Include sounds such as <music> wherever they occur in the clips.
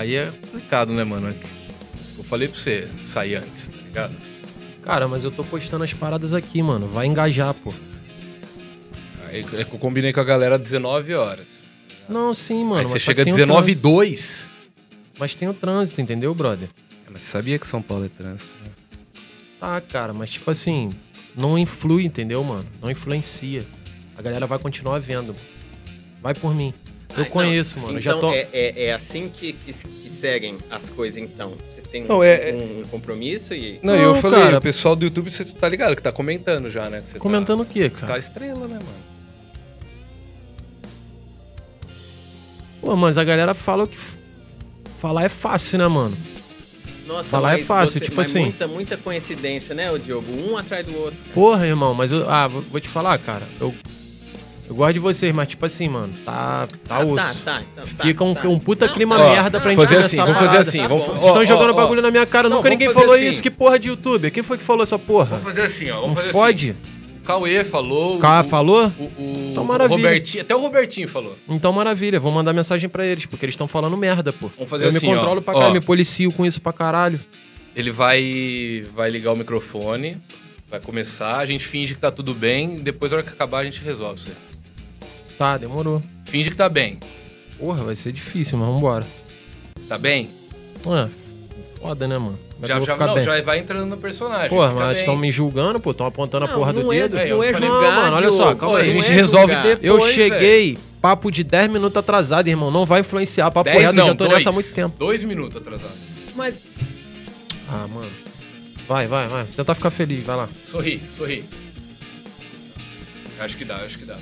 Aí é complicado, né, mano? Eu falei pra você sair antes, tá ligado? Cara, mas eu tô postando as paradas aqui, mano. Vai engajar, pô. Aí é eu combinei com a galera 19 horas. Não, sim, mano. Aí você chega 19 e 2. Mas tem o trânsito, entendeu, brother? É, mas você sabia que São Paulo é trânsito, né? Tá, cara, mas tipo assim, não influi, entendeu, mano? Não influencia. A galera vai continuar vendo. Vai por mim. Eu ah, conheço, mano. Então, já tô... é, é, é assim que, que, que, seguem as coisas, então. Você tem não, é- um, é, um, compromisso e. Não, não eu falei, cara, o pessoal do YouTube, você tá ligado, que tá comentando já, né? Tá- comentando tá, o quê, cara? Você tá estrela, né, mano? Pô, mas a galera fala que. Falar é fácil, né, mano? Nossa, falar é fácil, você, tipo assim. Muita, muita coincidência, né, o Diogo? Um atrás do outro. Porra, irmão, mas eu. Ah, vou te falar, cara. Eu eu gosto de vocês, mas tipo assim, mano, tá, tá ah, osso. Tá, tá, tá, Fica um, tá. um puta clima tá. merda pra entrar fazer assim, Vamos fazer assim, vamos Vocês estão jogando ó, bagulho ó, na minha cara, não, nunca ninguém falou assim. isso. Que porra de YouTube? Quem foi que falou essa porra? Vamos fazer assim, ó. Vamos não fazer fode? Assim. Cauê falou. Cauê falou? O, o, então maravilha. O Robertinho, até o Robertinho falou. Então maravilha, vou mandar mensagem para eles, porque eles estão falando merda, pô. Vamos fazer eu assim, me controlo ó, pra caralho, me policio com isso pra caralho. Ele vai, vai ligar o microfone, vai começar, a gente finge que tá tudo bem, depois na hora que acabar a gente resolve isso aí. Tá, demorou. Finge que tá bem. Porra, vai ser difícil, mas vambora. Tá bem? Ué, foda, né, mano? É já, já, não, bem? já vai entrando no personagem. Porra, mas estão me julgando, pô. Estão apontando não, a porra do é, dedo. Não é julgar, não, mano. Olha só, calma aí. A gente é resolve depois, Eu cheguei, véio. papo de 10 minutos atrasado, irmão. Não vai influenciar. Papo reto, já tô dois, nessa há muito tempo. 2 minutos atrasado. Mas... Ah, mano. Vai, vai, vai. Tentar ficar feliz, vai lá. Sorri, sorri. Acho que dá, acho que dá.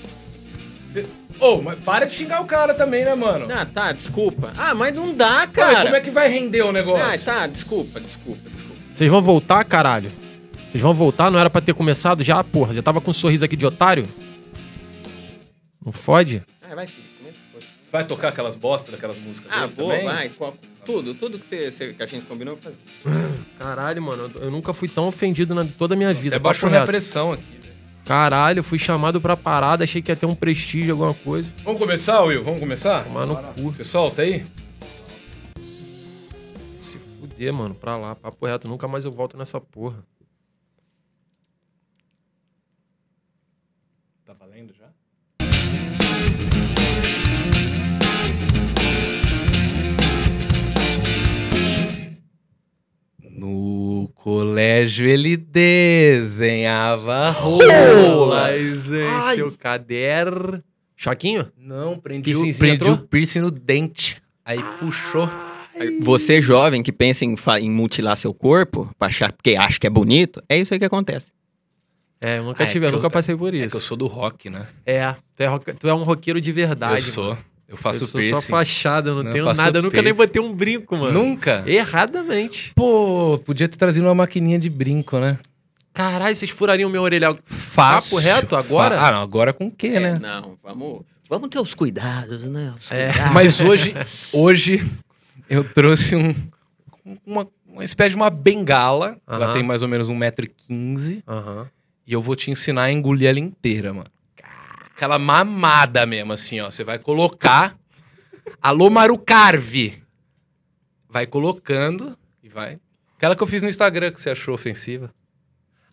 Ô, oh, mas para de xingar o cara também, né, mano? Ah, tá, desculpa. Ah, mas não dá, cara. Ah, como é que vai render o negócio? Ah, tá, desculpa, desculpa, desculpa. Vocês vão voltar, caralho? Vocês vão voltar? Não era pra ter começado já, porra? Já tava com um sorriso aqui de otário? Não fode? Ah, vai, filho, Você vai tocar aquelas bostas daquelas músicas? Ah, vou, também? vai. tudo, tudo que, você, que a gente combinou fazer. Caralho, mano, eu, nunca fui tão ofendido na toda a minha vida. É baixo repressão aqui. Caralho, fui chamado pra parada, achei que ia ter um prestígio, alguma coisa. Vamos começar, Will? Vamos começar? Tomar no cu. Você solta aí? Se fuder, mano, pra lá, papo reto, nunca mais eu volto nessa porra. Tá valendo já? No colégio ele desenhava rolas em seu é caderno. Choquinho? Não, prendi, o, prendi o piercing no dente. Aí Ai. puxou. Você jovem que pensa em, em mutilar seu corpo, pra achar, porque acha que é bonito, é isso aí que acontece. É, eu nunca ah, tive, é eu nunca passei por isso. É que eu sou do rock, né? É, tu é, rock, tu é um roqueiro de verdade. Eu sou. Eu faço eu sou piercing. só fachada, eu não, não tenho nada. Eu nunca nem botei um brinco, mano. Nunca? Erradamente. Pô, podia ter trazido uma maquininha de brinco, né? Caralho, vocês furariam meu orelhão. Fácil. Papo reto agora? Fa... Ah, não, agora com o quê, é, né? Não, vamos, vamos ter os cuidados, né? Os é. cuidados. É, mas hoje, hoje eu trouxe um, uma, uma espécie de uma bengala. Uh -huh. Ela tem mais ou menos 1,15m. e Uh -huh. E eu vou te ensinar a engolir ela inteira, mano. Aquela mamada mesmo, assim, ó. Você vai colocar. Alô, carve Vai colocando e vai. Aquela que eu fiz no Instagram que você achou ofensiva.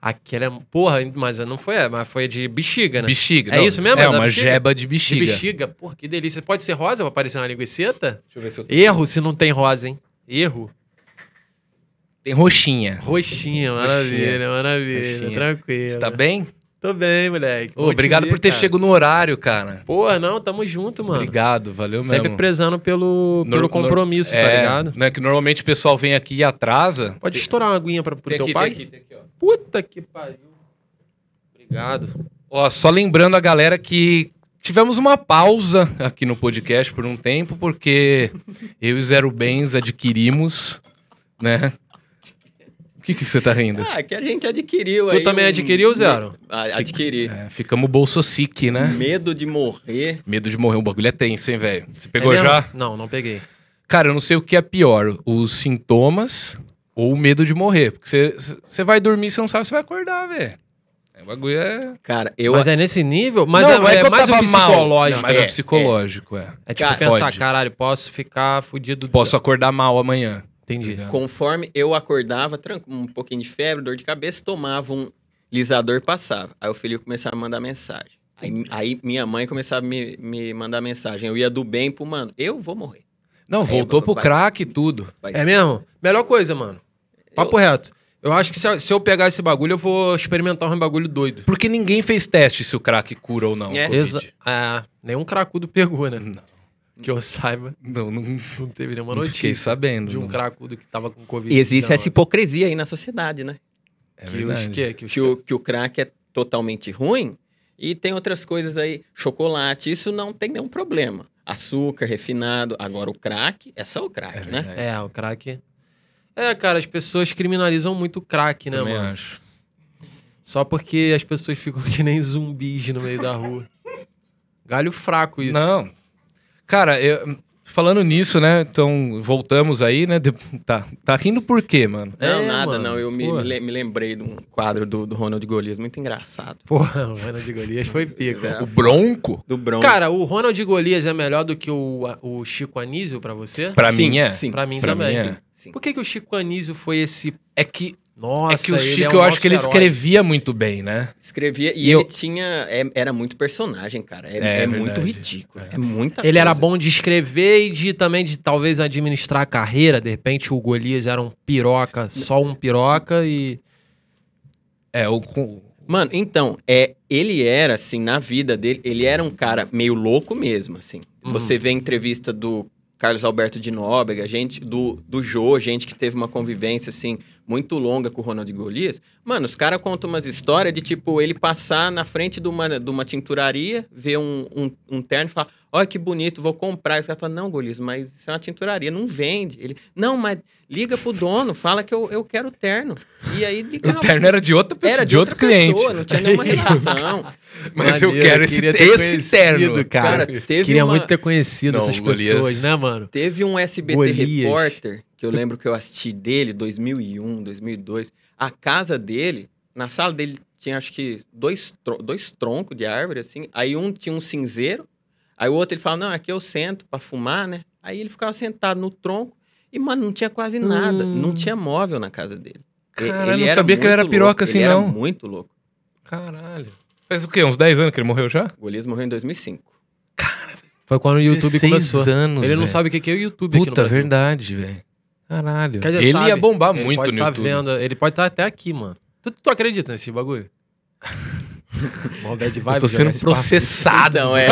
Aquela. É, porra, mas não foi, é, mas foi de bexiga, né? Bexiga. É não, isso mesmo? É, é uma bexiga? jeba de bexiga. De bexiga, porra, que delícia. Pode ser rosa pra parecer uma linguiceta? Deixa eu ver se eu tô... Erro se não tem rosa, hein? Erro. Tem roxinha. Roxinha, maravilha, roxinha. maravilha. Roxinha. Tranquilo. Você tá bem? Tô bem, moleque. Ô, obrigado te ver, por ter cara. chego no horário, cara. Porra, não, tamo junto, mano. Obrigado, valeu Sempre mesmo. Sempre prezando pelo, pelo compromisso, tá é, ligado ligado? é né, que normalmente o pessoal vem aqui e atrasa. Pode tem, estourar uma aguinha pra, pro tem teu aqui, pai? Tem aqui, tem aqui, ó. Puta que pariu. Obrigado. Ó, só lembrando a galera que tivemos uma pausa aqui no podcast por um tempo, porque eu e Zero Bens adquirimos, né? que, que você tá rindo? Ah, que a gente adquiriu Tu também um... adquiriu, Zero? Adquiri. É, ficamos bolsosique, né? Medo de morrer. Medo de morrer. O bagulho é tenso, hein, velho? Você pegou é já? Não, não peguei. Cara, eu não sei o que é pior, os sintomas ou o medo de morrer. Porque você, você vai dormir, você não sabe se vai acordar, velho. É, o bagulho é. Cara, eu. Mas é nesse nível? Mas não, é, é é, é, é mais o psicológico. Não, mais é, o psicológico, é. É, tipo Cara, pensar, caralho, posso ficar fudido. Posso acordar mal amanhã. Entendi. Tá Conforme eu acordava, um pouquinho de febre, dor de cabeça, tomava um lisador, passava. Aí o filho começava a mandar mensagem. Aí, aí minha mãe começava a me, me mandar mensagem. Eu ia do bem pro mano, eu vou morrer. Não, aí voltou eu, pro crack e tudo. É mesmo? Melhor coisa, mano. Papo eu... reto. Eu acho que se, eu pegar esse bagulho, eu vou experimentar um bagulho doido. Porque ninguém fez teste se o crack cura ou não. É. Exa ah, nenhum cracudo pegou, né? Não. Que eu <laughs> saiba. Não, não, não teve nenhuma não notícia. Fiquei sabendo. De um não. cracudo que tava com Covid. Existe essa hipocresia aí na sociedade, né? É que, os, que, é, que, os que, o, é. que o crack é totalmente ruim e tem outras coisas aí. Chocolate, isso não tem nenhum problema. Açúcar, refinado. Agora o crack é só o crack, é né? É, o crack. É. é, cara, as pessoas criminalizam muito o crack, né, Também mano? Acho. Só porque as pessoas ficam <laughs> que nem zumbis no meio da rua. Galho fraco isso. Não, Cara, eu, falando nisso, né? Então, voltamos aí, né? De... Tá, tá rindo por quê, mano? Não, é, nada, mano. não. Eu me, me, lembrei de um quadro do, do Ronald Golias, muito engraçado. Porra, o Ronald Golias foi pico. É. O Bronco? Do Bronco. Cara, o Ronald Golias é melhor do que o, o Chico Anísio pra você? Pra sim, mim é. Sim. Pra mim pra também. Mim é. Sim. Por que, que o Chico Anísio foi esse. É que nossa, é que o é Chico, é eu acho que ele herói. escrevia muito bem, né? Escrevia e, e eu... ele tinha. É, era muito personagem, cara. É, é, é muito ridículo. É, muita Ele coisa. era bom de escrever e de também de talvez administrar a carreira. De repente o Golias era um piroca, só um piroca e. É, o. Mano, então, é, ele era, assim, na vida dele, ele era um cara meio louco mesmo, assim. Uhum. Você vê a entrevista do Carlos Alberto de Nóbrega, gente do, do Jô, gente que teve uma convivência, assim, muito longa com o Ronald Golias. Mano, os caras contam umas histórias de tipo ele passar na frente de uma, de uma tinturaria, ver um, um, um terno e falar: Olha que bonito, vou comprar. E os caras falam: Não, Golias, mas isso é uma tinturaria, não vende. Ele: Não, mas liga pro dono, fala que eu, eu quero terno. E aí <laughs> ligava. O terno era de outra pessoa, era de, de outro cliente. Pessoa, não tinha nenhuma <laughs> relação. mas Maneiro, eu quero esse, esse terno, cara. cara queria uma... muito ter conhecido não, essas Golias. pessoas, né, mano? Teve um SBT Golias. Repórter eu lembro que eu assisti dele 2001, 2002. A casa dele, na sala dele tinha acho que dois, dois troncos de árvore, assim. Aí um tinha um cinzeiro, aí o outro ele falava, não, aqui eu sento para fumar, né? Aí ele ficava sentado no tronco e, mano, não tinha quase nada. Hum. Não tinha móvel na casa dele. Caralho, ele não sabia que ele era piroca louco. assim, ele não. Ele era muito louco. Caralho. Faz o quê? Uns 10 anos que ele morreu já? O Golias morreu em 2005. Cara, foi quando o YouTube começou. anos, Ele véio. não sabe o que é o YouTube Puta, aqui no Brasil. verdade, velho. Caralho. Dizer, ele sabe, ia bombar ele muito pode no tá YouTube. Vendo, ele pode estar tá até aqui, mano. Tu, tu acredita nesse bagulho? <laughs> Maldade vibe. Eu tô sendo processada, então, é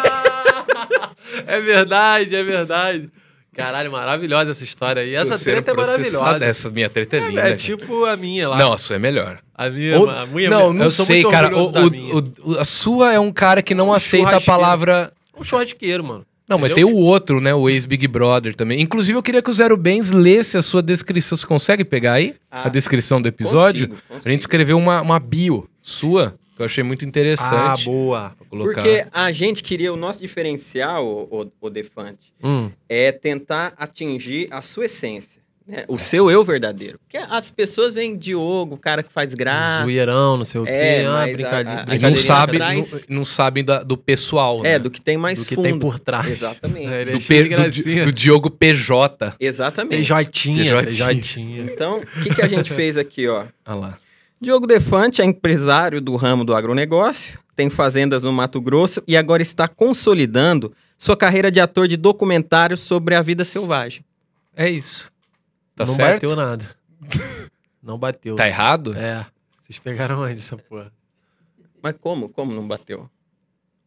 <laughs> é verdade, é verdade. Caralho, maravilhosa essa história aí. Essa treta é maravilhosa. Essa minha treta é, é linda. É, tipo a minha lá. Não, a sua é melhor. A minha, Ou, a minha é Não, não sei, cara. O, o, o, a sua é um cara que não um aceita a palavra. Um churrasqueiro, mano. Não, mas Entendeu? tem o outro, né? O ex-Big Brother também. Inclusive, eu queria que o Zero Bens lesse a sua descrição. Você consegue pegar aí ah, a descrição do episódio? Consigo, consigo. A gente escreveu uma, uma bio sua, que eu achei muito interessante. Ah, boa. Porque a gente queria, o nosso diferencial, o, o, o Defante, hum. é tentar atingir a sua essência. Né? O seu eu verdadeiro. Porque as pessoas veem Diogo, o cara que faz graça. Zoeirão, não sei o é, quê. É, ah, brincadeira não, sabe, não, não sabem do pessoal, é, né? É, do que tem mais do fundo. Do que tem por trás. Exatamente. <laughs> É do, do, do, Diogo PJ. Exatamente. PJtinha. PJ. Então, o que, que a gente fez aqui, ó? lá. Diogo Defante é empresário do ramo do agronegócio, tem fazendas no Mato Grosso e agora está consolidando sua carreira de ator de documentário sobre a vida selvagem. É isso. Tá não certo? bateu nada. <laughs> não bateu. Tá errado? É. Vocês pegaram onde essa porra? Mas como? Como não bateu?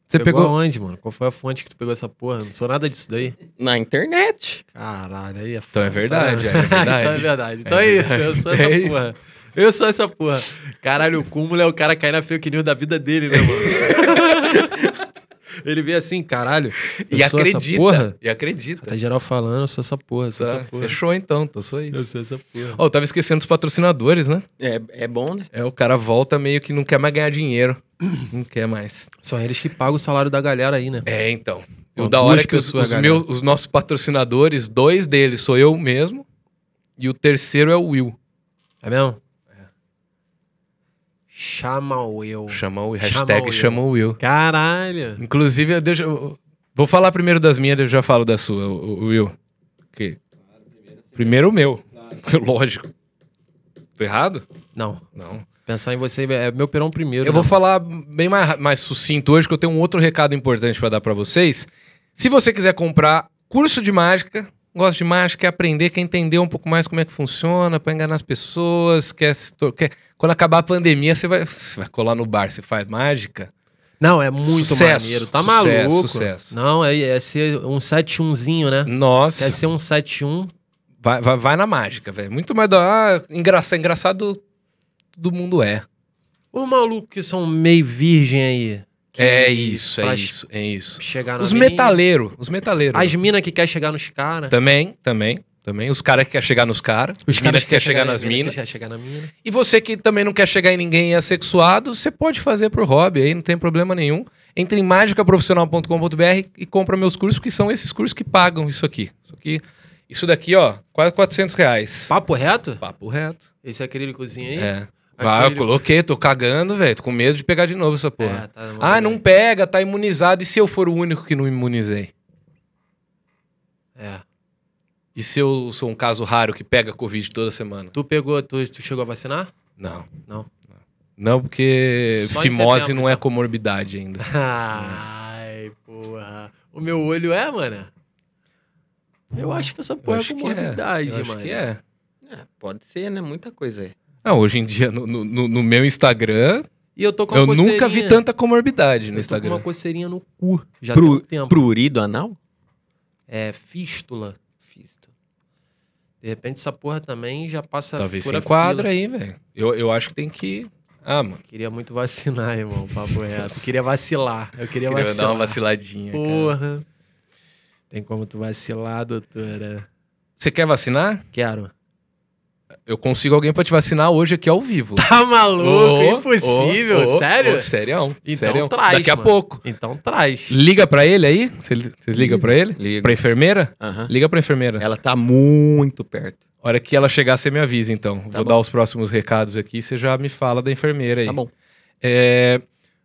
Você pegou, pegou onde, mano? Qual foi a fonte que tu pegou essa porra? Não sou nada disso daí. Na internet. Caralho, aí é, então é foda. Tá é <laughs> então é verdade, é verdade. então é verdade. Então é, é isso, eu sou essa <laughs> é porra. Eu sou essa porra. Caralho, o cúmulo é o cara cair na fake news da vida dele, né, mano? Ele veio assim, caralho. E acredita. porra? E acredita. Tá geral falando, eu sou essa porra, sou tá, essa porra. Fechou então, tô só isso. Eu sou essa porra. Ó, oh, tava esquecendo dos patrocinadores, né? É, é bom, né? É, o cara volta meio que não quer mais ganhar dinheiro. <clears throat> não quer mais. São eles que pagam o salário da galera aí, né? É, então. o da hora é que os, os, meus, os nossos patrocinadores, dois deles sou eu mesmo e o terceiro é o Will. É mesmo? Chama o Will. Chama o Will. Hashtag chama o Will. Caralho. Inclusive, eu deixa eu vou falar primeiro das minhas, eu já falo da sua, o, o Will. Que... Primeiro o meu. <laughs> Lógico. Tô errado? Não. Não. Pensar em você é meu perão primeiro. Eu né? vou falar bem mais, mais sucinto hoje, que eu tenho um outro recado importante para dar para vocês. Se você quiser comprar curso de mágica, gosta de mágica, quer aprender, quer entender um pouco mais como é que funciona, para enganar as pessoas, quer, quer quando acabar a pandemia, você vai, você vai colar no bar, você faz mágica. Não, é muito sucesso, maneiro. Tá sucesso, maluco? Sucesso. Não, é, é ser um 71zinho, né? Nossa. Quer ser um 71. Vai, vai, vai na mágica, velho. Muito mais do Ah, engraçado, engraçado do mundo é. Os malucos que são meio virgem aí. É isso, é isso, é isso. Chegar os metaleiros, os metaleiros. As minas que quer chegar nos caras. Também, também também. Os caras que quer chegar nos caras, os caras que, querem quer chegar, chegar nas minas. Mina. Chegar na mina. E você que também não quer chegar em ninguém e é sexuado, você pode fazer pro hobby aí, não tem problema nenhum. Entre em mágicaprofissional.com.br e compra meus cursos, porque são esses cursos que pagam isso aqui. Isso aqui, isso daqui, ó, quase 400 reais. Papo reto? Papo reto. Esse é cozinha aí? É. Ah, eu coloquei, tô cagando, velho. Tô com medo de pegar de novo essa porra. É, tá ah, não pega, tá imunizado. E se eu for o único que não imunizei? É. E se eu sou um caso raro que pega Covid toda semana? Tu pegou, tu, tu chegou a vacinar? Não. Não. Não, porque Só fimose não é então. comorbidade ainda. <laughs> Ai, porra. O meu olho é, mano? Eu acho que essa porra é, é comorbidade, é. mano. É. é. Pode ser, né? Muita coisa aí. Não, hoje em dia, no, no, no meu Instagram. E eu tô com uma Eu nunca vi tanta comorbidade no Instagram. Eu tô com uma coceirinha no cu. Já Pru, tem um tempo. Prurido anal? É, fístula. De repente essa porra também já passa Talvez se enquadra aí, velho. Eu, eu acho que tem que. Ah, mano. Queria muito vacinar, irmão, papo reto. É queria vacilar. Eu queria, queria vacilar. dar uma vaciladinha. Porra. Cara. Tem como tu vacilar, doutora? Você quer vacinar? Quero eu consigo alguém para te vacinar hoje aqui ao vivo. Tá maluco? Oh, impossível? Oh, sério? Oh, serião. Então serião. traz. Daqui mano. a pouco. Então traz. Liga para ele aí? Vocês ligam para ele? Liga. Pra enfermeira? Uhum. Liga pra enfermeira. Ela tá muito perto. A hora que ela chegar, você me avisa, então. Tá Vou bom. dar os próximos recados aqui você já me fala da enfermeira aí. Tá bom. É...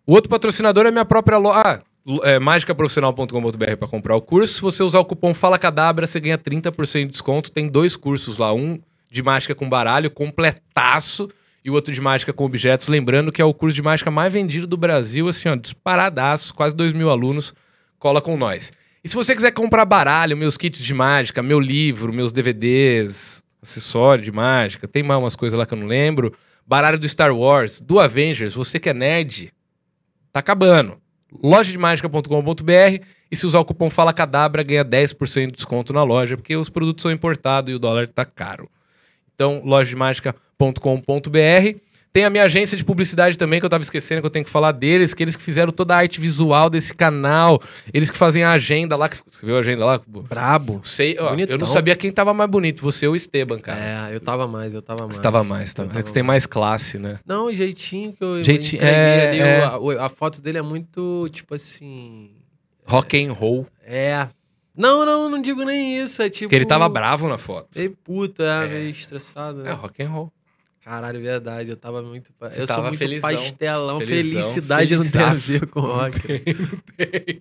O outro patrocinador é minha própria loja. Ah, é, mágicaprofissional.com.br para comprar o curso. Se você usar o cupom Fala Cadabra, você ganha 30% de desconto. Tem dois cursos lá. Um de mágica com baralho, completaço, e o outro de mágica com objetos. Lembrando que é o curso de mágica mais vendido do Brasil, assim, ó, disparadaço, quase 2 mil alunos, cola com nós. E se você quiser comprar baralho, meus kits de mágica, meu livro, meus DVDs, acessório de mágica, tem mais umas coisas lá que eu não lembro. Baralho do Star Wars, do Avengers, você que é nerd, tá acabando. lojademagica.com.br e se usar o cupom Fala Cadabra, ganha 10% de desconto na loja, porque os produtos são importados e o dólar tá caro. Então, lojademagica.com.br. Tem a minha agência de publicidade também, que eu tava esquecendo que eu tenho que falar deles, que eles que fizeram toda a arte visual desse canal, eles que fazem a agenda lá, que você viu a agenda lá? Brabo. Sei, ó, eu não sabia quem tava mais bonito, você ou o Esteban, cara. É, eu tava mais, eu tava mais. Você tava mais, tá? Tava... É que você tem mais classe, né? Não, o jeitinho que eu jeitinho, é, ali, é... é. A, a foto dele é muito, tipo assim... Rock and roll. É, não, não, não digo nem isso. É tipo. Porque ele tava tipo bravo na foto. Ei, puta, é, meio estressado, né? É rock and roll. Caralho, verdade. Eu tava muito. Você eu tava sou muito felizão, pastelão. Felizão, Felicidade felizaço. não tem a ver com rock. Não tem, não tem.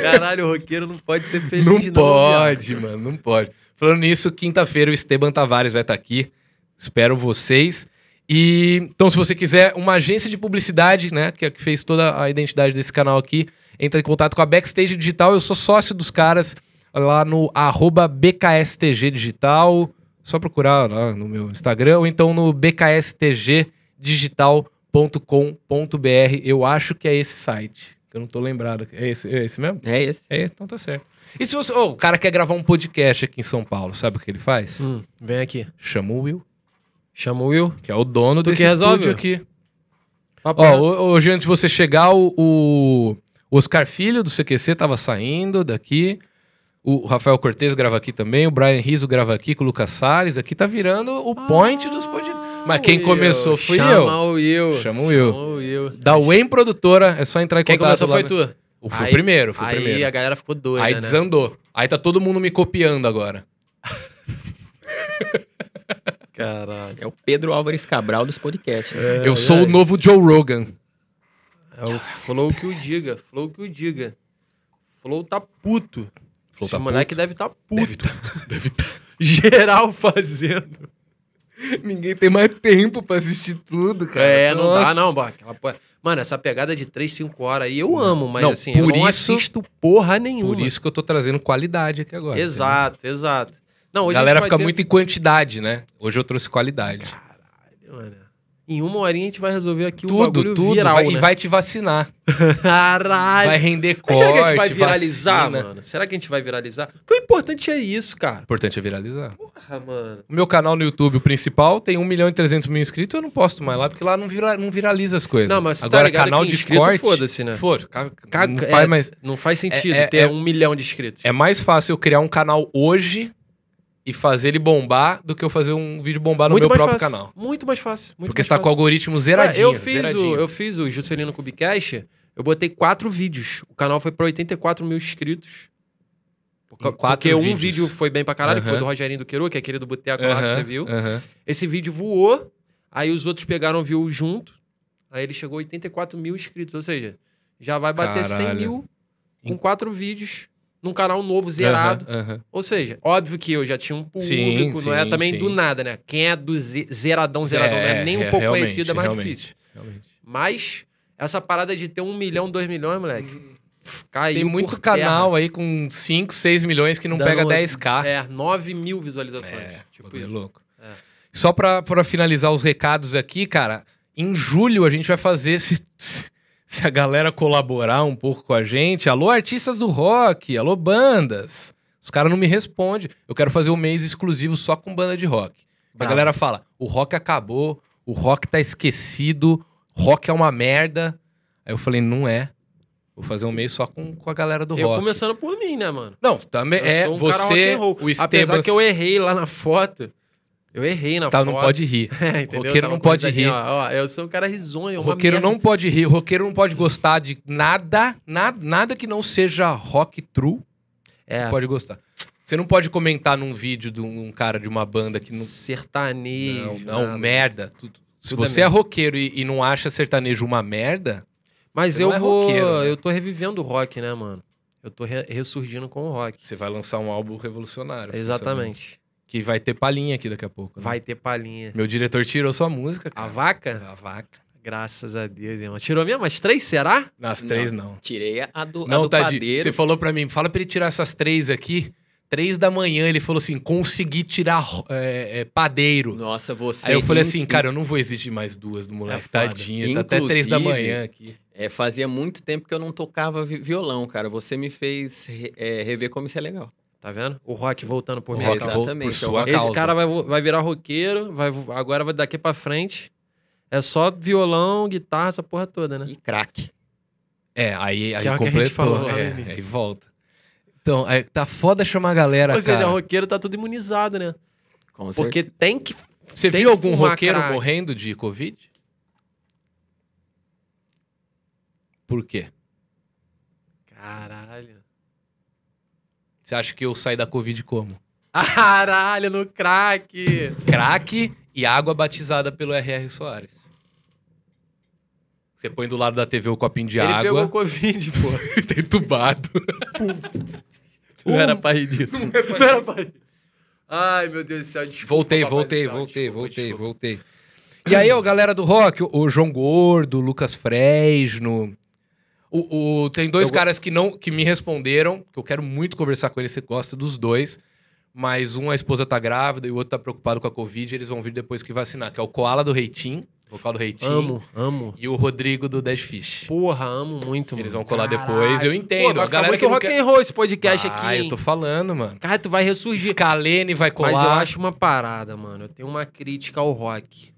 Caralho, o roqueiro não pode ser feliz, não. Não pode, mano, não pode. Falando nisso, quinta-feira o Esteban Tavares vai estar tá aqui. Espero vocês. E então, se você quiser uma agência de publicidade, né, que, é que fez toda a identidade desse canal aqui, entra em contato com a Backstage Digital. Eu sou sócio dos caras lá no BKSTG Digital. Só procurar lá no meu Instagram ou então no bkstgdigital.com.br. Eu acho que é esse site. Eu não tô lembrado. É esse, é esse mesmo? É esse. É, então tá certo. E se você. Oh, o cara quer gravar um podcast aqui em São Paulo, sabe o que ele faz? Hum, vem aqui. Chama o Will. Chama o Will. Que é o dono do desse que resolve, aqui. Ó, oh, hoje antes de você chegar, o, o, o Oscar Filho do CQC estava saindo daqui. O Rafael Cortez grava aqui também. O Brian Riso grava aqui com o Lucas Salles. Aqui tá virando o ah, point dos ah, podcasts. Mas quem começou foi Chama eu. Chama o Will. Chama o Will. o Will. Da Wayne Produtora, é só entrar em quem contato. Quem começou lá, foi tu? O, foi aí, o primeiro, foi aí o primeiro. a galera ficou doida, Aí né? desandou. Aí tá todo mundo me copiando agora. <laughs> Caralho. É o Pedro Álvares Cabral dos podcasts. Né? É, eu sou é o novo Joe Rogan. É o Flow que o diga. Flow que o diga. Flow tá puto. Flow Esse tá moleque puto. deve tá puto. Deve tá. <laughs> Deve tá. Geral fazendo. Ninguém tem mais tempo pra assistir tudo, cara. É, Nossa. não dá não, bó. Aquela porra... Mano, essa pegada de 3, 5 horas aí eu amo, mas não, assim, eu não assisto porra nenhuma. Por isso que eu tô trazendo qualidade aqui agora. Exato, entendeu? exato. Não, hoje a galera fica ter... muito em quantidade, né? Hoje eu trouxe qualidade. Caralho, mano. Em uma horinha a gente vai resolver aqui tudo, bagulho tudo, viral, vai, né? E vai te vacinar. Caralho. Vai render corte, Será que a gente vai viralizar, vacina. mano? Será que a gente vai viralizar? Porque o é importante é isso, cara. O importante é viralizar. Porra, mano. O meu canal no YouTube, o principal, tem 1 milhão e 300 mil inscritos, eu não posto mais lá, porque lá não, vira, não viraliza as coisas. Não, mas tá Agora, tá canal de inscrito, corte... foda-se, né? For, caga, é, não, faz é, não faz sentido é, é, ter um milhão de inscritos. É mais fácil eu criar um canal hoje e fazer ele bombar do que eu fazer um vídeo bombar no muito meu próprio fácil, canal. Muito mais fácil. Muito Porque mais você tá fácil. com o algoritmo é, zeradinho. Ah, eu, fiz zeradinho. O, eu fiz o Juscelino Kubicast, eu botei quatro vídeos. O canal foi pra 84 mil inscritos. porque vídeos. um vídeo foi bem pra caralho, uhum. que foi do Rogerinho do Queiroz, que é aquele do Boteco uhum. lá que você viu. Uhum. Esse vídeo voou, aí os outros pegaram viu junto, aí ele chegou a 84 mil inscritos, ou seja, já vai bater caralho. 100 mil com quatro vídeos num canal novo, zerado. Uhum, uhum. Ou seja, óbvio que eu já tinha um público, sim, não é sim, é também sim. do nada, né? Quem é do zeradão, zeradão, é, é, nem um é, pouco conhecido, é mais realmente, difícil. Realmente. Mas essa parada de ter um milhão, dois milhões, moleque. Hum. Caiu Tem muito canal terra. aí com 5, 6 milhões que não Dando, pega 10k. É, 9 mil visualizações. É, tipo isso. louco. É. Só pra, pra finalizar os recados aqui, cara, em julho a gente vai fazer, se, se a galera colaborar um pouco com a gente. Alô, artistas do rock, alô, bandas. Os caras não me respondem. Eu quero fazer um mês exclusivo só com banda de rock. Bravo. A galera fala: o rock acabou, o rock tá esquecido, rock é uma merda. Aí eu falei: não é. Vou fazer um mês só com, com a galera do eu rock. Eu começando por mim, né, mano? Não, também eu é um você, o Esteban... Apesar que eu errei lá na foto, eu errei na tá, foto. não pode rir. <laughs> É, entendeu? Roqueiro não pode rir. Ó, ó, eu sou um cara risonho, uma Roqueiro merda. não pode rir, roqueiro não pode gostar de nada, nada, nada que não seja rock true. É. Você pode gostar. Você não pode comentar num vídeo de um cara de uma banda que não sertanejo. Não, não merda, tudo. Se é você é, é roqueiro e, e, não acha sertanejo uma merda, mas eu é vou, roqueiro, né? eu tô revivendo o rock, né, mano? Eu tô re ressurgindo com o rock. Você vai lançar um álbum revolucionário. Exatamente. Que vai ter palhinha aqui daqui a pouco. Né? Vai ter palhinha. Meu diretor tirou sua música. Cara. A vaca? A vaca. Graças a Deus, irmão. Tirou mesmo as três, será? Nas três, não. não. Tirei a do, não, a do tá de... Você falou pra mim, fala pra ele tirar essas três aqui. Três da manhã, ele falou assim, consegui tirar é, é, padeiro. Nossa, você... Aí eu falei assim, cara, eu não vou exigir mais duas do moleque, é tadinha. tá até três da manhã aqui. É, fazia muito tempo que eu não tocava violão, cara. Você me fez é, rever como isso é legal. Tá vendo? O rock voltando por mim. minha causa. Exatamente, por sua Esse causa. cara vai, vai virar roqueiro, vai, agora vai daqui pra frente. É só violão, guitarra, essa porra toda, né? E craque É, aí, aí é completou. Falou, é, aí volta. Então, é, tá foda chamar a galera, é, cara. ele é né, roqueiro tá tudo imunizado, né? Com Porque certeza. tem que. Você tem viu algum roqueiro crack. morrendo de Covid? Por quê? Caralho. Você acha que eu saí da Covid como? Caralho, no crack! Crack e água batizada pelo R.R. Soares. Você põe do lado da TV o copinho de Ele água. Ele pegou Covid, pô. <laughs> tá entubado. Não era pra rir disso. Não, não era pra rir. Ai, meu Deus do céu, desculpa. Voltei, voltei, voltei, voltei, voltei. E aí, ó, galera do rock, o João Gordo, o Lucas Fresno, o, o tem dois eu... caras que não que me responderam, que eu quero muito conversar com eles, você gosta dos dois. Mas um, a esposa tá grávida e o outro tá preocupado com a Covid, eles vão vir depois que vacinar, que é o Koala do Reitim, vocal do Reitim. Amo, amo. E o Rodrigo do Dead Fish. Porra, amo muito, mano. Eles vão colar Caralho. depois, eu entendo. Pô, vai ficar muito rock quer... and roll esse podcast ah, aqui. Ah, eu tô falando, mano. Cara, tu vai ressurgir. escalene vai colar. Mas eu acho uma parada, mano. Eu tenho uma crítica ao rock.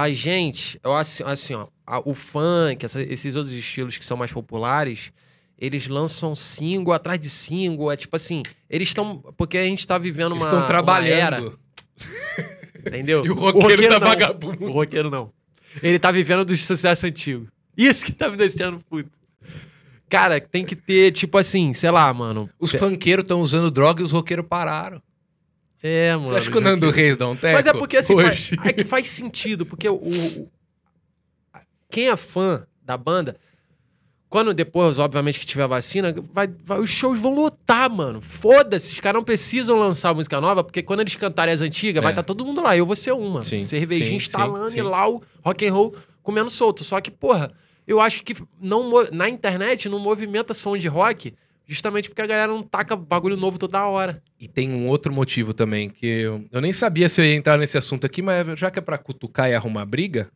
A gente, eu, assim, assim ó, a, o funk, essa, esses outros estilos que são mais populares, eles lançam single atrás de single. É tipo assim, eles estão. Porque a gente tá vivendo eles uma. Estão trabalhando. <laughs> Entendeu? E o roqueiro, o tá roqueiro tá não. vagabundo. O roqueiro não. Ele tá vivendo do sucesso antigo. Isso que tá me deixando puto. Cara, tem que ter, tipo assim, sei lá, mano. Os funkeiros estão usando droga e os roqueiros pararam. É, mano. Você acha que o Nando Reis dá um teco? Mas é porque assim, faz, é que faz sentido, porque o, quem é fã da banda, quando depois, obviamente, que tiver vacina, vai, vai, os shows vão lotar, mano. Foda-se, os caras não precisam lançar música nova, porque quando eles cantarem as antigas, é. vai estar tá todo mundo lá. Eu vou ser uma. Sim, Cervejinha instalando e lá o rock and roll comendo solto. Só que, porra, eu acho que não, na internet não movimenta som de rock Justamente porque a galera não taca bagulho novo toda hora. E tem um outro motivo também, que eu, eu nem sabia se eu ia entrar nesse assunto aqui, mas já que é pra cutucar e arrumar briga.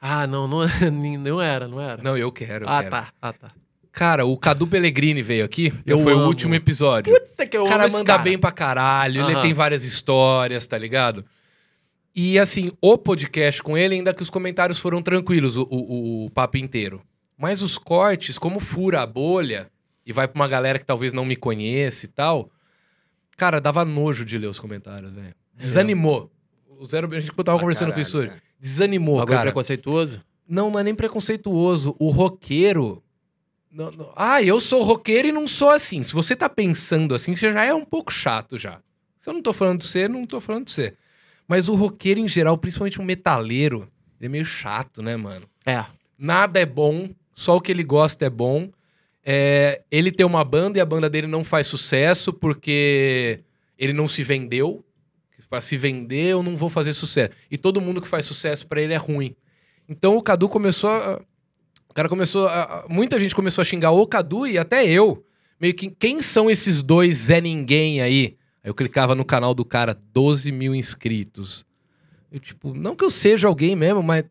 Ah, não, não, <laughs> não era, não era. Não, eu quero. Eu ah, quero. tá, ah, tá. Cara, o Cadu Pellegrini veio aqui. Eu foi amo. o último episódio. Puta que eu o cara amo manda cara. bem pra caralho, uhum. ele tem várias histórias, tá ligado? E assim, o podcast com ele, ainda que os comentários foram tranquilos, o, o, o papo inteiro. Mas os cortes, como fura a bolha, e vai pra uma galera que talvez não me conheça e tal. Cara, dava nojo de ler os comentários, velho. É. Desanimou. O zero, a gente eu tava ah, conversando caralho, com isso hoje. Cara. Desanimou, Bagulho cara. preconceituoso? Não, não é nem preconceituoso. O roqueiro. Não, não... Ah, eu sou roqueiro e não sou assim. Se você tá pensando assim, você já é um pouco chato já. Se eu não tô falando de você, não tô falando de você. Mas o roqueiro em geral, principalmente o metaleiro, ele é meio chato, né, mano? É. Nada é bom, só o que ele gosta é bom é, ele tem uma banda e a banda dele não faz sucesso porque ele não se vendeu. Para se vender, eu não vou fazer sucesso. E todo mundo que faz sucesso para ele é ruim. Então o Cadu começou a. O cara começou a, Muita gente começou a xingar o Cadu e até eu. Meio que. Quem são esses dois Zé Ninguém aí? Aí eu clicava no canal do cara, 12 mil inscritos. Eu, tipo, não que eu seja alguém mesmo, mas.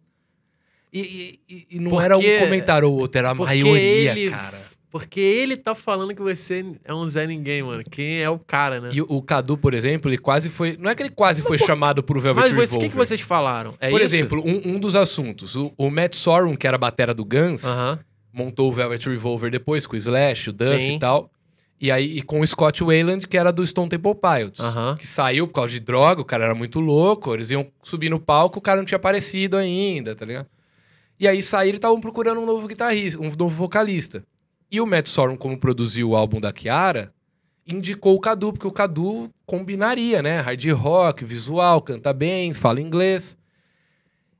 E, e, e não porque, era um comentário ou outro, era a maioria, ele cara. Porque ele tá falando que você é um Zé Ninguém, mano. Quem é o cara, né? E o Cadu, por exemplo, ele quase foi. Não é que ele quase mas foi por... chamado pro Velvet Mas Revolver. o que, que vocês falaram? É por isso? exemplo, um, um dos assuntos. O, o, Matt Sorum, que era a batera do Guns, uh -huh. montou o Velvet Revolver depois, com o Slash, o Duff Sim. e tal. E aí, e com o Scott Wayland, que era do Stone Temple Pilots. Uh -huh. Que saiu por causa de droga, o cara era muito louco. Eles iam subir no palco, o cara não tinha aparecido ainda, tá ligado? E aí saíram e estavam procurando um novo guitarrista, um novo vocalista. E o Matt Sorum, como produziu o álbum da Kiara, indicou o Cadu, porque o Cadu combinaria, né? Hard rock, visual, canta bem, fala inglês.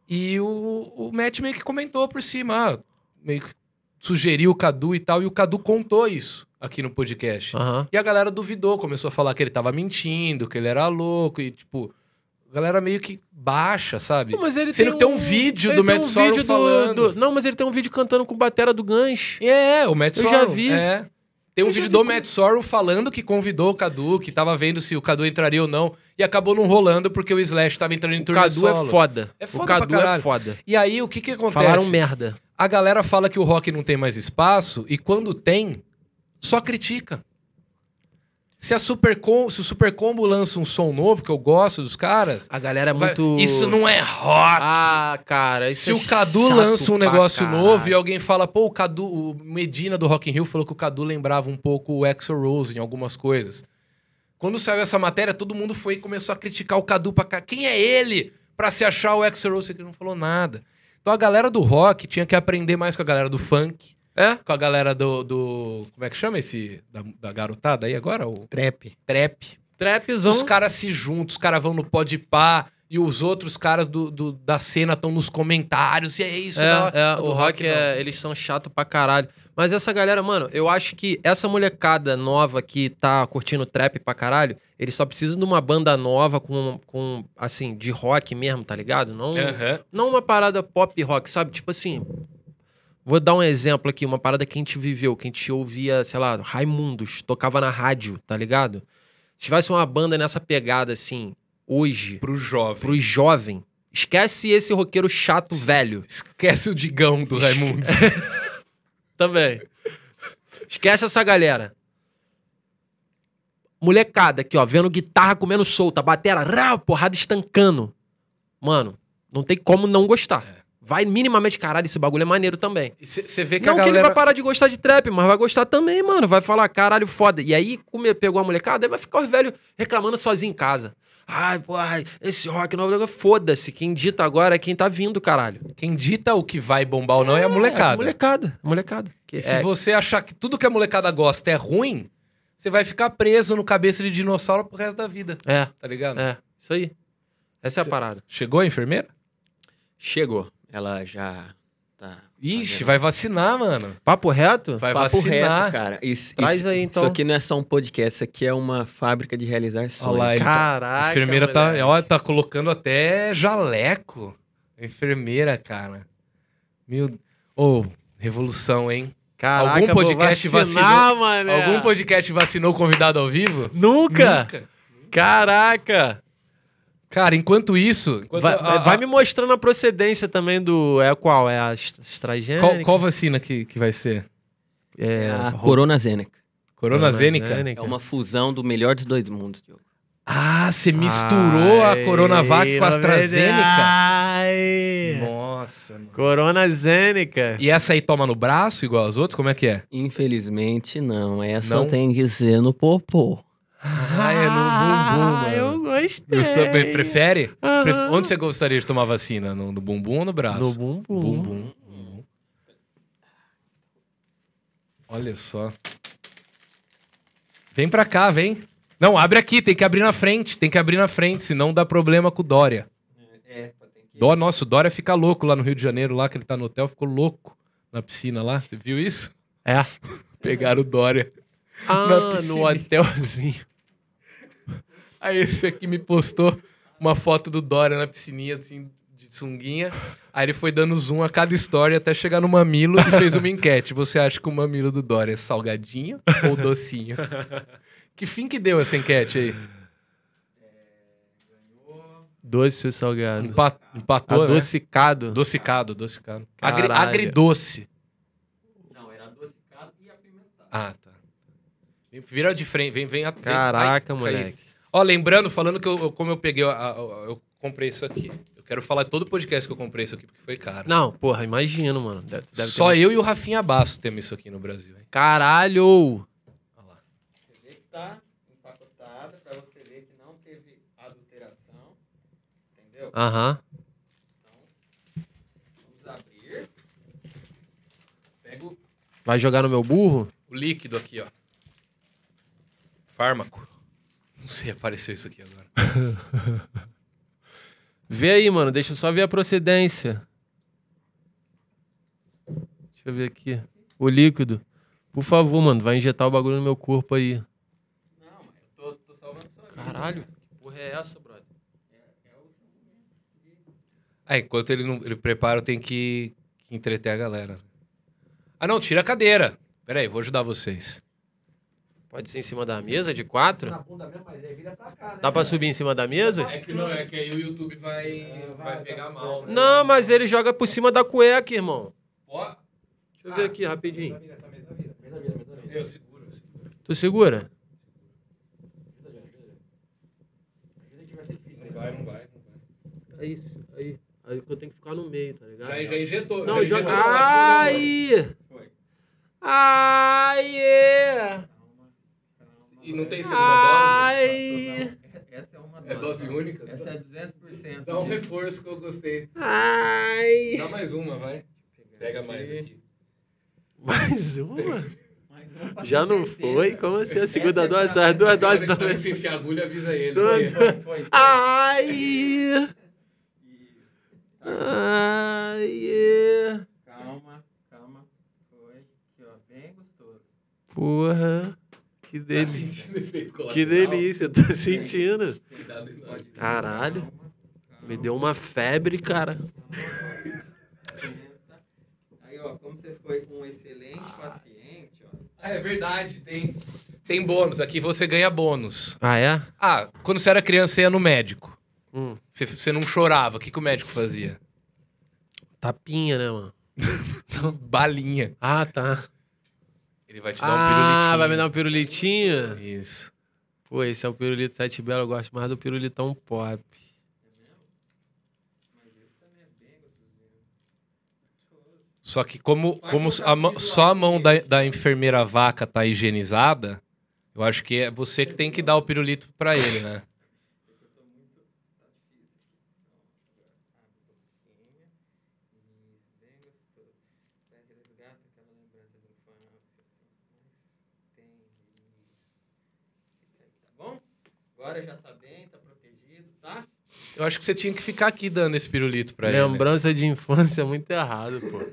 E o, o Matt meio que comentou por cima, ah, meio que sugeriu o Cadu e tal, e o Cadu contou isso aqui no podcast. Uhum. E a galera duvidou, começou a falar que ele tava mentindo, que ele era louco, e tipo, a galera meio que baixa, sabe? Não, mas ele Sendo tem, que tem um, vídeo do Matt um falando. Do... Não, mas ele tem um vídeo cantando com batera do Gans É, o Matt Eu Eu já vi. É. Tem um Eu vídeo do Matt Sorrow falando que convidou o Cadu, que tava vendo se o Cadu entraria ou não, e acabou não rolando porque o Slash tava entrando em turnê solo. O Cadu é foda. É foda o Cadu é foda. E aí, o que que acontece? Falaram merda. A galera fala que o rock não tem mais espaço, e quando tem, só critica. Se, a Super Com, se o Super Combo lança um som novo, que eu gosto dos caras. A galera é muito. Isso não é rock! Ah, cara. se é o Cadu lança um negócio caralho. novo e alguém fala, pô, o Cadu. O Medina do Rock in Rio falou que o Cadu lembrava um pouco o Exo Rose em algumas coisas. Quando saiu essa matéria, todo mundo foi e começou a criticar o Cadu pra cá. Quem é ele pra se achar o Exo Rose? Ele não falou nada. Então a galera do rock tinha que aprender mais com a galera do funk é, com a galera do, do. Como é que chama esse? Da, da garotada aí agora? O... Trap. Trap. Trapzão. Os caras se juntam, os caras vão no de pá. E os outros caras do, do da cena estão nos comentários, e é isso. É, é o rock, rock é, eles são chato pra caralho. Mas essa galera, mano, eu acho que essa molecada nova que tá curtindo trap pra caralho, eles só precisam de uma banda nova com, com assim, de rock mesmo, tá ligado? Não, uhum. não uma parada pop rock, sabe? Tipo assim, Vou dar um exemplo aqui, uma parada que a gente viveu, que a gente ouvia, sei lá, Raimundos, tocava na rádio, tá ligado? Se tivesse uma banda nessa pegada, assim, hoje. Pro jovem. Pro jovem. Esquece esse roqueiro chato es velho. Esquece o Digão do Raimundos. <laughs> Também. Esquece essa galera. Molecada aqui, ó, vendo guitarra comendo solta, batera, ra, porrada estancando. Mano, não tem como não gostar. É vai minimamente, caralho, esse bagulho é maneiro também. Você vê que Não a galera... que ele vai parar de gostar de trap, mas vai gostar também, mano. Vai falar, caralho, foda. E aí, como pegou a molecada, aí vai ficar o velho reclamando sozinho em casa. Ai, porra, esse rock novo, foda-se. Quem dita agora é quem tá vindo, caralho. Quem dita o que vai bombar ou não é, é a molecada. É a molecada, a molecada. Se você achar que tudo que a molecada gosta é ruim, você vai ficar preso no cabeça de dinossauro pro resto da vida. É. Tá ligado? É, isso aí. Essa é a parada. Chegou a enfermeira? Chegou. Ela já tá. Ixi, fazendo... vai vacinar, mano. Papo reto? Vai Papo vacinar. reto, cara. Isso, Traz isso, aí, então. Isso aqui não é só um podcast, isso aqui é uma fábrica de realizar sonhos. Olha lá, tá- Caraca, a enfermeira tá, ó, tá colocando até jaleco. Enfermeira, cara. Meu... Ô, oh, revolução, hein? Caraca, algum podcast vacinar, vacinou, mano. Algum podcast vacinou convidado ao vivo? Nunca. Nunca. Caraca! Cara, enquanto isso. Enquanto vai, a, a... vai, me mostrando a procedência também do. É qual? É a astrazeneca? Qual, qual vacina que, que vai ser? É, é a Coronazeneca. Coronazeneca? Coronazeneca? É uma fusão do melhor dos dois mundos, Diogo. Ah, você misturou ai, a Coronavac com a AstraZeneca? Ai. Nossa, mano. Coronazeneca. E essa aí toma no braço, igual as outras? Como é que é? Infelizmente, não. Essa não? tem que ser no popô ah, no bumbum. Ah, mano. Eu gostei. prefere? Uhum. Pref... Onde você gostaria de tomar vacina? No, no bumbum ou no braço? No bumbum. bumbum. bumbum. Olha só. Vem pra cá, vem. Não, abre aqui, tem que abrir na frente, tem que abrir na frente, senão dá problema com o Dória. É, é tem que... Dó, nossa, o Dória fica louco lá no Rio de Janeiro, lá que ele tá no hotel, ficou louco na piscina lá. Você viu isso? É. <laughs> Pegaram o Dória. Ah, no hotelzinho. Aí esse aqui me postou uma foto do Dória na piscininha, assim, de sunguinha. Aí ele foi dando zoom a cada história até chegar no mamilo e fez uma <laughs> enquete. Você acha que o mamilo do Dória é salgadinho ou docinho? <laughs> que fim que deu essa enquete aí? É, Doce ou salgado? Empa empatou, Adocicado. Né? Adocicado, adocicado. Agri agridoce. Não, era adocicado e apimentado. Ah, tá. Vira de frente, vem, vem. Caraca, vem, moleque. Ó, lembrando, falando que eu, eu como eu peguei, a, a, eu comprei isso aqui. Eu quero falar todo o podcast que eu comprei isso aqui, porque foi caro. Não, porra, imagino, mano. Deve, deve Só ter... eu e o Rafinha Basso temos isso aqui no Brasil. Hein? Caralho! Olha lá. Você vê que tá empacotada, pra você ver que não teve adulteração. Entendeu? Aham. Uh -huh. Então, vamos abrir. Vai jogar no meu burro? O líquido aqui, ó. Fármaco. Não sei, apareceu isso aqui agora. <laughs> Vê aí, mano. Deixa eu só ver a procedência. Deixa eu ver aqui. O líquido. Por favor, mano, vai injetar o bagulho no meu corpo aí. Não, mas eu tô, tô salvando Caralho, que porra é essa, brother? Ah, enquanto ele não ele prepara, eu tenho que, que entreter a galera. Ah, não, tira a cadeira. Pera aí, vou ajudar vocês. Pode ser em cima da mesa, de quatro? Né? Dá pra subir em cima da mesa? É que não, é que aí o YouTube vai, é, vai pegar tá mal. Né? né? Não, mas ele joga por cima da cueca, irmão. Ó. Deixa eu ver aqui rapidinho. Eu seguro, eu seguro. Tu segura? Não vai, não vai. É isso, aí. Aí eu tenho que ficar no meio, tá ligado? Já, já injetou. Não, já joga. Ai! Ai! É e não tem segunda Ai. dose. Essa é uma é dose. É dose única? Essa é 200%. Dá um reforço que eu gostei. Ai. Dá mais uma, vai. Pega mais aqui. Mais uma? Já não foi? Como assim a segunda é dose? As duas doses não. Se enfiar agulha, avisa ele. Ai! Ai! Calma, calma. Foi. Aqui, ó. Bem gostoso. Porra. Tá que delícia. Tá que delícia, tô sentindo. Caralho. Me deu uma febre, cara. Aí, ó, como você foi um excelente paciente, ó. Ah, é verdade, tem. Tem bônus. Aqui você ganha bônus. Ah, é? Ah, quando você era criança, você ia no médico. Hum. Você, você não chorava. O que, que o médico fazia? Tapinha, né, mano? <laughs> Balinha. Ah, tá. Ele vai te dar um ah, pirulitinho. Ah, vai me dar um pirulitinho? Isso. Pô, esse é o pirulito Sete Belo. Eu gosto mais do pirulitão pop. Só que como, como a, só a mão da, da enfermeira vaca tá higienizada, eu acho que é você que tem que dar o pirulito para ele, né? agora já tá bem, tá protegido, tá? Eu acho que você tinha que ficar aqui dando esse pirulito pra ele. Né? Lembrança de infância é muito errado, pô.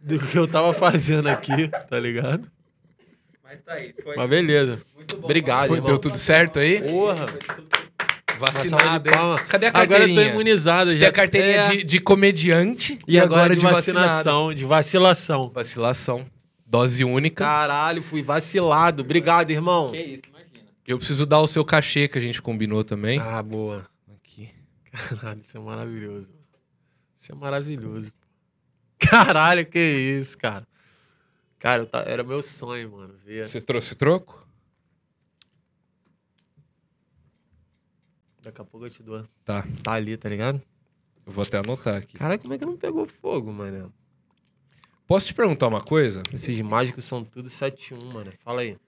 Do que eu tava fazendo aqui, tá ligado? Mas tá aí. Foi Mas beleza. Muito bom. Obrigado, Foi, Deu tudo certo aí? Porra. Vacinado, hein? Cadê a carteirinha? Agora eu tô imunizado. Você já tem a carteirinha é... de, de, comediante e, e agora, agora, de, de vacinação. Vacinado. De vacilação. Vacilação. Dose única. Caralho, fui vacilado. Obrigado, irmão. Que isso, mano. Eu preciso dar o seu cachê que a gente combinou também. Ah, boa. Aqui. Caralho, isso é maravilhoso. Isso é maravilhoso. Caralho, que isso, cara. Cara, era meu sonho, mano. Você trouxe troco? Daqui a pouco eu te dou. Tá. Tá ali, tá ligado? Eu vou até anotar aqui. Caralho, como é que não pegou fogo, mano? Posso te perguntar uma coisa? Esses mágicos são tudo 7-1, mano. Fala aí.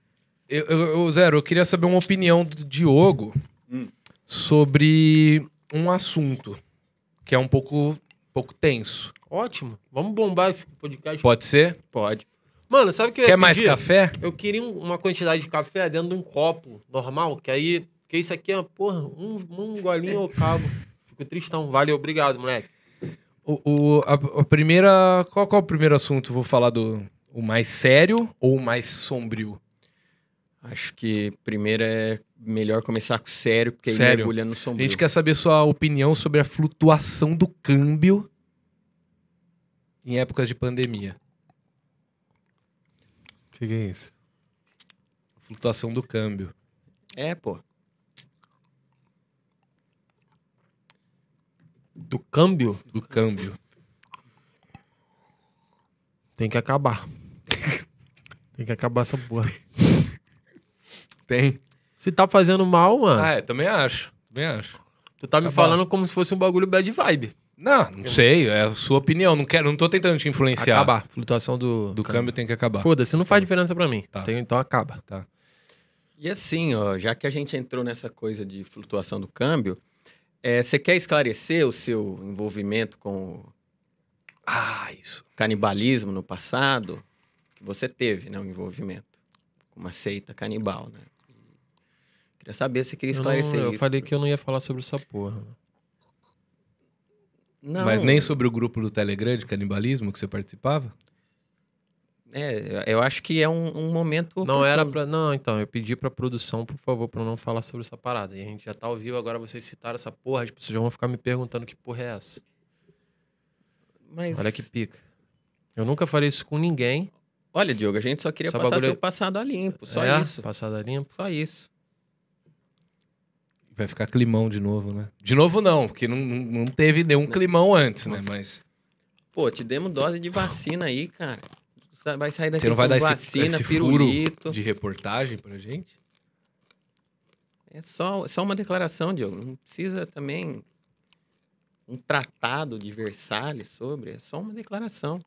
Eu, eu, Zero, eu queria saber uma opinião do Diogo hum. sobre um assunto que é um pouco, pouco tenso. Ótimo. Vamos bombar esse podcast. Pode ser? Pode. Mano, sabe o que eu Quer mais pedir? café? Eu queria uma quantidade de café dentro de um copo normal, que aí. Que isso aqui é, porra, um, um golinho ao cabo. Fico tristão. Valeu, obrigado, moleque. O, o a, a, primeira. Qual, qual é o primeiro assunto? Vou falar do. O mais sério ou o mais sombrio? Acho que primeiro é melhor começar com sério, porque sério. aí mergulha no sombrio. A gente quer saber sua opinião sobre a flutuação do câmbio em épocas de pandemia. O que, que é isso? Flutuação do câmbio. É, pô. Do câmbio? Do câmbio. Tem que acabar. <laughs> Tem que acabar essa porra. <laughs> tem. Se tá fazendo mal, mano. Ah, é, também acho. Também acho. Tu tá, tá me bom. falando como se fosse um bagulho bad vibe. Não, não sei, é a sua opinião. Não, quero, não tô tentando te influenciar. Acabar. Flutuação do, do câmbio. câmbio tem que acabar. Foda-se, não faz tá diferença para mim. Tá. Então, então acaba. Tá. E assim, ó, já que a gente entrou nessa coisa de flutuação do câmbio, é, você é, quer esclarecer o seu envolvimento com ah, isso. canibalismo no passado? Que você teve, né? Um envolvimento com uma seita canibal, né? Eu sabia, você queria esclarecer eu não, eu isso. Eu falei que eu não ia falar sobre essa porra. Não. Mas nem sobre o grupo do Telegram de canibalismo que você participava? É, eu acho que é um, um momento. Não oportuno. era pra. Não, então, eu pedi pra produção, por favor, pra não falar sobre essa parada. E a gente já tá ao vivo, agora vocês citaram essa porra, as pessoas já vão ficar me perguntando que porra é essa. Mas... Olha que pica. Eu nunca falei isso com ninguém. Olha, Diogo, a gente só queria só passar bagulho... seu passado a limpo, só é, isso. Passado a limpo? Só isso. Vai ficar climão de novo, né? De novo não, porque não, não teve nenhum não. climão antes, né? Mas... Pô, te demos dose de vacina aí, cara. Vai sair daqui Você não vai dar vacina, esse, esse Furo de reportagem pra gente? É só, só uma declaração, Diogo. Não precisa também um tratado de Versalhes sobre. É só uma declaração.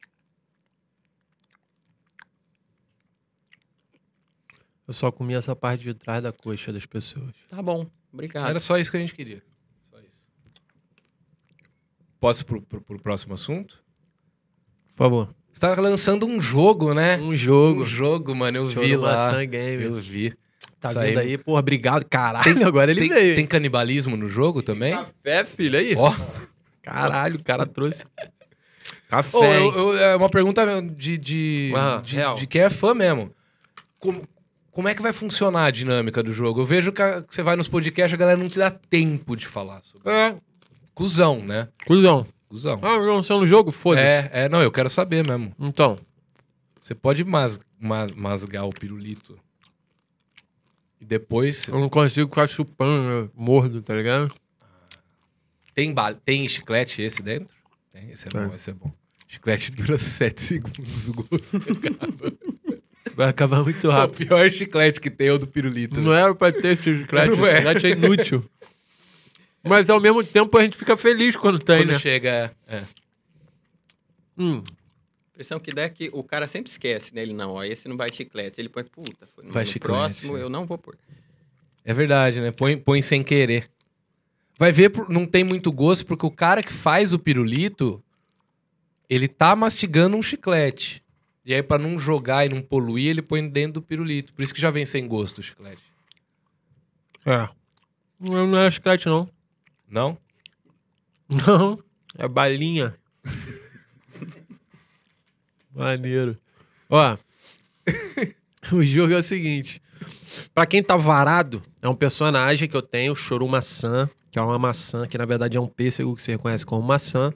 Eu só comi essa parte de trás da coxa das pessoas. Tá bom. Obrigado. Era só isso que a gente queria. Só isso. Posso pro, pro, pro próximo assunto? Por favor. Você tá lançando um jogo, né? Um jogo. Um jogo, mano. Eu jogo vi lá. Game. Eu vi. Tá vendo aí? Porra, obrigado. Caralho, tem, agora ele tem, veio. Tem canibalismo no jogo também? Café, filho, aí. Ó. Caralho, o cara trouxe. Café. Oh, eu, eu, é uma pergunta de, de, uhum, de, de, quem é fã mesmo. Como, como é que vai funcionar a dinâmica do jogo? Eu vejo que, você vai nos podcasts, a galera não te dá tempo de falar sobre. É. Cusão, né? Cusão. Cusão. Ah, não ser no jogo? Foda-se. É, é, não, eu quero saber mesmo. Então. Você pode mas, mas, masgar o pirulito. E depois. Eu não consigo ficar chupando, né? mordo, tá ligado? Tem, ba... Tem chiclete esse dentro? Tem, esse é, é. bom, esse é bom. Chiclete dura 7 <laughs> segundos, o gosto Vai acabar muito é rápido. O pior chiclete que tem é o do pirulito. Não né? era pra ter esse chiclete, o é. chiclete é inútil. Mas ao mesmo tempo a gente fica feliz quando tem, quando né? Quando chega. É. é. Hum. A impressão que dá é que o cara sempre esquece, né? Ele não, ó, esse não vai chiclete. Ele põe, puta, foi no, vai chiclete. próximo eu não vou pôr. É verdade, né? Põe, põe sem querer. Vai ver, não tem muito gosto, porque o cara que faz o pirulito, ele tá mastigando um chiclete. E aí, para não jogar e não poluir, ele põe dentro do pirulito. Por isso que já vem sem gosto o chiclete. É. Não, é chiclete, não. Não? Não. É balinha. <laughs> Maneiro. Ó, <laughs> o jogo é o seguinte. Pra quem tá varado, é um personagem que eu tenho, Choro Maçã, que é uma maçã, que na verdade é um pêssego que você reconhece como maçã.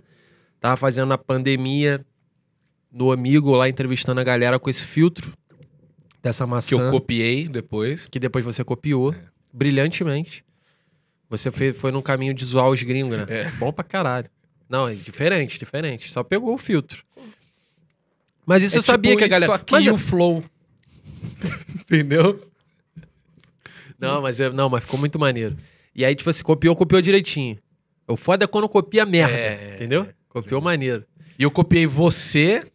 Tava fazendo a pandemia, no Amigo lá entrevistando a galera com esse filtro dessa maçã. Que eu copiei depois. Que depois você copiou é. brilhantemente. Você foi, foi num caminho de zoar os gringos, né? É. Bom pra caralho. Não, é diferente, diferente. Só pegou o filtro. Mas isso é eu tipo sabia que a galera. Isso aqui mas e o flow. <laughs> Entendeu? Não, mas eu, não, mas ficou muito maneiro. E aí, tipo assim, copiou, copiou direitinho. O foda é quando copia merda, é, entendeu? Copiou maneiro. E eu copiei você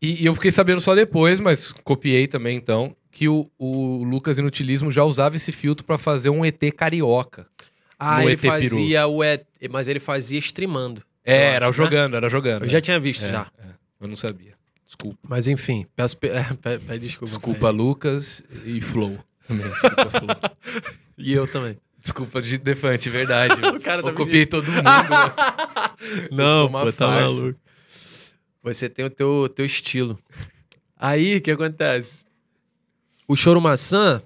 e, e, eu fiquei sabendo só depois, mas copiei também então, que o, o Lucas Inutilismo já usava esse filtro para fazer um ET carioca. Ah, ele ET fazia Peru. o ET, mas ele fazia streamando. É, acho, era né? jogando, era jogando. Eu né? já é. tinha visto é, já. É, eu não sabia. Desculpa. Mas enfim, peço pe... <laughs> É, pe... pe... desculpa. Desculpa, Lucas e Flow. Também, desculpa, <laughs> Flow. e eu também. Desculpa, de Defante, verdade. <laughs> o cara tá eu copiei todo mundo. Né? Não, pô, tá maluco. Você tem o teu, teu estilo. Aí, o que acontece? O Choro Maçã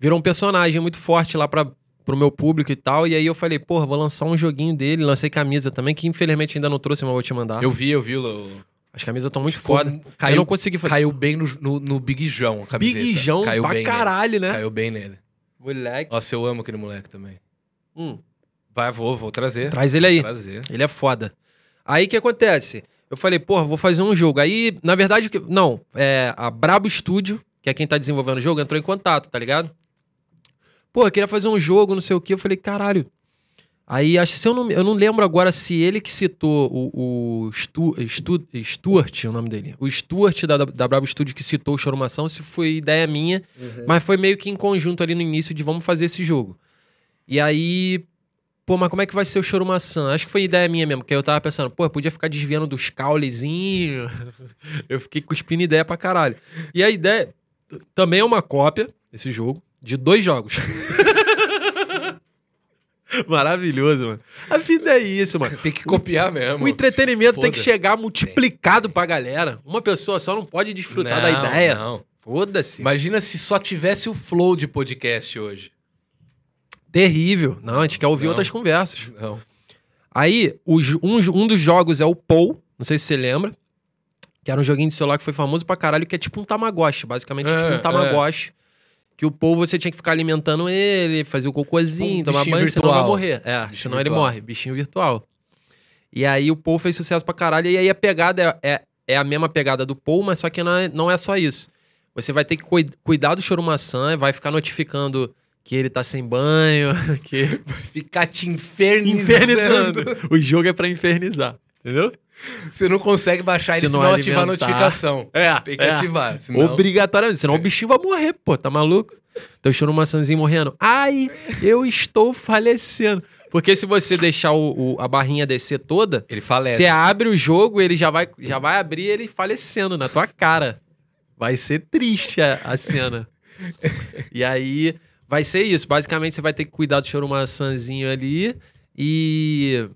virou um personagem muito forte lá pra, pro meu público e tal. E aí eu falei, porra, vou lançar um joguinho dele. Lancei camisa também, que infelizmente ainda não trouxe, mas vou te mandar. Eu vi, eu vi. Eu... As camisas estão muito fodas. Caiu, eu não consegui fazer. Caiu bem no, no, no Big Jão, a camiseta. Big caiu pra caralho, nele. né? Caiu bem nele. Moleque. Nossa, eu amo aquele moleque também. Hum. Vai, vou, vou trazer. Traz ele aí. Trazer. Ele é foda. Aí o que acontece? Eu falei, porra, vou fazer um jogo. Aí, na verdade, não, é, a Brabo Studio, que é quem tá desenvolvendo o jogo, entrou em contato, tá ligado? Pô, queria fazer um jogo, não sei o quê. Eu falei, caralho. Aí, acho que eu não, eu não lembro agora se ele que citou o, o Stu, Stu, Stuart, é o nome dele. O Stuart da, da Studio que citou o Chorumação, se foi ideia minha, uhum. mas foi meio que em conjunto ali no início de vamos fazer esse jogo. E aí, pô, mas como é que vai ser o choro maçã? Acho que foi ideia minha mesmo, porque eu tava pensando, pô, eu podia ficar desviando dos caulezinhos. <laughs> eu fiquei cuspindo ideia pra caralho. E a ideia também é uma cópia, esse jogo, de dois jogos. <laughs> Maravilhoso, mano. A vida é isso, mano. Tem que copiar mesmo. O entretenimento tem que chegar multiplicado pra galera. Uma pessoa só não pode desfrutar não, da ideia. Não. Foda-se. Imagina se só tivesse o flow de podcast hoje. Terrível. Não, a gente quer ouvir não. outras conversas. Não. Aí, os, um, um dos jogos é o Pou, não sei se você lembra, que era um joguinho de celular que foi famoso pra caralho, que é tipo um Tamagotchi, basicamente tipo é, tipo um Tamagotchi. É. Que o Pou você tinha que ficar alimentando ele, fazer o cocôzinho, um tomar banho, virtual. senão vai morrer. É, bichinho senão virtual. ele morre. Bichinho virtual. E aí o Paul fez sucesso pra caralho. E aí a pegada é, é, é, a mesma pegada do Paul, mas só que não é, não é só isso. Você vai ter que cuid, cuidar do Chorumaçã, vai ficar notificando que ele tá sem banho, <laughs> que vai ficar te infernizando. infernizando. O jogo é para infernizar, entendeu? Você não consegue baixar se ele não se não ativar a notificação. É, tem que é. ativar. Senão... Obrigatoriamente, senão o bichinho vai morrer, pô, tá maluco? Tô achando uma maçãzinha morrendo. Ai, eu estou falecendo. Porque se você deixar o, o, a barrinha descer toda, ele falece. Você abre o jogo, ele já vai, já vai abrir ele falecendo na tua cara. Vai ser triste a, a cena. <laughs> e aí, vai ser isso. Basicamente, você vai ter que cuidar do choro ali e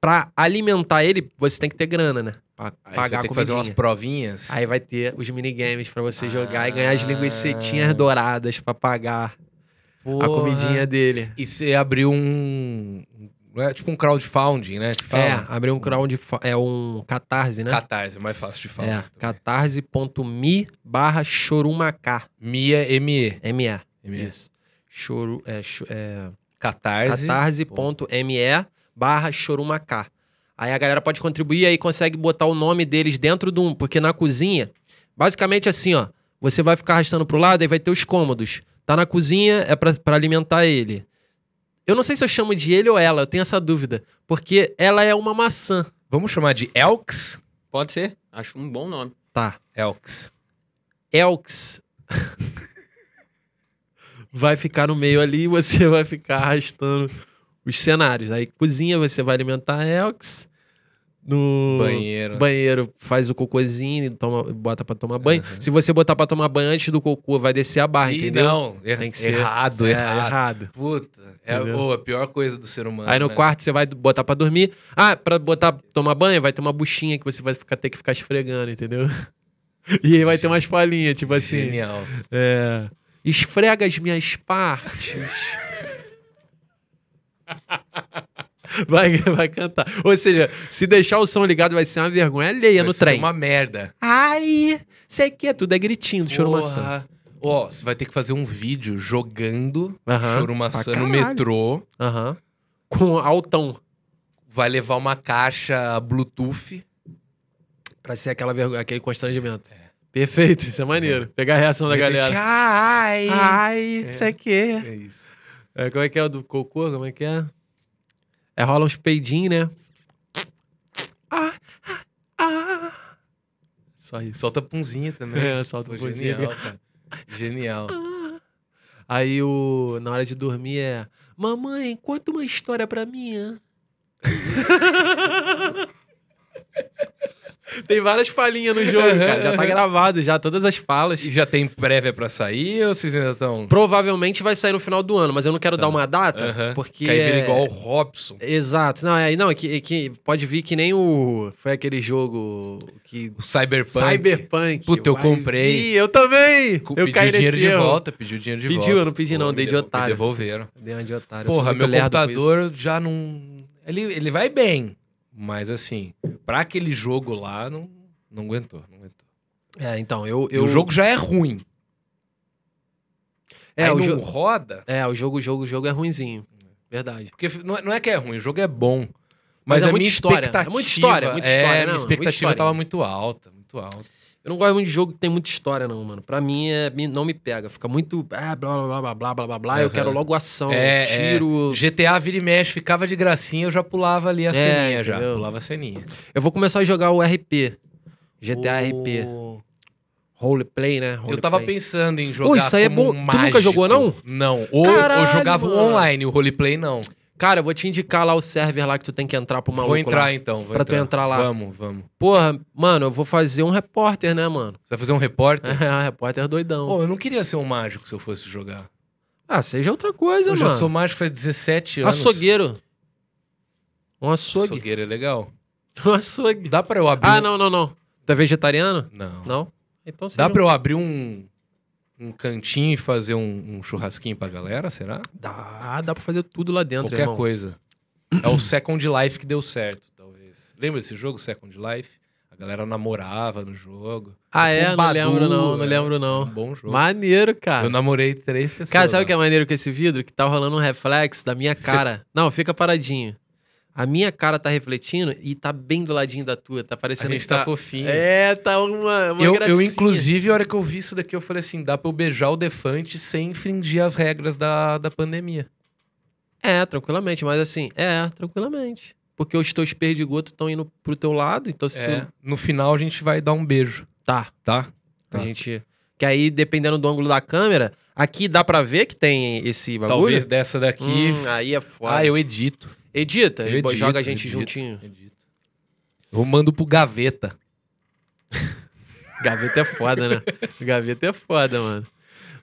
para alimentar ele, você tem que ter grana, né? Pra Aí pagar você tem que fazer umas provinhas. Aí vai ter os minigames para você ah. jogar e ganhar as ah. linguiçetinhas douradas para pagar Porra. a comidinha dele. E você abriu um. É tipo um crowdfunding, né? é, abrir abriu um crowdfunding. É um catarse, né? Catarse, mais fácil de falar. É, catarse.me barra chorumacá. Mia, é M-E. M-E. MS. Isso. Choro, é, é, catarse. catarse.me barra chorumacá. Aí a galera pode contribuir aí consegue botar o nome deles dentro de um, porque na cozinha, basicamente assim, ó, você vai ficar arrastando pro lado e vai ter os cômodos. Tá na cozinha é para alimentar ele. Eu não sei se eu chamo de ele ou ela, eu tenho essa dúvida, porque ela é uma maçã. Vamos chamar de Elks? Pode ser, acho um bom nome. Tá. Elks. Elks. <laughs> vai ficar no meio ali e você <laughs> vai ficar arrastando os cenários. Aí cozinha, você vai alimentar a Elx. No banheiro. banheiro, faz o cocôzinho, toma, bota pra tomar banho. Uhum. Se você botar pra tomar banho antes do cocô, vai descer a barra, Ih, entendeu? Não, er Tem que ser... errado, é, errado. Puta, é oh, a pior coisa do ser humano. Aí no né? quarto você vai botar pra dormir. Ah, pra botar, tomar banho, vai ter uma buchinha que você vai ficar, ter que ficar esfregando, entendeu? <laughs> E aí vai ter umas palhinhas, tipo assim. Genial. É. Esfrega as minhas partes. <laughs> Vai, vai cantar. Ou seja, se deixar o som ligado vai ser uma vergonha alheia vai no trem. Vai ser uma merda. Ai, sei é que é tudo, é gritinho do choro maçã. Ó, você vai ter que fazer um vídeo jogando uh -huh. choro maçã no metrô. Uh -huh. Com altão. Vai levar uma caixa Bluetooth. Pra ser aquela vergonha, aquele constrangimento. É. Perfeito, isso é maneiro. Uhum. Pegar a reação da galera. Ai, ai, é, isso aqui. É isso. É, como é que é o do cocô? Como é que é? É rola uns peidinhos, né? Ah, ah, ah. Só isso. Solta punzinha também. É, solta Pô, punzinha. Genial, cara. Genial. Ah. Aí o na hora de dormir é: "Mamãe, conta uma história pra mim". <laughs> tem várias falinhas no jogo, cara. Já tá gravado, já todas as falas. E já tem prévia para sair ou vocês ainda estão. Provavelmente vai sair no final do ano, mas eu não quero tá. dar uma data, porque. Que aí é... igual o Robson. Exato. Não, é, não, é que, é que pode vir que nem o. Foi aquele jogo que. O Cyberpunk. Cyberpunk. Puta, eu comprei. Ih, eu também! Co eu caí dinheiro de volta, pediu dinheiro de volta. Pediu, eu não pedi, não, dei de otário. devolveram. Dei uma de otário. Porra, meu computador já não. Ele, ele vai bem. Mas assim, para aquele jogo lá, não, não aguentou, não aguentou. É, então, eu. eu... o jogo já é ruim. É, Aí o jogo roda. É, o jogo, jogo, jogo é ruinzinho. Verdade. Porque não é, não é que é ruim, o jogo é bom. Mas, mas é, muita história. É muita história, muita história. É, né, minha expectativa muito tava muito alta, muito alta. Eu não gosto muito de jogo que tem muita história, não, mano. Pra mim, é, não me pega. Fica muito. Ah, blá, blá, blá, blá, blá, blá, blá. Uhum. Eu quero logo ação, é, é. tiro. É. GTA vira e mexe, ficava de gracinha, eu já pulava ali a é, ceninha já. Entendeu? Pulava a ceninha. Eu vou começar a jogar o RP. GTA o... RP. Roleplay, né? Role eu tava play. pensando em jogar. Pô, isso aí é bom. Um tu nunca jogou, não? Não. Ou Caralho, eu jogava mano. online, o roleplay não. Cara, eu vou te indicar lá o server lá que tu tem que entrar pro maluco Vou entrar lá, então. Vou pra entrar. tu entrar lá. Vamos, vamos. Porra, mano, eu vou fazer um repórter, né, mano? Você vai fazer um repórter? <laughs> É, repórter doidão. Pô, eu não queria ser um mágico se eu fosse jogar. Ah, seja outra coisa, eu mano. Eu já sou mágico faz 17 anos. Açougueiro. Um açougue. Açougueiro é legal. <laughs> Um açougue. Dá pra eu abrir... Ah, não, não, não. Tu é vegetariano? Não. Não? Então Dá um... pra eu abrir um um cantinho e fazer um, um churrasquinho pra galera, será? Dá, dá pra fazer tudo lá dentro, Qualquer irmão. coisa. É o Second Life que deu certo, talvez. Lembra desse jogo, Second Life? A galera namorava no jogo. Ah, tipo é? Badu, não lembro não, não é. lembro não. É um bom jogo. Maneiro, cara. Eu namorei três pessoas. Cara, sabe o que é maneiro com esse vidro? Que tá rolando um reflexo da minha cara. Cê... Não, fica paradinho. A minha cara tá refletindo e tá bem do ladinho da tua, tá parecendo. A gente que tá, tá fofinho. É, tá uma, uma eu, gracinha. Eu, inclusive, a hora que eu vi isso daqui, eu falei assim: dá pra eu beijar o Defante sem infringir as regras da, da pandemia. É, tranquilamente, mas assim, é, tranquilamente. Porque os teus perdigotos estão indo pro teu lado, então se é, tu... No final a gente vai dar um beijo. Tá. Tá? tá. A gente. Que aí, dependendo do ângulo da câmera, aqui dá pra ver que tem esse bagulho. Talvez dessa daqui. Hum, aí é foda. Ah, eu edito. Edita, eu joga a gente edito, juntinho. Edito. Eu mando pro gaveta. gaveta é foda, né? gaveta é foda, mano.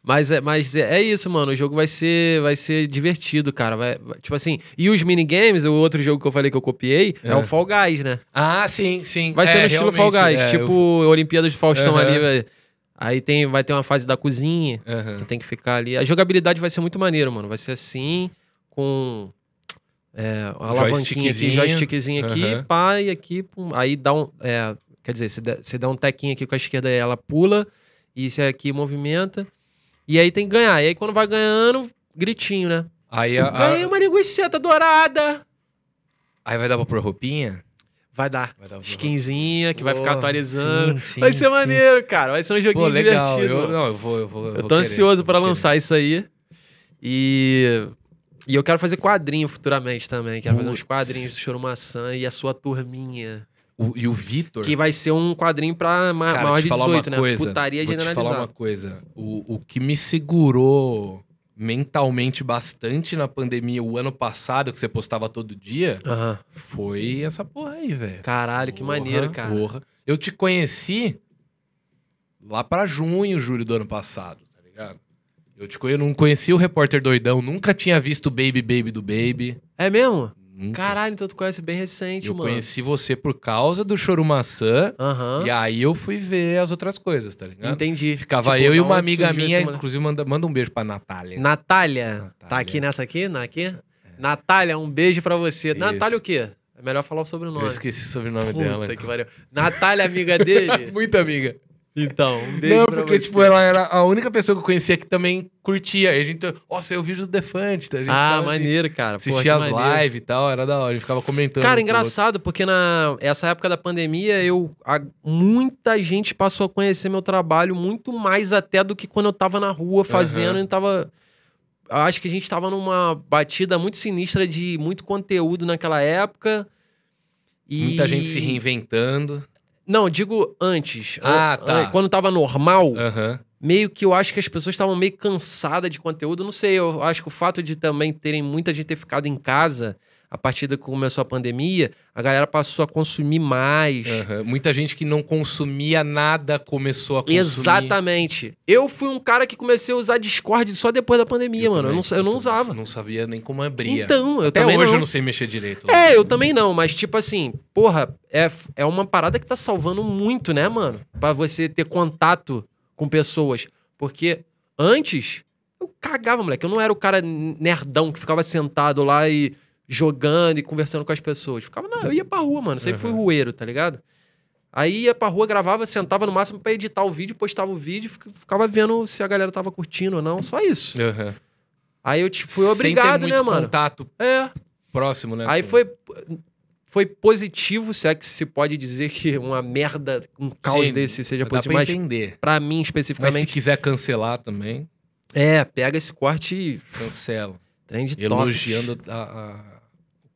Mas é, mas é, é, isso, mano. O jogo vai ser, vai ser divertido, cara. Vai, vai, tipo assim, e os minigames, o outro jogo que eu falei que eu copiei, é, é o Fall Guys, né? Ah, sim, sim. Vai é, ser no estilo Fall Guys, é, tipo eu... Olimpíadas de Faustão uhum. ali, velho. Aí tem, vai ter uma fase da cozinha, uhum. que tem que ficar ali. A jogabilidade vai ser muito maneiro, mano. Vai ser assim, com é, a alavanquinha aqui, assim, joystickzinho aqui, uhum. pá, e aqui, pum, aí dá um. É, quer dizer, você dá, um tequinho aqui com a esquerda e ela pula, e isso aqui movimenta. E aí tem que ganhar. E aí quando vai ganhando, gritinho, né? Aí a, Ganhei uma linguiça dourada! Aí vai dar pra pôr roupinha? Vai dar. Vai dar Skinzinha, que vai ficar atualizando. Sim, sim, vai ser sim. maneiro, cara. Vai ser um joguinho Pô, legal. divertido. Eu, não, eu vou, eu vou. Eu, tô querer, ansioso para lançar querer. isso aí. E e eu quero fazer quadrinho futuramente também. Quero Putz. fazer uns quadrinhos do Choro Maçã e a sua turminha. O, e o Vitor. Que vai ser um quadrinho pra ma Cara, maior de 18, né? Coisa, Putaria generalizada. falar uma coisa. O, o que me segurou mentalmente bastante na pandemia o ano passado, que você postava todo dia, foi essa porra aí, velho. Caralho, porra, que maneiro, cara. Porra. Eu te conheci lá para junho, julho do ano passado. Eu, te eu não conhecia o repórter doidão, nunca tinha visto o Baby Baby do Baby. É mesmo? Nunca. Caralho, então tu conhece bem recente, eu mano. Eu conheci você por causa do Choro Maçã. Uhum. E aí eu fui ver as outras coisas, tá ligado? Entendi. Ficava tipo, eu e uma amiga minha, inclusive manda, manda um beijo pra Natália. Natália. Natália. Tá aqui nessa aqui? Na aqui? É. Natália, um beijo pra você. Isso. Natália o quê? É melhor falar o sobrenome. Eu esqueci o sobrenome Puta dela. Que então. pariu. Natália, amiga dele. <laughs> Muito amiga. Então, um beijo Não, porque, tipo, ela era a única pessoa que eu conhecia que também curtia. E a gente, nossa, eu vi o Defante. Tá? Ah, assim, maneiro, cara. Assistia Porra, as lives e tal, era da hora. A gente ficava comentando. Cara, engraçado, outro. porque na essa época da pandemia, eu a, muita gente passou a conhecer meu trabalho muito mais até do que quando eu tava na rua fazendo uhum. e tava acho que a gente estava numa batida muito sinistra de muito conteúdo naquela época. E... Muita gente se reinventando. Não, digo antes. Ah, tá. an, tá. An, quando tava normal, meio que eu acho que as pessoas estavam meio cansadas de conteúdo. Não sei, eu acho que o fato de também terem muita gente ter ficado em casa a partir da que começou a pandemia, a galera passou a consumir mais. Uhum. Muita gente que não consumia nada começou a consumir. Exatamente. Eu fui um cara que comecei a usar Discord só depois da pandemia, eu mano. Também, eu, não, eu não usava. Não sabia nem como abrir. Então, eu Até também hoje não. eu não sei mexer direito. É, eu também não, mas tipo assim, porra, é, é uma parada que tá salvando muito, né, mano? Pra você ter contato com pessoas. Porque antes, eu cagava, moleque. Eu não era o cara nerdão que ficava sentado lá e jogando e conversando com as pessoas. Ficava, não, eu ia pra rua, mano. Sempre uhum. fui rueiro, tá ligado? Aí ia pra rua, gravava, sentava no máximo para editar o vídeo, postava o vídeo, ficava vendo se a galera tava curtindo ou não, só isso. Uhum. Aí eu te, fui obrigado, né, mano? contato é. próximo, né? Aí foi, foi positivo, se é que se pode dizer que uma merda, um caos Sim, desse seja positivo. Dá pra entender. Pra mim, especificamente... Mas se quiser cancelar também... É, pega esse corte e... Cancela. Trend Elogiando a, a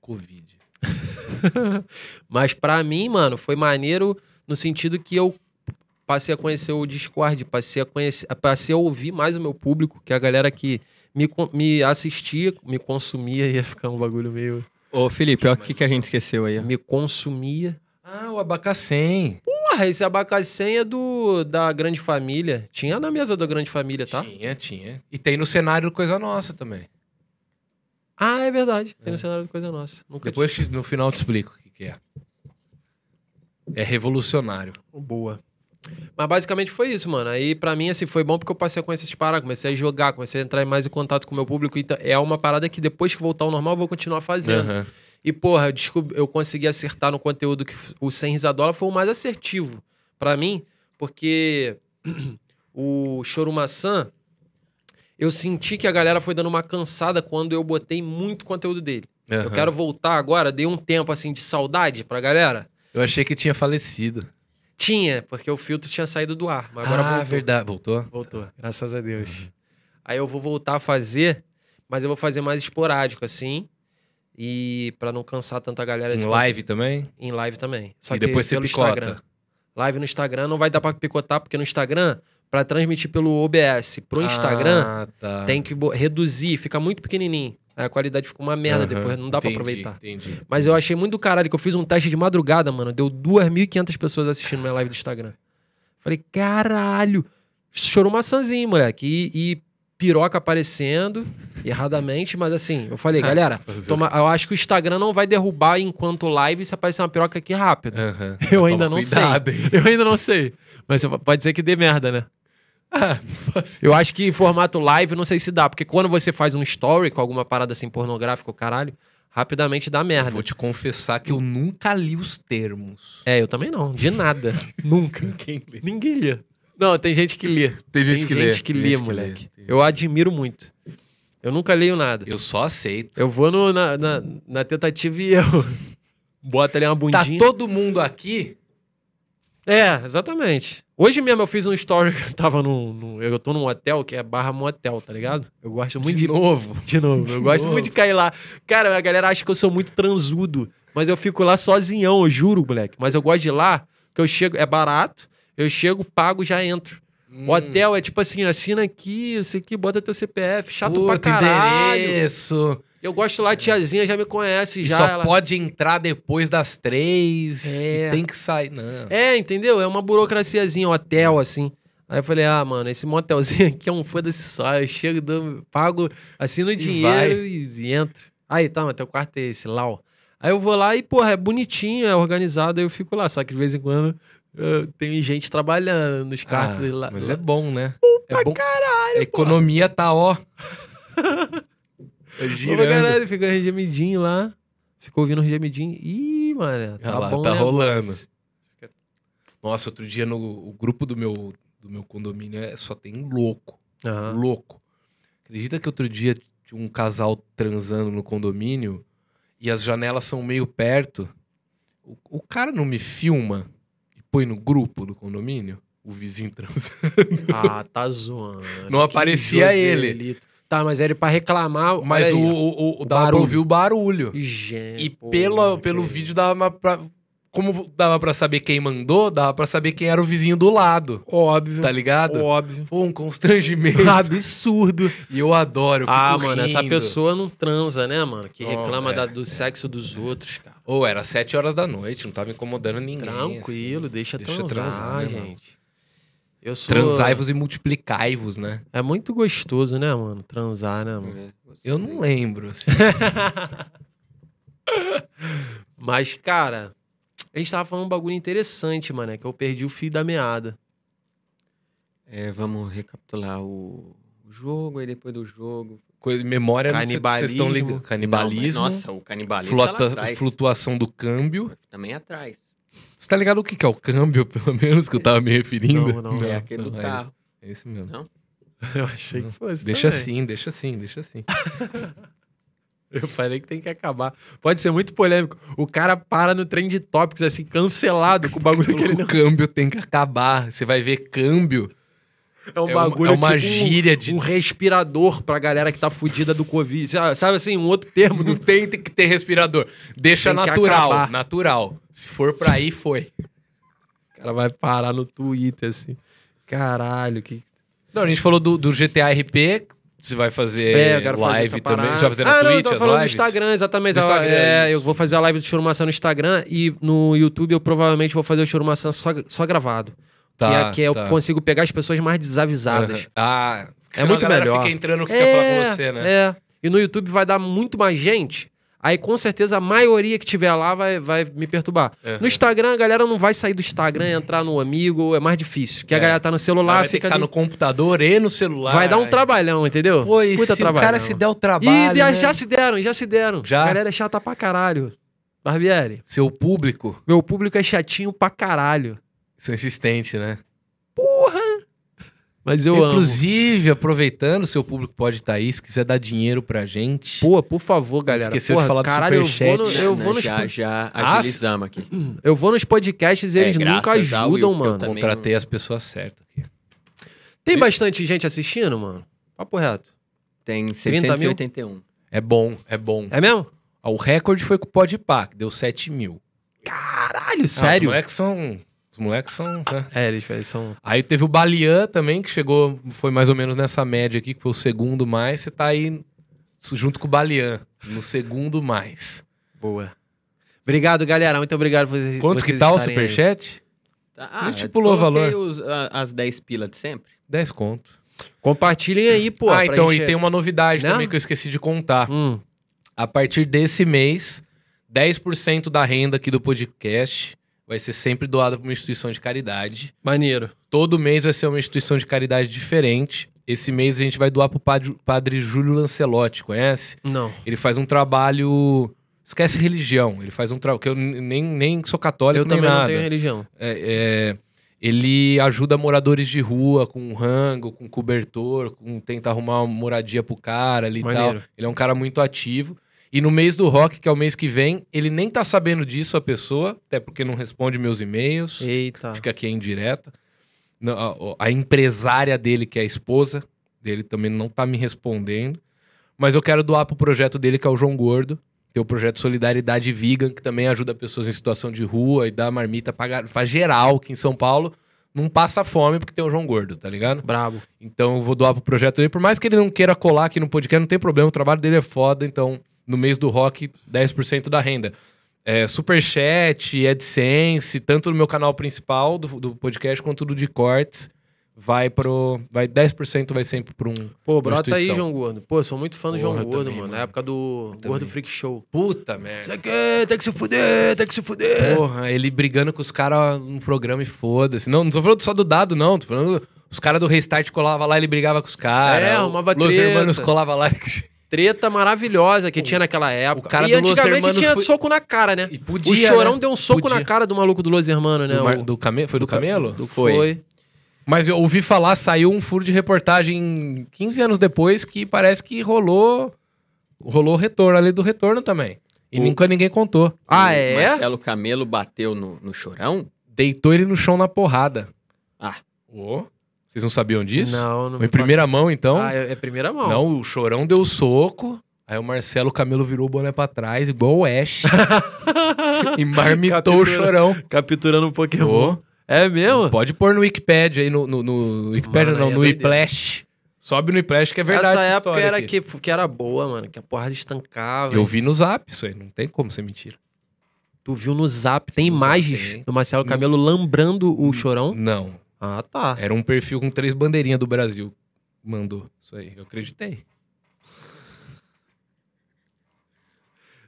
Covid. <laughs> Mas para mim, mano, foi maneiro no sentido que eu passei a conhecer o Discord, passei a conhecer, passei a ouvir mais o meu público, que é a galera que me, me assistia, me consumia, <laughs> ia ficar um bagulho meio. Ô, Felipe, o que, que a gente esqueceu aí? Me consumia. Ah, o abacacém. Porra, esse abacacém é do da Grande Família. Tinha na mesa da Grande Família, tá? Tinha, tinha. E tem no cenário Coisa Nossa também. Ah, é verdade. Tem no é. cenário de Coisa Nossa. Nunca Depois te... no final eu te explico o que, que é. É revolucionário. Boa. Mas basicamente foi isso, mano. Aí para mim, assim, foi bom porque eu passei a conhecer esses paradas, comecei a jogar, comecei a entrar mais em mais contato com o meu público. Então, é uma parada que depois que voltar ao normal, eu vou continuar fazendo. Uhum. E, porra, eu, descobri, eu consegui acertar no conteúdo que o Sem Risadola foi o mais assertivo para mim, porque <clears throat> o Chorumaçã, eu senti que a galera foi dando uma cansada quando eu botei muito conteúdo dele. Uhum. Eu quero voltar agora, dei um tempo assim de saudade pra galera. Eu achei que tinha falecido. Tinha, porque o filtro tinha saído do ar. Mas agora ah, voltou. verdade. Voltou? Voltou, graças a Deus. Uhum. Aí eu vou voltar a fazer, mas eu vou fazer mais esporádico, assim. E para não cansar tanta galera. Em live conteúdo. também? Em live também. Só e que depois você pelo picota. Instagram. Live no Instagram não vai dar pra picotar, porque no Instagram para transmitir pelo OBS pro Instagram, ah, tá. tem que reduzir, fica muito pequenininho. A qualidade fica uma merda uhum, depois, não dá entendi, pra aproveitar. Entendi. Mas eu achei muito do caralho que eu fiz um teste de madrugada, mano. Deu 2.500 pessoas assistindo minha live do Instagram. Falei, caralho. Chorou maçãzinho, moleque. E, e piroca aparecendo, erradamente, mas assim, eu falei, <laughs> galera, toma, eu acho que o Instagram não vai derrubar enquanto live se aparecer uma piroca aqui rápido. Uhum, eu ainda não cuidado, sei. Hein? Eu ainda não sei. Mas pode ser que dê merda, né? Ah, eu acho que formato live não sei se dá, porque quando você faz um story com alguma parada assim pornográfica, caralho, rapidamente dá merda. Eu vou te confessar que eu nunca li os termos. É, eu também não, de nada. <laughs> nunca. Ninguém lê. Ninguém lê. Não, tem gente que lê. Tem gente tem que gente lê. Que tem lê gente Que lê. moleque. Eu admiro muito. Eu nunca leio nada. Eu só aceito. Eu vou no, na, na, na tentativa e erro. <laughs> Bota ali uma tá bundinha. Tá todo mundo aqui? É, exatamente. Hoje mesmo eu fiz um story que eu tava num, num, Eu tô num hotel que é barra motel, tá ligado? Eu gosto muito de. De novo. De novo. De eu novo. gosto muito de cair lá. Cara, a galera acha que eu sou muito transudo. Mas eu fico lá sozinhão, eu juro, moleque. Mas eu gosto de ir lá, que eu chego. É barato, eu chego, pago, já entro. Hum. Hotel é tipo assim, assina aqui, isso aqui, bota teu CPF, chato Puta, pra caralho. Endereço. Eu gosto lá, a é. tiazinha já me conhece. E já só ela... pode entrar depois das três. É. tem que sair. Não. É, entendeu? É uma burocraciazinha, um hotel, é. assim. Aí eu falei, ah, mano, esse motelzinho <laughs> aqui é um foda-se só. Eu chego, dou, pago, assino o dinheiro e, entro. Aí, tá, mas teu quarto é esse, Lau. Aí eu vou lá e, porra, é bonitinho, é organizado, aí eu fico lá. Só que de vez em quando tem gente trabalhando nos ah, quartos ah, lá. Mas é bom, né? Bom é bom. caralho, A economia tá, ó. <laughs> Girando. Pra caralho, ficou gemidinho lá. Ficou ouvindo o gemidinho. Ih, mano, tá ah lá, bom, Tá né, rolando. Mas... Nossa, outro dia no grupo do meu, do meu condomínio é, só tem louco. Uhum. Louco. Acredita que outro dia tinha um casal transando no condomínio e as janelas são meio perto. O, o cara não me filma e põe no grupo do condomínio o vizinho <laughs> transando. Ah, tá zoando. Não que aparecia ele. Tá, mas era pra reclamar. Mas aí, o, o, o, dava barulho. pra ouvir o barulho. Gente, e pela, pelo vídeo dava pra. Como dava pra saber quem mandou, dava pra saber quem era o vizinho do lado. Óbvio. Tá ligado? Óbvio. Pô, um constrangimento. <laughs> Absurdo. E eu adoro. Eu ah, mano, rindo. essa pessoa não transa, né, mano? Que reclama oh, é, da, do é. sexo dos outros, cara. Ou oh, era sete horas da noite, não tava incomodando ninguém. Assim. Tranquilo, assim. deixa, deixa transar, transar né, gente. Mano? Eu sou... Transai-vos e multiplicai-vos, né? É muito gostoso, né, mano? Transar, né, mano? É, eu não lembro. Assim. <laughs> Mas, cara, a gente tava falando um bagulho interessante, mano, é que eu perdi o fio da meada. É, vamos recapitular o jogo, aí depois do jogo. memória canibalismo. Vocês estão ligando. Canibalismo. Não, é, nossa, o canibalismo. Flota, tá flutuação do câmbio. Também atrás. Você tá ligado o que, que é o câmbio, <laughs> pelo menos, que eu tava me referindo? Não, não, não é aquele não, do é carro. É esse mesmo. Não? <laughs> Eu achei não. que fosse. Deixa também. assim, deixa assim, deixa assim. <laughs> eu falei que tem que acabar. Pode ser muito polêmico. O cara para no trem de tópicos, assim, cancelado com o bagulho que ele O câmbio tem que acabar. Você vai ver câmbio é um é bagulho. Uma, é uma tipo gíria um, de. Um respirador pra galera que tá fudida do Covid. Sabe assim, um outro termo. Não do... tem, que ter respirador. Deixa tem natural. Natural. Se for pra aí, foi. O cara vai parar no Twitter, assim. Caralho, que. Não, a gente falou do, do GTA RP, você vai fazer é, live fazer também? Você vai fazer na ah, Twitch, não, tô falando lives? do Instagram, exatamente. Do Instagram. É, eu vou fazer a live do Churumaçã no Instagram e no YouTube eu provavelmente vou fazer o Churumaçã só, só gravado. É, tá, que é a que eu tá. consigo pegar as pessoas mais desavisadas. Uhum. Ah, é muito melhor. fica entrando o que é, quer falar com você, né? É. E no YouTube vai dar muito mais gente. Aí com certeza a maioria que tiver lá vai, vai me perturbar. Uhum. No Instagram, a galera não vai sair do Instagram, entrar no amigo, é mais difícil. Porque é. a galera tá no celular, ah, vai fica. Ter tá ali... tá no computador e no celular. Vai dar um trabalhão, entendeu? Pois. e se trabalhão. o cara se der o trabalho. E né? já se deram, já se deram. Já? A galera é chata pra caralho. Barbieri. Seu público? Meu público é chatinho pra caralho. Sou insistente, né? Porra! Mas eu Inclusive, amo. aproveitando, seu público pode estar tá aí, se quiser dar dinheiro pra gente. Pô, por favor, galera. Esqueceu porra, de falar do caralho, Eu vou no, eu vou não, no já, po... já ah, agilizamos aqui. <clears throat> Eu vou nos podcasts e é, eles é, nunca ajudam, Will, mano. Eu contratei não... as pessoas certas Tem bastante gente assistindo, mano? Papo reto. Tem 681. É bom, é bom. É mesmo? Ah, o recorde foi com o Podpah, que deu 7 mil. Caralho, sério? Não é são os moleques são. Né? É, eles, eles, são. Aí teve o Balian também, que chegou, foi mais ou menos nessa média aqui, que foi o segundo mais. Você tá aí junto com o Balian, no segundo mais. Boa. Obrigado, galera. Muito obrigado por vocês. Quanto que tá o superchat? Tá, aí. Ah, estipulou o valor. Os, as 10 pilas de sempre? 10 conto. Compartilhem aí, pô. Ah, então, e tem uma novidade Não? também que eu esqueci de contar. Hum. A partir desse mês, 10% da renda aqui do podcast vai ser sempre doada para uma instituição de caridade. Maneiro. Todo mês vai ser uma instituição de caridade diferente. Esse mês a gente vai doar pro padre, padre Júlio Lancelotti, conhece? Não. Ele faz um trabalho. Esquece religião. Ele faz um trabalho. que eu nem, nem sou católico, eu nem também nada. não tenho religião. É, é... Ele ajuda moradores de rua com rango, com cobertor, com tenta arrumar uma moradia pro cara ali e tal. Ele é um cara muito ativo. E no mês do rock, que é o mês que vem, ele nem tá sabendo disso, a pessoa, até porque não responde meus e-mails. Eita. Fica aqui em direta. A, a empresária dele, que é a esposa dele, também não tá me respondendo. Mas eu quero doar pro projeto dele, que é o João Gordo. Tem o projeto Solidariedade Vegan, que também ajuda pessoas em situação de rua e dá marmita pra, pra geral, que em São Paulo não passa fome porque tem o João Gordo, tá ligado? Brabo. Então eu vou doar pro projeto dele. Por mais que ele não queira colar aqui no podcast, não tem problema. O trabalho dele é foda, então no mês do rock 10% da renda. É, Superchat, AdSense, tanto no meu canal principal do, do podcast quanto do de cortes. Vai pro. Vai 10% vai sempre pra um. Pô, brota aí, João Gordo. Pô, sou muito fã do Porra, João Gordo, também, mano. Na época do Gordo Freak Show. Puta merda. Isso aqui, tem que se fuder, tem que se fuder. Porra, ele brigando com os caras no programa e foda-se. Não, não tô falando só do dado, não. Tô falando. Os caras do Restart colavam lá, ele brigava com os caras. É, arrumava Los treta. Hermanos colava lá treta maravilhosa que tinha naquela época. O cara e antigamente tinha foi... soco na cara, né? E podia, o Chorão né? deu um soco podia. na cara do maluco do Los Hermanos, né? Do, Mar... o... do Came... Foi do, do Camelo? Do... Foi. foi. Mas eu ouvi falar, saiu um furo de reportagem 15 anos depois que parece que rolou rolou o retorno, ali do retorno também. E o... nunca ninguém contou. Ah, é? Marcelo Camelo bateu no, no Chorão? Deitou ele no chão na porrada. Ah. Oh. Vocês não sabiam disso? Não, não. Em primeira mão, então? Ah, é, é primeira mão. Não, o Chorão deu soco. Aí o Marcelo Camelo virou o boné pra trás, igual o Ash. <laughs> e marmitou o Chorão. Capturando um Pokémon. Pô. É mesmo? Pode pôr no Wikipedia aí, no, no, no Wikipedia mano, não, no é Iplash. Sobe no Iplash que é verdade Essa, essa época era aqui. que, que era boa, mano, que a porra estancava. Eu vi no Zap isso aí, não tem como ser mentira. Tu viu no Zap, tem no imagens Zap, tem. do Marcelo Camelo no... lambrando o Chorão? Não, ah, tá. Era um perfil com três bandeirinhas do Brasil. Mandou isso aí. Eu acreditei.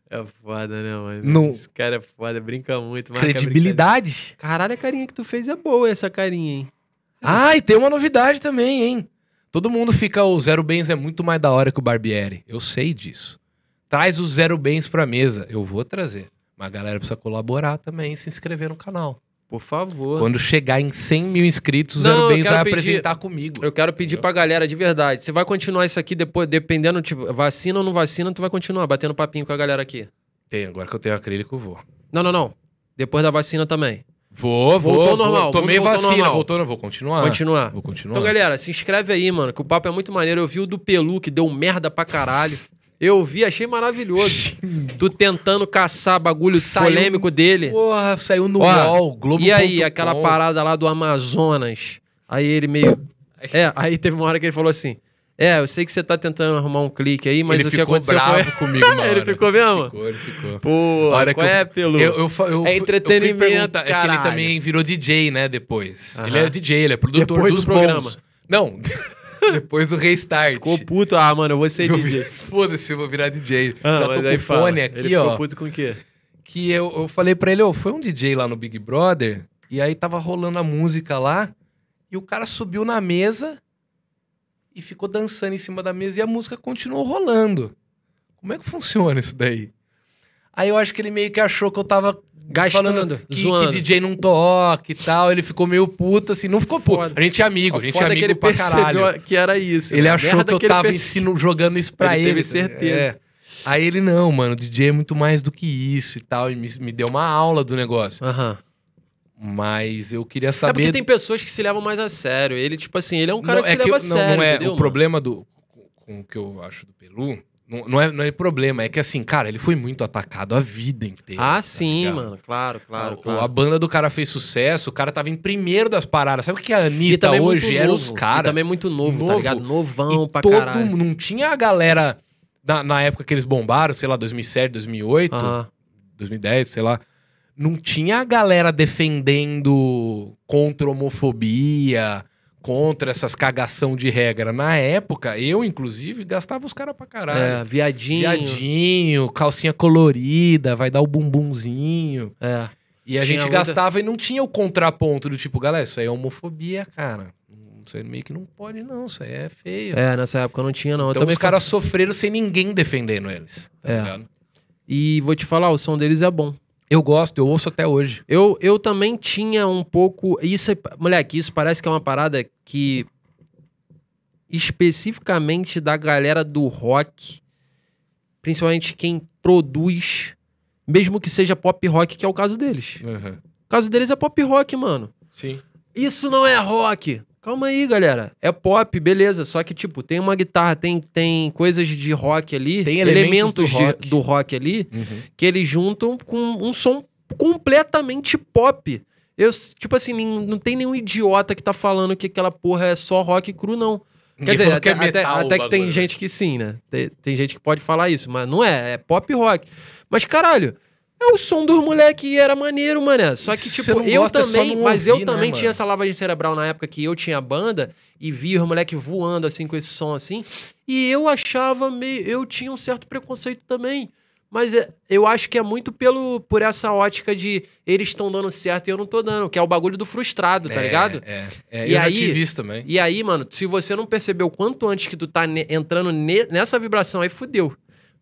É foda, né, mano? Não. Esse cara é foda, brinca muito. Credibilidade. Caralho, a carinha que tu fez é boa, essa carinha, hein? Ah, e tem uma novidade também, hein? Todo mundo fica, o Zero Bens é muito mais da hora que o Barbieri. Eu sei disso. Traz o Zero Bens pra mesa. Eu vou trazer. Mas a galera precisa colaborar também e se inscrever no canal. Por favor. Quando chegar em 100 mil inscritos, o Zero Bens vai pedir, apresentar comigo. Eu quero pedir entendeu? pra galera, de verdade. Você vai continuar isso aqui depois, dependendo, tipo, vacina ou não vacina, tu vai continuar batendo papinho com a galera aqui. Tem, agora que eu tenho acrílico, eu vou. Não, não, não. Depois da vacina também. Vou, vou. Voltou normal. Vou, tomei voltou vacina, normal. voltou, não, vou continuar. Continuar. Vou continuar. Então, galera, se inscreve aí, mano, que o papo é muito maneiro. Eu vi o do Pelu, que deu merda pra caralho. Eu vi, achei maravilhoso. tu tentando caçar bagulho saiu, polêmico dele. Porra, saiu no Ó, UOL, Globo. E aí, aquela parada lá do Amazonas. Aí ele meio. É, aí teve uma hora que ele falou assim. É, eu sei que você tá tentando arrumar um clique aí, mas ele o que aconteceu bravo foi... comigo, mano. <laughs> ele ficou mesmo? Ficou, ele ficou. Pô, qual eu, é, Pelu? Eu, eu, eu, é entretenimento, eu É que ele também virou DJ, né, depois. Uh -huh. Ele é DJ, ele é produtor depois dos do programa. Bons. Não... Depois do restart. Ficou puto, ah, mano, eu vou ser eu DJ. Vi... Foda-se, eu vou virar DJ. Ah, Já tô com fone fala. aqui, Ele ó. Ficou puto com o quê? Que eu, eu falei pra ele, ô, oh, foi um DJ lá no Big Brother, e aí tava rolando a música lá, e o cara subiu na mesa e ficou dançando em cima da mesa e a música continuou rolando. Como é que funciona isso daí? Aí eu acho que ele meio que achou que eu tava Gastando, que, zoando. que DJ não toca e tal. Ele ficou meio puto, assim. Não ficou puto. A gente é amigo, a gente é, é amigo que ele pra caralho. que era isso. Ele né? achou que eu que tava jogando isso pra ele. Ele teve certeza. É. Aí ele, não, mano, DJ é muito mais do que isso e tal. E me, me deu uma aula do negócio. Aham. Mas eu queria saber. É porque tem pessoas que se levam mais a sério. Ele, tipo assim, ele é um cara não, que é se que leva eu, a não, sério. Não é entendeu, o mano? problema do. Com, com o que eu acho do Pelu não, é, não é problema, é que assim, cara, ele foi muito atacado a vida inteira. Ah, tá sim, ligado? mano, claro, claro, O claro. A banda do cara fez sucesso, o cara tava em primeiro das paradas. Sabe o que a Anitta é hoje era novo, os caras? também é muito novo, tá novo, tá ligado? Novão e pra todo, caralho. Não tinha a galera, na, na, época que eles bombaram, sei lá, 2007, 2008, uh -huh. 2010, sei lá. Não tinha a galera defendendo contra homofobia, contra essas cagação de regra. Na época, eu, inclusive, gastava os caras pra caralho. É, viadinho. Viadinho, calcinha colorida, vai dar o bumbumzinho. É. E a tinha gente gastava e não tinha o contraponto do tipo, galera, isso aí é homofobia, cara. Isso aí meio que não pode, não. Isso aí é feio. É, nessa época não tinha, não. Então os caras sofreram sem ninguém defendendo eles. Tá é. Ligado? E vou te falar, o som deles é bom. Eu gosto, eu ouço até hoje. Eu, eu também tinha um pouco. Isso, é, moleque, isso parece que é uma parada que. Especificamente da galera do rock, principalmente quem produz, mesmo que seja pop rock, que é o caso deles. Uhum. O caso deles é pop rock, mano. Sim. Isso não é rock. Calma aí, galera. É pop, beleza. Só que, tipo, tem uma guitarra, tem, tem coisas de rock ali, tem elementos, elementos do, de, rock. do, rock. ali, uhum. que eles juntam com um som completamente pop. Eu, tipo assim, não tem nenhum idiota que tá falando que aquela porra é só rock cru, não. Quer dizer, até que, é até, até que tem né? gente que sim, né? Tem, tem, gente que pode falar isso, mas não é, é pop rock. Mas caralho, é o som dos moleque e era maneiro, mané. Só que, tipo, eu é também, mas eu né, também tinha essa essa lavagem cerebral na época que eu tinha banda e via os moleque voando, assim, com esse som, assim. E eu achava meio... Eu tinha um certo preconceito também. Mas é, eu acho que é muito pelo por essa ótica de eles estão dando certo e eu não tô dando, que é o bagulho do frustrado, tá é, ligado? É, é. E eu aí, já também. E aí, mano, se você não percebeu quanto antes que tu tá entrando ne nessa vibração, aí fudeu.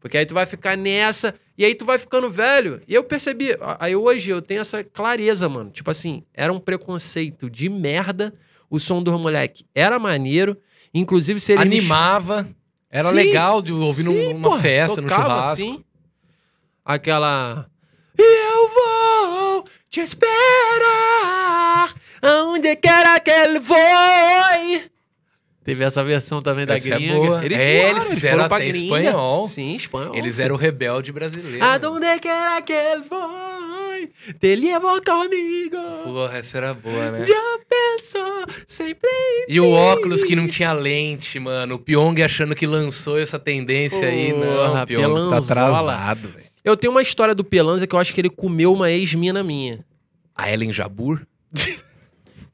Porque aí tu vai ficar nessa, e aí tu vai ficando velho. E eu percebi, aí hoje eu tenho essa clareza, mano. Tipo assim, era um preconceito de merda o som do moleque. Era maneiro, inclusive se ele animava, me... era sim, legal de ouvir sim, numa porra, festa, tocava, no churrasco. Assim, aquela e eu vou te esperar aonde quer que ele foi. Teve essa versão também da essa é gringa. É boa. Eles, é, voaram, eles foram pra espanhol. Sim, espanhol. Eles eram o rebelde brasileiro. Aonde é que era que ele foi? Te levou comigo. Porra, essa era boa, né? Já pensou sempre E o óculos que não tinha lente, mano. O Pyong achando que lançou essa tendência aí. Não, o Pyong tá atrasado, velho. Eu tenho uma história do Pelanza que eu acho que ele comeu uma ex-mina minha. A Ellen Jabur? <laughs>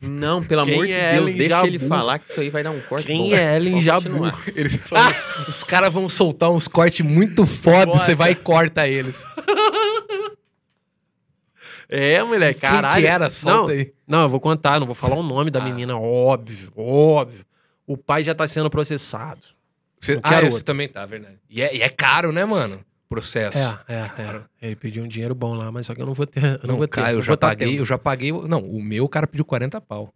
Não, pelo Quem amor de é Deus, Ellen deixa Jabu? ele falar que isso aí vai dar um corte. Quem bom, é Ellen Jabu? <laughs> Eles falam, <laughs> os caras vão soltar uns cortes muito foda, você vai e corta eles. <laughs> É, moleque, caralho. Quem que era? Solta não, aí. Não, eu vou contar, não vou falar o nome da ah. menina, óbvio, óbvio. O pai já tá sendo processado. Cê, ah, esse também tá, verdade. E é, e é caro, né, mano? processo. É, é, é. Ele pediu um dinheiro bom lá, mas só que eu não vou ter. não, não vou cara, ter. Eu, já paguei, eu já paguei. Não, o meu o cara pediu 40 pau.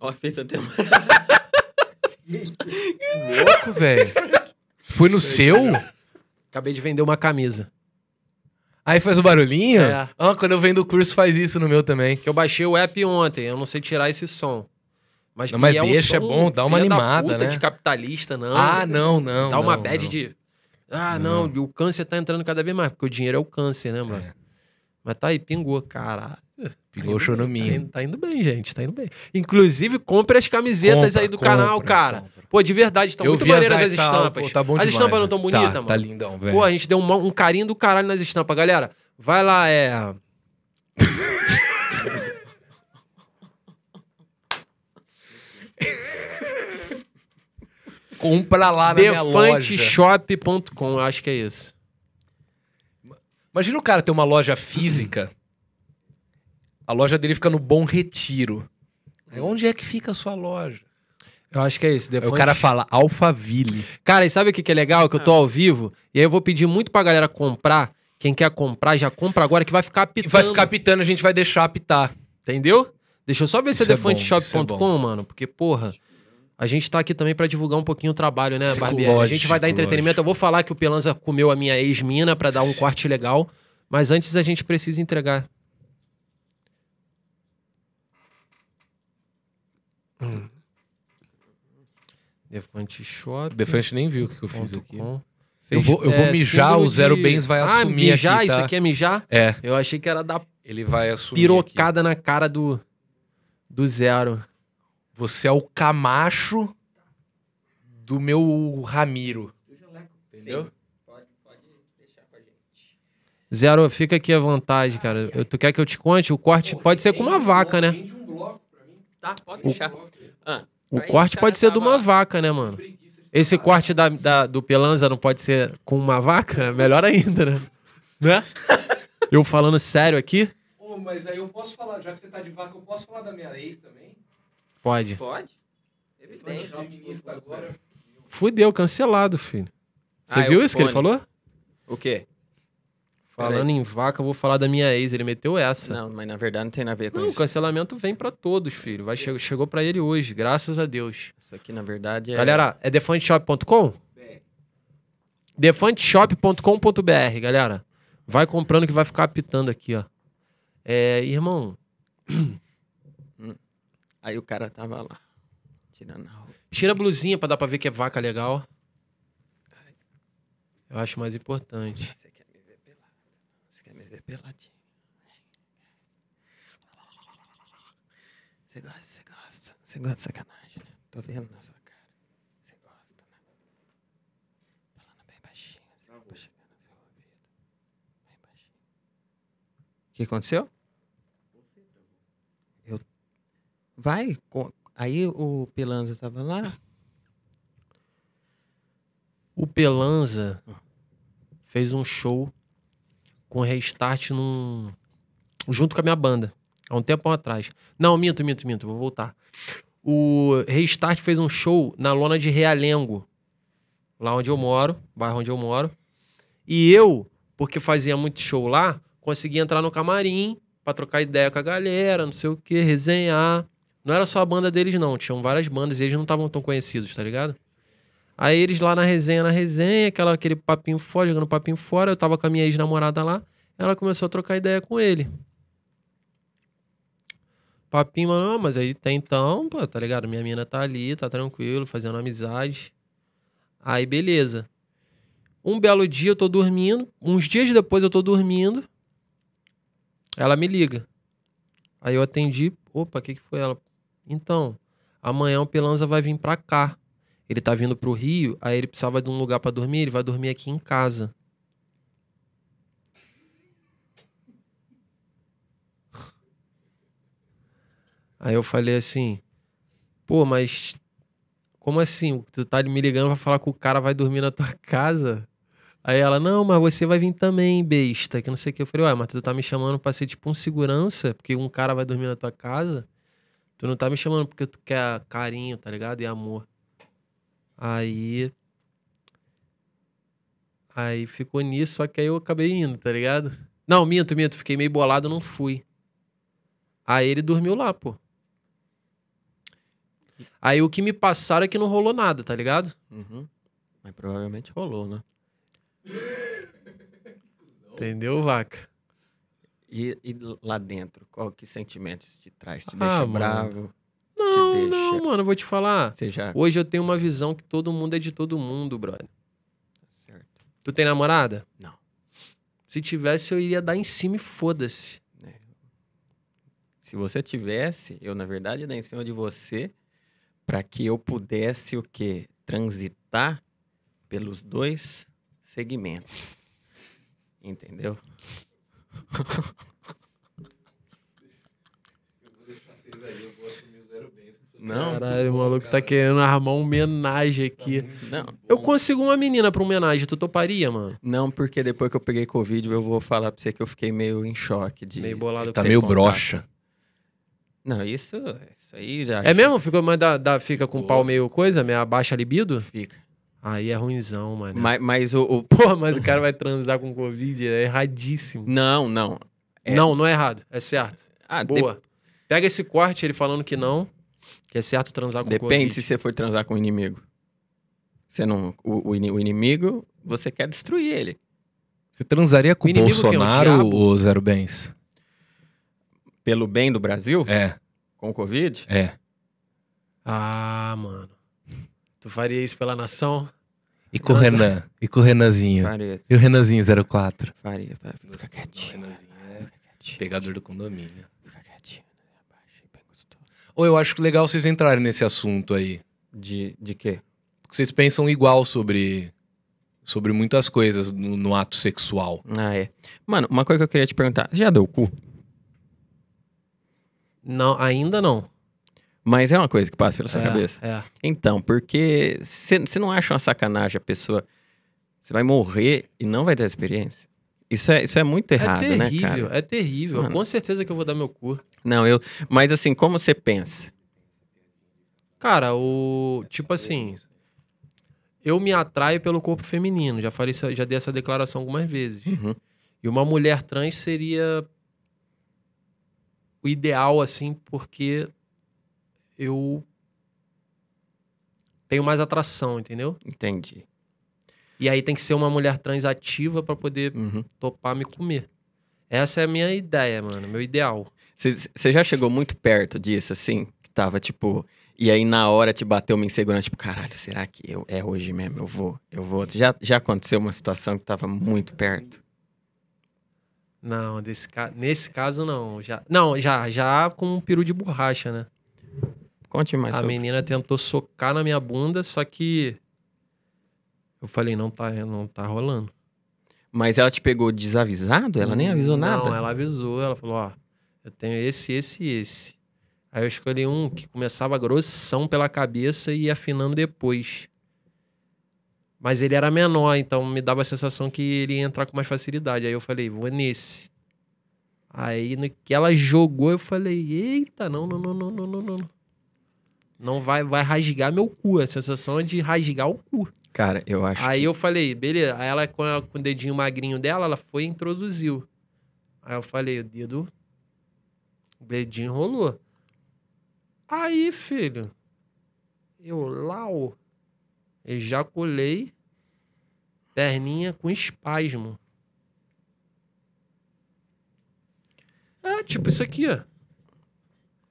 Ó, fez até mais. Louco, velho. Foi no seu? Acabei de vender uma camisa. Aí faz o barulhinho? É. Ah, quando eu vendo o curso faz isso no meu também. Que eu baixei o app ontem, eu não sei tirar esse som. Mas, não, mas é deixa, um é som, é bom, dá uma animada, da puta né? de capitalista, não. Ah, não, não. Dá não, uma bad não. de ah, não, não o câncer tá entrando cada vez mais, porque o dinheiro é o câncer, né, mano? É. Mas tá aí, pingou, caralho. Pingou tá indo, bem, tá, indo, tá indo bem, gente, tá indo bem. Inclusive, compre as camisetas compra, aí do compra, canal, cara. Compra. Pô, de verdade, tá estão muito maneiras as, as tá, estampas. Pô, tá as demais, estampas não tão bonitas, tá, mano? Tá lindão, velho. Pô, a gente deu um, um carinho do caralho nas estampas. Galera, vai lá, é... Compra lá na minha loja. Defanteshop.com, acho que é isso. Imagina o cara ter uma loja física. A loja dele fica no Bom Retiro. É onde é que fica a sua loja? Eu acho que é isso. Defante... O cara fala Alphaville. Cara, e sabe o que, é legal? Que eu tô ah. ao vivo, e aí eu vou pedir muito pra galera comprar. Quem quer comprar, já compra agora, que vai ficar apitando. Vai ficar apitando, a gente vai deixar apitar. Entendeu? Deixa eu só ver se é defanteshop.com, é, é mano, porque, porra, a gente tá aqui também para divulgar um pouquinho o trabalho, né, Barbieri? A gente vai dar entretenimento. Eu vou falar que o Pelanza comeu a minha ex-mina para dar um corte legal, mas antes a gente precisa entregar. Hum. Defante Shop. Defante nem viu o que eu fiz aqui. Com. eu vou, eu vou é, mijar, o Zero de... Bens vai ah, assumir mijar, aqui, tá? isso aqui é mijar? É. Eu achei que era dar Ele vai assumir pirocada aqui. na cara do, do Zero. Você é o Camacho do meu Ramiro. Entendeu? Pode, pode deixar pra gente. Zero, fica aqui à vontade, cara. Ah, eu, tu quer que eu te conte? O corte Pô, pode ser com uma vaca, um né? Um bloco pra mim. Tá, pode o, deixar. Ah, o corte pode ser de uma lá. vaca, né, mano? Esse corte da, da, do Pelanza não pode ser com uma vaca? <laughs> Melhor ainda, né? né? <laughs> eu falando sério aqui? Pô, mas aí eu posso falar, já que você tá de vaca, eu posso falar da minha ex também? Pode. Pode? Evidente. Fudeu, cancelado, filho. Você ah, é viu isso fone. que ele falou? O quê? Falando em vaca, eu vou falar da minha ex. Ele meteu essa. Não, mas na verdade não tem nada a ver com não, isso. O cancelamento vem para todos, filho. Vai, chegou chegou para ele hoje, graças a Deus. Isso aqui, na verdade, é. Galera, é defantshop.com? defantshop.com.br, galera. Vai comprando que vai ficar apitando aqui, ó. É, irmão. <clears throat> Aí o cara tava lá, tirando a roupa. Tira a blusinha pra dar pra ver que é vaca legal. Eu acho mais importante. Você quer me ver pelado? Você quer me ver peladinho? Você gosta, você gosta. Você gosta de sacanagem, né? Tô vendo na sua cara. Você gosta, né? Falando bem baixinho, assim, tá pra tá chegar no seu ouvido. Bem baixinho. O que aconteceu? vai. Aí o Pelanza estava lá. O Pelanza fez um show com restart num. junto com a minha banda. Há um tempo atrás. Não, minto, minto, minto, vou voltar. O Restart fez um show na lona de Realengo, lá onde eu moro, bairro onde eu moro. E eu, porque fazia muito show lá, consegui entrar no camarim para trocar ideia com a galera, não sei o que, resenhar. Não era só a banda deles, não. Tinham várias bandas e eles não estavam tão conhecidos, tá ligado? Aí eles lá na resenha, na resenha, aquela, aquele papinho fora, jogando papinho fora. Eu tava com a minha ex-namorada lá. Ela começou a trocar ideia com ele. Papinho, mano, ah, mas aí até então, pô, tá ligado? Minha mina tá ali, tá tranquilo, fazendo amizade. Aí, beleza. Um belo dia eu tô dormindo. Uns dias depois eu tô dormindo. Ela me liga. Aí eu atendi. Opa, o que, que foi ela? Então, amanhã o Pelanza vai vir para cá. Ele tá vindo pro Rio, aí ele precisava de um lugar para dormir, ele vai dormir aqui em casa. Aí eu falei assim: "Pô, mas como assim? Tu tá me ligando pra falar que o cara vai dormir na tua casa?" Aí ela, não, mas você vai vir também, besta, que não sei o que. Eu falei, ué, mas tu tá me chamando pra ser tipo um segurança, porque um cara vai dormir na tua casa? Tu não tá me chamando porque tu quer carinho, tá ligado? E amor. Aí. Aí ficou nisso, só que aí eu acabei indo, tá ligado? Não, minto, minto, fiquei meio bolado, não fui. Aí ele dormiu lá, pô. Aí o que me passaram é que não rolou nada, tá ligado? Uhum. Mas provavelmente rolou, né? Entendeu, vaca? E, e, lá dentro, qual que sentimentos te traz? Te ah, deixa mano. bravo? Não, deixa... não, mano, eu vou te falar. Já... Hoje eu tenho uma visão que todo mundo é de todo mundo, brother. Certo. Tu tem namorada? Não. Se tivesse, eu iria dar em cima e foda-se. É. Se você tivesse, eu, na verdade, ia dar em cima de você para que eu pudesse o quê? Transitar pelos dois segmentos. Entendeu? Não. Caralho, o maluco cara. tá querendo armar uma homenagem tá aqui. Tá não. Eu consigo uma menina pra homenagem, tu toparia, mano? Não, porque depois que eu peguei Covid, eu vou falar pra você que eu fiquei meio em choque. De... Meio bolado. Tá meio broxa. Não, isso, isso aí já... É acho... mesmo? Fica, mas dá, dá, fica com o pau meio coisa, meio abaixa libido? Fica. Aí é ruimzão, mano. Mas, mas o, o. Porra, mas o cara vai transar com Covid? É erradíssimo. Não, não. É... Não, não é errado. É certo. Ah, Boa. De... Pega esse corte, ele falando que não, que é certo transar com Depende Covid. Depende se você for transar com o inimigo. Você não. O, o inimigo, você quer destruir ele. Você transaria com o, Bolsonaro o ou Zero Bens? Pelo bem do Brasil? É. Com o Covid? É. Ah, mano. Tu faria isso pela nação? E com o Renan. E com o Renanzinho. Faria. E o Renanzinho 04. Faria, faria. Fica quietinho. O Renanzinho é pegador do condomínio. Fica quietinho, né? Ou eu acho legal vocês entrarem nesse assunto aí. De, de quê? Porque vocês pensam igual sobre, sobre muitas coisas no, no ato sexual. Ah, é. Mano, uma coisa que eu queria te perguntar. Já deu o cu? Não, ainda não. Mas é uma coisa que passa pela sua é, cabeça. É. Então, porque você não acha uma sacanagem a pessoa. Você vai morrer e não vai ter experiência? Isso é, isso é muito é errado, né, é terrível, né, cara? É terrível, terrível. Com certeza que eu vou dar meu cu. Não, eu... Mas assim, como você pensa? Cara, o... Tipo assim... Eu me atraio pelo corpo feminino. Já falei, já dei essa declaração algumas vezes. Uhum. E uma mulher trans seria... O ideal, assim, porque eu tenho mais atração, entendeu? Entendi. E aí tem que ser uma mulher transativa para poder uhum. topar me comer. Essa é a minha ideia, mano, meu ideal. Você já chegou muito perto disso, assim? Que tava tipo. E aí na hora te bateu uma insegurança, tipo, caralho, será que eu, é hoje mesmo? Eu vou, eu vou. Já, já aconteceu uma situação que tava muito perto? Não, desse, nesse caso não. Já, não, já, já com um peru de borracha, né? Conte mais. A sobre. menina tentou socar na minha bunda, só que eu falei, não tá, não tá rolando. Mas ela te pegou desavisado? Ela nem avisou não, nada? Não, ela avisou. Ela falou, ó, eu tenho esse, esse e esse. Aí eu escolhi um que começava grossão pela cabeça e ia afinando depois. Mas ele era menor, então me dava a sensação que ele ia entrar com mais facilidade. Aí eu falei, vou nesse. Aí no que ela jogou, eu falei, eita, não, não, não, não, não, não, não. Não vai, vai rasgar meu cu. A sensação é de rasgar o cu. Cara, eu acho. Aí que... eu falei, beleza. Aí ela com, ela com o dedinho magrinho dela, ela foi e introduziu. Aí eu falei, o dedo. O dedinho rolou. Aí, filho. Eu lau. Ejaculei. Perninha com espasmo. É, tipo isso aqui, ó.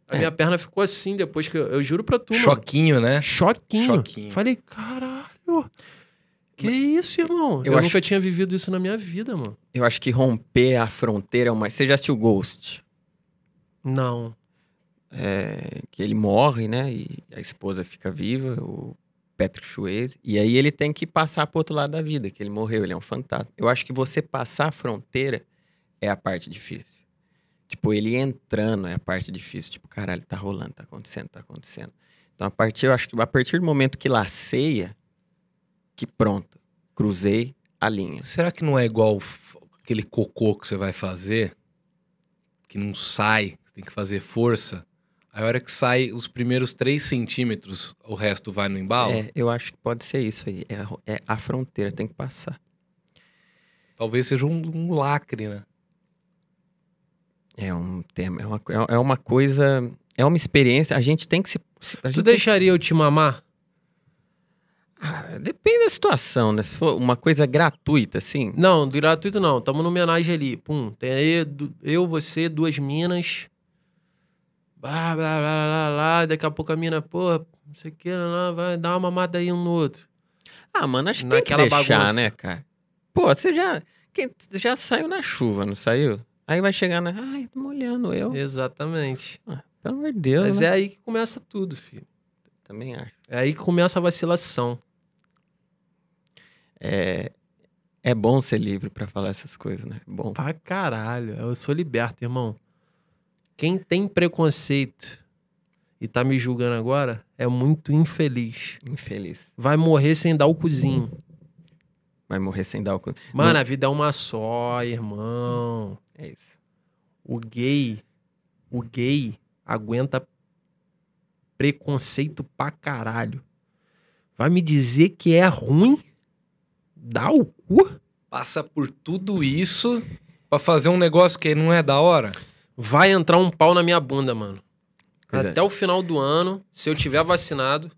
A minha é. perna ficou assim depois que. Eu, eu juro pra tu. Mano. Choquinho, né? Choquinho. Choquinho. Falei, caralho. Que Mas... isso, irmão? Eu, eu acho... nunca tinha vivido isso na minha vida, mano. Eu acho que romper a fronteira é uma. Você já assistiu Ghost? Não. É, que ele morre, né? E a esposa fica viva, o Patrick Swayze. E aí ele tem que passar pro outro lado da vida, que ele morreu, ele é um fantasma. Eu acho que você passar a fronteira é a parte difícil. Tipo, ele entrando é a parte difícil. Tipo, caralho, tá rolando, tá acontecendo, tá acontecendo. Então, a partir, eu acho que a partir do momento que laceia, que pronto, cruzei a linha. Será que não é igual aquele cocô que você vai fazer, que não sai, tem que fazer força? A hora que sai os primeiros 3 centímetros, o resto vai no embalo? É, eu acho que pode ser isso aí. É, é a fronteira, tem que passar. Talvez seja um, um lacre, né? É um tema, é uma, é, é uma coisa, é uma experiência. A gente tem que se. tu deixaria que... eu te mamar? Ah, depende da situação, né? Se for uma coisa gratuita, assim. Não, gratuito não. Tamo no homenagem ali. Pum, tem aí eu, você, duas minas. Blá, blá, blá, blá, blá. Daqui a pouco a mina, porra, não sei o que, lá, vai dar uma mamada aí um no outro. Ah, mano, acho que Naquela tem que deixar, bagunça. né, cara? Pô, você já, já saiu na chuva, não saiu? Aí vai chegar, né? Ai, tô molhando eu. Exatamente. Ah, pelo amor de Deus. Mas né? é aí que começa tudo, filho. Também acho. É aí que começa a vacilação. É, é bom ser livre para falar essas coisas, né? Bom. Pra caralho. Eu sou liberto, irmão. Quem tem preconceito e tá me julgando agora é muito infeliz. Infeliz. Vai morrer sem dar o cozinho. Hum. Vai morrer sem dar o cu. Mano, a vida é uma só, irmão. É isso. O gay, o gay aguenta preconceito pra caralho. Vai me dizer que é ruim? Dá o cu? Passa por tudo isso pra fazer um negócio que não é da hora? Vai entrar um pau na minha bunda, mano. Pois é. Até é. o final do ano, se eu tiver vacinado,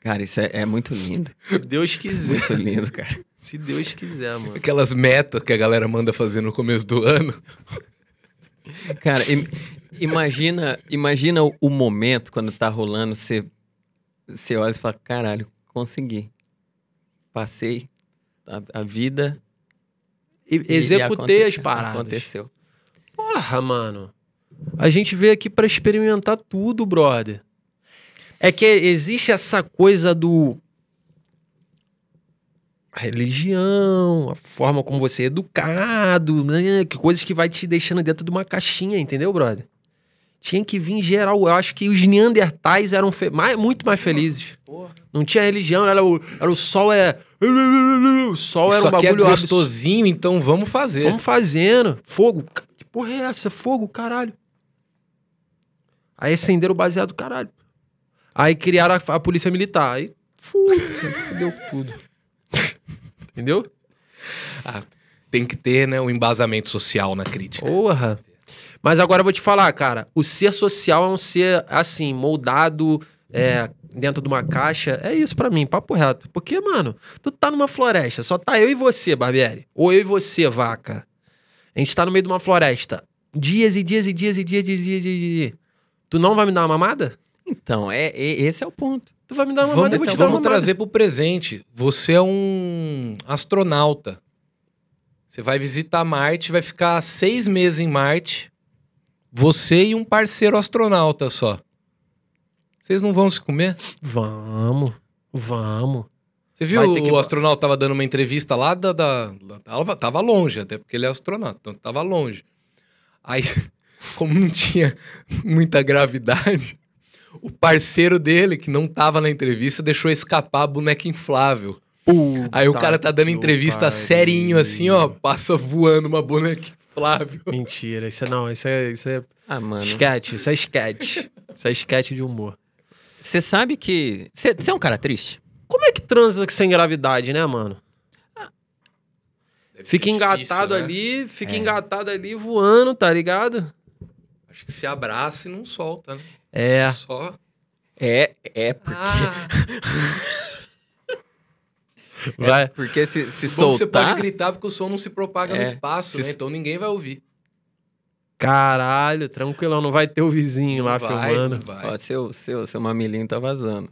Cara, isso é, é, muito lindo. Se Deus quiser. Muito lindo, cara. Se Deus quiser, mano. Aquelas metas que a galera manda fazer no começo do ano. Cara, im imagina, imagina o, momento quando tá rolando, você, você olha e fala, caralho, consegui. Passei a, a vida. E, executei as paradas. Aconteceu. Porra, mano. A gente veio aqui para experimentar tudo, brother. É que existe essa coisa do. A religião, a forma como você é educado, né? que coisas que vai te deixando dentro de uma caixinha, entendeu, brother? Tinha que vir em geral. Eu acho que os Neandertais eram mais, muito mais felizes. Porra. Não tinha religião, era o, era o sol é. O sol era um é bagulho é gostosinho, então vamos fazer. Vamos fazendo. Fogo. Que porra é essa? Fogo, caralho. Aí acenderam o baseado, caralho. Aí criaram a, a polícia militar. Aí fudeu tudo. Entendeu? Ah, tem que ter, né, um embasamento social na crítica. Porra. Mas agora eu vou te falar, cara. O ser social é um ser, assim, moldado é, dentro de uma caixa. É isso para mim, papo reto. Porque, mano, tu tá numa floresta, só tá eu e você, Barbieri. Ou eu e você, vaca. A gente tá no meio de uma floresta. Dias e dias e dias e dias e dias e dias. E dias. Tu não vai me dar uma mamada? Então, é, é, esse é o ponto. Tu vai me dar uma vamos, vamos, vamos trazer para o presente. Você é um astronauta. Você vai visitar Marte, vai ficar seis meses em Marte. Você e um parceiro astronauta só. Vocês não vão se comer? Vamos, vamos. Você viu que... o astronauta tava dando uma entrevista lá da, da, da, Tava longe, até porque ele é astronauta, então tava longe. Aí, <laughs> como não tinha muita gravidade, o parceiro dele, que não tava na entrevista, deixou escapar a boneca inflável. Puta Aí o cara tá dando entrevista pariu. serinho, assim, ó, passa voando uma boneca inflável. Mentira, isso é, não, isso é. Isso é... Ah, mano. Esquete, isso é esquete. isso é esquete de humor. Você sabe que. Você é um cara triste? Como é que transa sem gravidade, né, mano? Ah. Deve fica engatado difícil, né? ali, né? fica é. engatado ali voando, tá ligado? Acho que se abraça e não solta, né? É. Só? É, é porque. Ah. <laughs> Vai. É porque se, se soltar... Você pode gritar porque o som não se propaga é, no espaço, se... né? Então ninguém vai ouvir. Caralho, tranquilão, não vai ter o vizinho lá vai, filmando. Ó, seu, seu, seu mamilinho tá vazando.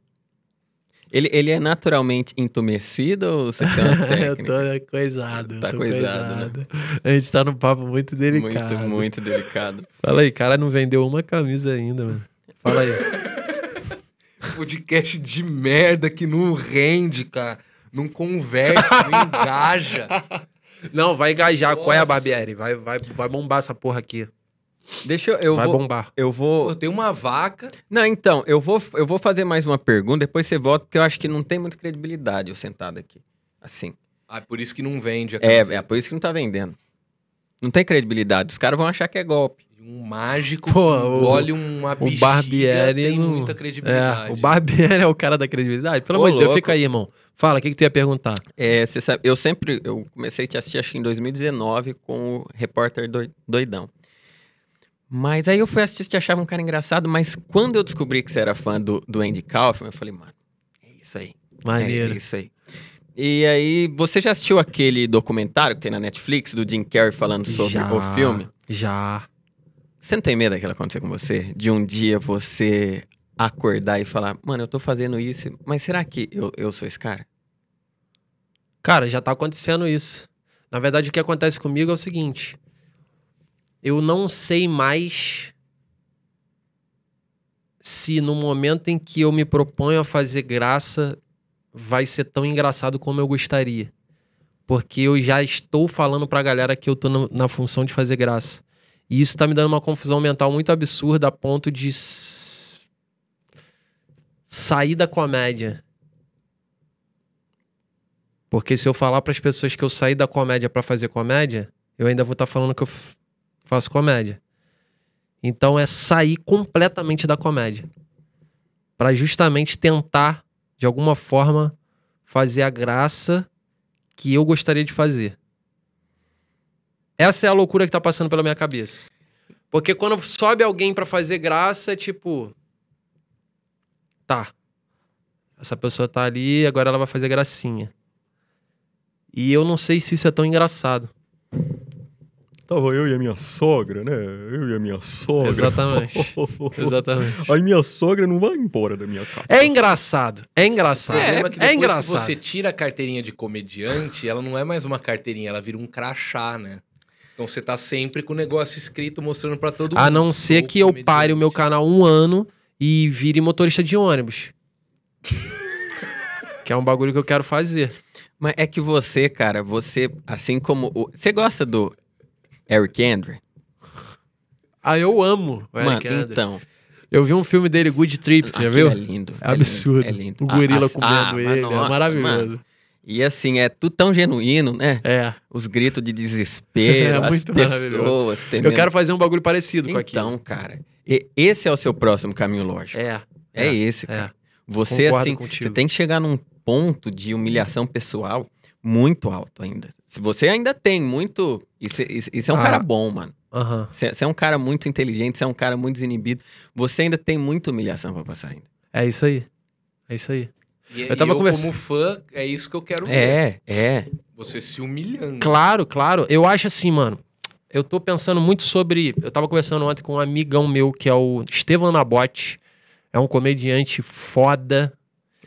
Ele, ele é naturalmente entumecido ou você canta técnica? <laughs> Eu tô coisado. Tá tô coisado, né? coisado, né? A gente tá num papo muito delicado. Muito, muito delicado. Fala aí, cara não vendeu uma camisa ainda, mano. Fala aí. <laughs> Podcast de merda que não rende, cara. Não converte, não engaja. <laughs> Não, vai engajar. Nossa. Qual é a Barbieri? Vai, vai, vai bombar essa porra aqui. Deixa eu. eu vai vou, bombar. Eu vou. Pô, tem uma vaca. Não, então, eu vou, eu vou fazer mais uma pergunta, depois você volta, porque eu acho que não tem muita credibilidade eu sentado aqui. Assim. Ah, é por isso que não vende a É, é por isso que não tá vendendo. Não tem credibilidade. Os caras vão achar que é golpe um mágico Pô, o, olha uma o Barbieri tem no... muita credibilidade. É, o Barbieri <laughs> é o cara da credibilidade. Pelo amor de Deus, fica aí, irmão. Fala, o que, que tu ia perguntar? É, sabe, eu sempre, eu comecei a te assistir acho que em 2019 com o repórter doidão. Mas aí eu fui assistir, achava um cara engraçado, mas quando eu descobri que você era fã do, do Andy Kaufman, eu falei, mano, é isso aí. Maneiro. É, é isso aí. E aí, você já assistiu aquele documentário que tem na Netflix do Jim Carrey falando sobre já, o filme? Já. Você não tem medo daquilo acontecer com você? De um dia você acordar e falar, mano, eu tô fazendo isso, mas será que eu, eu sou esse cara? Cara, já tá acontecendo isso. Na verdade, o que acontece comigo é o seguinte: eu não sei mais se no momento em que eu me proponho a fazer graça vai ser tão engraçado como eu gostaria. Porque eu já estou falando pra galera que eu tô na função de fazer graça. E isso tá me dando uma confusão mental muito absurda a ponto de sair da comédia. Porque se eu falar para as pessoas que eu saí da comédia para fazer comédia, eu ainda vou estar tá falando que eu faço comédia. Então é sair completamente da comédia. Para justamente tentar, de alguma forma, fazer a graça que eu gostaria de fazer. Essa é a loucura que tá passando pela minha cabeça. Porque quando sobe alguém para fazer graça, é tipo. Tá. Essa pessoa tá ali, agora ela vai fazer gracinha. E eu não sei se isso é tão engraçado. Tava eu e a minha sogra, né? Eu e a minha sogra. Exatamente. <laughs> Exatamente. Aí minha sogra não vai embora da minha casa. É engraçado. É engraçado. É, é, é engraçado. você tira a carteirinha de comediante, ela não é mais uma carteirinha, ela vira um crachá, né? Então você tá sempre com o negócio escrito, mostrando para todo mundo. A não ser que eu pare o meu canal um ano e vire motorista de ônibus. <laughs> que é um bagulho que eu quero fazer. Mas é que você, cara, você, assim como. O... Você gosta do Eric Andre? Ah, eu amo o Eric Mano, Andre. Então. Eu vi um filme dele, Good Trip, você já viu? É lindo. É, é absurdo. Lindo, é lindo. O gorila ah, ah comendo ah, ele, é nossa, é maravilhoso. Mano. E assim, é tudo tão genuíno, né? É. Os gritos de desespero, <laughs> é, as pessoas temendo. Eu quero fazer um bagulho parecido então, com aquilo. Então, cara, esse é o seu próximo caminho lógico. É. É, é esse, é. cara. É. Você, Concordo assim, contigo. você tem que chegar num ponto de humilhação pessoal muito alto ainda. Se você ainda tem muito. Isso é um ah. cara bom, mano. Você uhum. é um cara muito inteligente, você é um cara muito desinibido. Você ainda tem muita humilhação para passar ainda. É isso aí. É isso aí. E, é, eu tava e eu, conversando. como fã, é isso que eu quero é, ver. É, é. Você se humilhando. Claro, claro. Eu acho assim, mano. Eu tô pensando muito sobre. Eu tava conversando ontem com um amigão meu, que é o Estevam Nabote. É um comediante foda.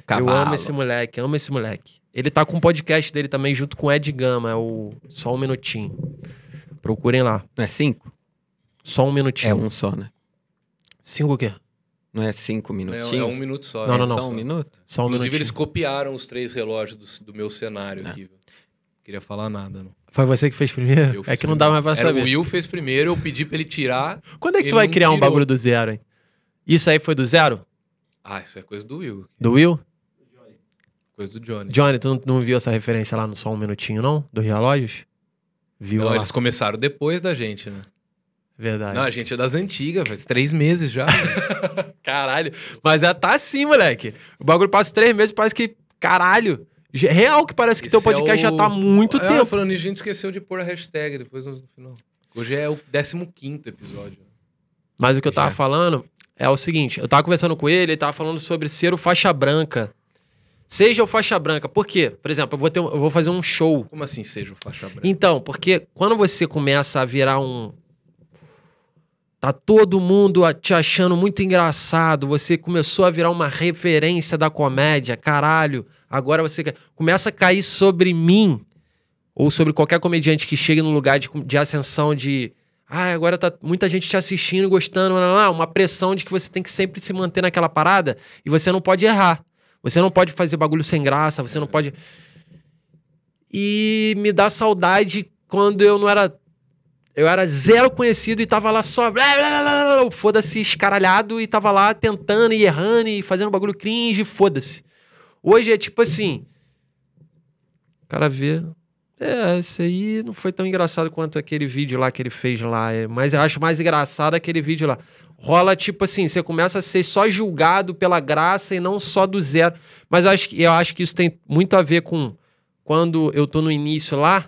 Cavalo. Eu amo esse moleque, amo esse moleque. Ele tá com um podcast dele também junto com o Ed Gama, é o Só um Minutinho. Procurem lá. Não é cinco? Só um minutinho. É um só, né? Cinco o quê? Não é cinco minutinhos? É, é um minuto só. Não, né? não, não. Só um minuto? Só um Inclusive, minutinho. eles copiaram os três relógios do, do meu cenário é. aqui. Não queria falar nada, não. Foi você que fez primeiro? é que não dá mais pra Era saber. O Will fez primeiro, eu pedi pra ele tirar. Quando é que tu vai criar tirou. um bagulho do zero, hein? Isso aí foi do zero? Ah, isso é coisa do Will. Do Will? Coisa do Johnny. Johnny, tu não, não viu essa referência lá no Só Um Minutinho, não? Dos relógios? Viu não, lá. eles começaram depois da gente, né? Verdade. Não, a gente é das antigas, faz três meses já. <laughs> caralho. Mas ela tá assim, moleque. O bagulho passa três meses, parece que. Caralho. Real que parece que Esse teu é podcast é o... já tá há muito é, tempo. Falando, a gente esqueceu de pôr a hashtag depois no final. Hoje é o 15 episódio. Mas o que eu tava já. falando é o seguinte: eu tava conversando com ele, ele tava falando sobre ser o faixa branca. Seja o faixa branca. Por quê? Por exemplo, eu vou, ter, eu vou fazer um show. Como assim, seja o faixa branca? Então, porque quando você começa a virar um Tá todo mundo te achando muito engraçado, você começou a virar uma referência da comédia, caralho. Agora você começa a cair sobre mim ou sobre qualquer comediante que chegue num lugar de, de ascensão de ah, agora tá muita gente te assistindo, gostando, lá, lá, uma pressão de que você tem que sempre se manter naquela parada e você não pode errar. Você não pode fazer bagulho sem graça, você não pode. E me dá saudade quando eu não era eu era zero conhecido e tava lá só. Foda-se, escaralhado e tava lá tentando e errando e fazendo bagulho cringe, foda-se. Hoje é tipo assim. O cara vê. É, isso aí não foi tão engraçado quanto aquele vídeo lá que ele fez lá. É, mas eu acho mais engraçado aquele vídeo lá. Rola tipo assim, você começa a ser só julgado pela graça e não só do zero. Mas eu acho que, eu acho que isso tem muito a ver com quando eu tô no início lá,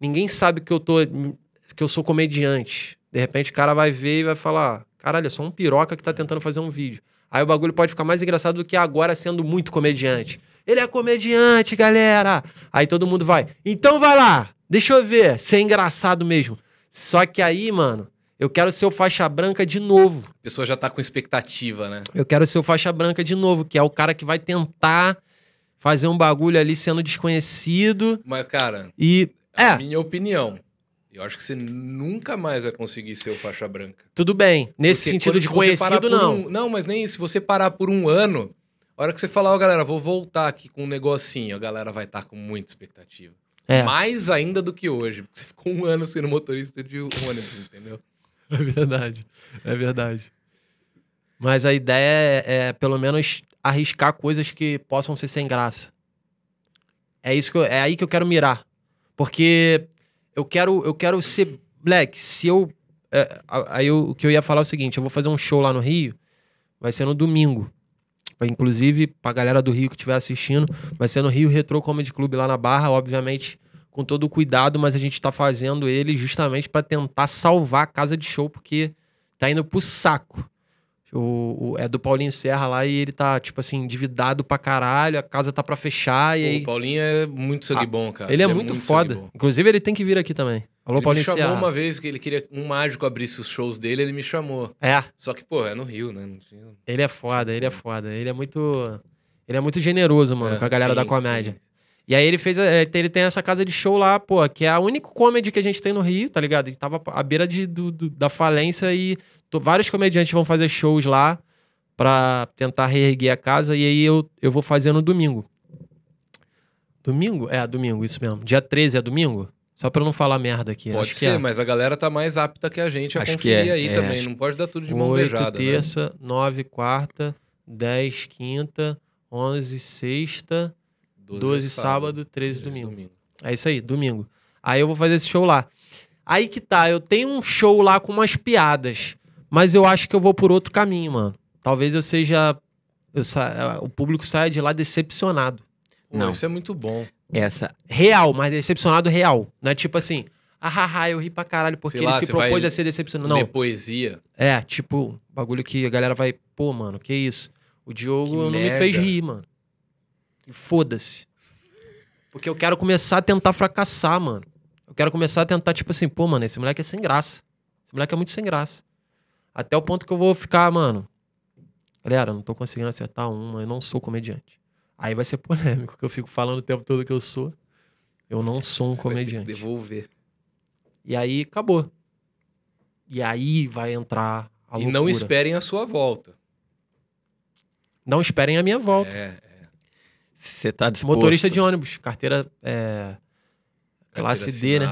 ninguém sabe que eu tô porque eu sou comediante. De repente o cara vai ver e vai falar: caralho, é só um piroca que tá tentando fazer um vídeo. Aí o bagulho pode ficar mais engraçado do que agora sendo muito comediante. Ele é comediante, galera! Aí todo mundo vai, então vai lá, deixa eu ver, ser é engraçado mesmo. Só que aí, mano, eu quero ser o faixa branca de novo. A pessoa já tá com expectativa, né? Eu quero ser o faixa branca de novo, que é o cara que vai tentar fazer um bagulho ali sendo desconhecido. Mas, cara, e é minha opinião. Eu acho que você nunca mais vai conseguir ser o faixa branca. Tudo bem. Nesse Porque sentido de conhecido, não. Um, não, mas nem isso. Se você parar por um ano, a hora que você falar, ó, oh, galera, vou voltar aqui com um negocinho, a galera vai estar tá com muita expectativa. É. Mais ainda do que hoje. Porque você ficou um ano sendo motorista de ônibus, entendeu? <laughs> É verdade. É verdade. Mas a ideia é, é, pelo menos, arriscar coisas que possam ser sem graça. É isso que eu, é aí que eu quero mirar. Porque eu quero, eu quero ser black. Se eu. É, aí eu, o que eu ia falar é o seguinte: eu vou fazer um show lá no Rio, vai ser no domingo. Inclusive, pra galera do Rio que estiver assistindo, vai ser no Rio Retro Comedy Club lá na Barra, obviamente com todo o cuidado, mas a gente tá fazendo ele justamente para tentar salvar a casa de show, porque tá indo pro saco. O, o, é do Paulinho Serra lá e ele tá, tipo assim, endividado pra caralho, a casa tá pra fechar e aí... O Paulinho é muito sangue ah, bom, cara. Ele é, ele muito, é muito foda. Inclusive, ele tem que vir aqui também. Alô, ele Paulinho me chamou Serra. uma vez que ele queria um mágico abrisse os shows dele, ele me chamou. É. Só que, pô, é no Rio, né? Ele é foda, ele é foda. Ele é muito... Ele é muito generoso, mano, é, com a galera sim, da comédia. Sim. E aí ele fez. Eh, ele tem essa casa de show lá, pô, que é a única comedy que a gente tem no Rio, tá ligado? Ele tava à beira de, do, do, da falência e tô, vários comediantes vão fazer shows lá para tentar reerguer a casa. E aí eu, eu vou fazer no domingo. Domingo? É, domingo, isso mesmo. Dia 13 é domingo? Só pra não falar merda aqui. Pode acho ser, é. mas a galera tá mais apta que a gente a acho conferir que é, aí é, também. Não pode dar tudo de mão beijada. Né? terça, né? 9, quarta, 10, quinta, 11, sexta, 12, 12 sábado, 13, 13 domingo. domingo. É isso aí, domingo. Aí eu vou fazer esse show lá. Aí que tá, eu tenho um show lá com umas piadas, mas eu acho que eu vou por outro caminho, mano. Talvez eu seja. Eu sa... O público saia de lá decepcionado. não. Isso é muito bom. Essa. Real, mas decepcionado real. Não é tipo assim, ahaha, ah, eu ri pra caralho porque lá, ele se propôs a ser decepcionado. Não. poesia. É, tipo, bagulho que a galera vai, pô, mano, que isso? O Diogo que não merda. me fez rir, mano foda-se. Porque eu quero começar a tentar fracassar, mano. Eu quero começar a tentar, tipo assim, pô, mano, esse moleque é sem graça. Esse moleque é muito sem graça. Até o ponto que eu vou ficar, mano. Galera, não tô conseguindo acertar uma, eu não sou comediante. Aí vai ser polêmico, que eu fico falando o tempo todo que eu sou. Eu não sou um comediante. devolver. E aí acabou. E aí vai entrar a loucura. E não esperem a sua volta. Não esperem a minha volta. É, é. Você tá disposto. Motorista de ônibus, carteira, é, classe D, né?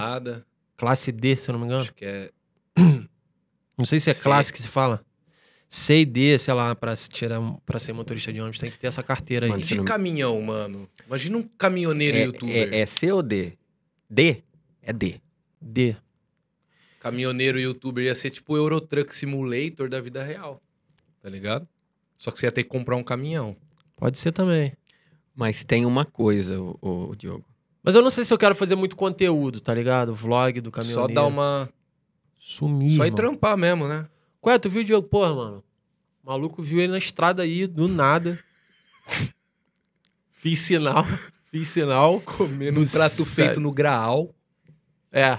Classe D, se eu não me engano. Acho que é. <clears throat> Não sei se é C. classe que se fala. C e D, sei lá, pra, tirar, pra ser motorista de ônibus, tem que ter essa carteira mano, aí. Imagina caminhão, mano. Imagina um caminhoneiro é, youtuber. É, é C ou D? D? É D. D. Caminhoneiro youtuber ia ser tipo o Eurotruck Simulator da vida real. Tá ligado? Só que você ia ter que comprar um caminhão. Pode ser também. Mas tem uma coisa, o, o, Diogo. Mas eu não sei se eu quero fazer muito conteúdo, tá ligado? Vlog do caminhoneiro. Só dar uma... Sumir, Só ir mano. trampar mesmo, né? Ué, tu viu o Diogo? Porra, mano. O maluco viu ele na estrada aí, do nada. <laughs> fiz sinal. <laughs> Fiz sinal. Comendo um prato set... feito no graal. É.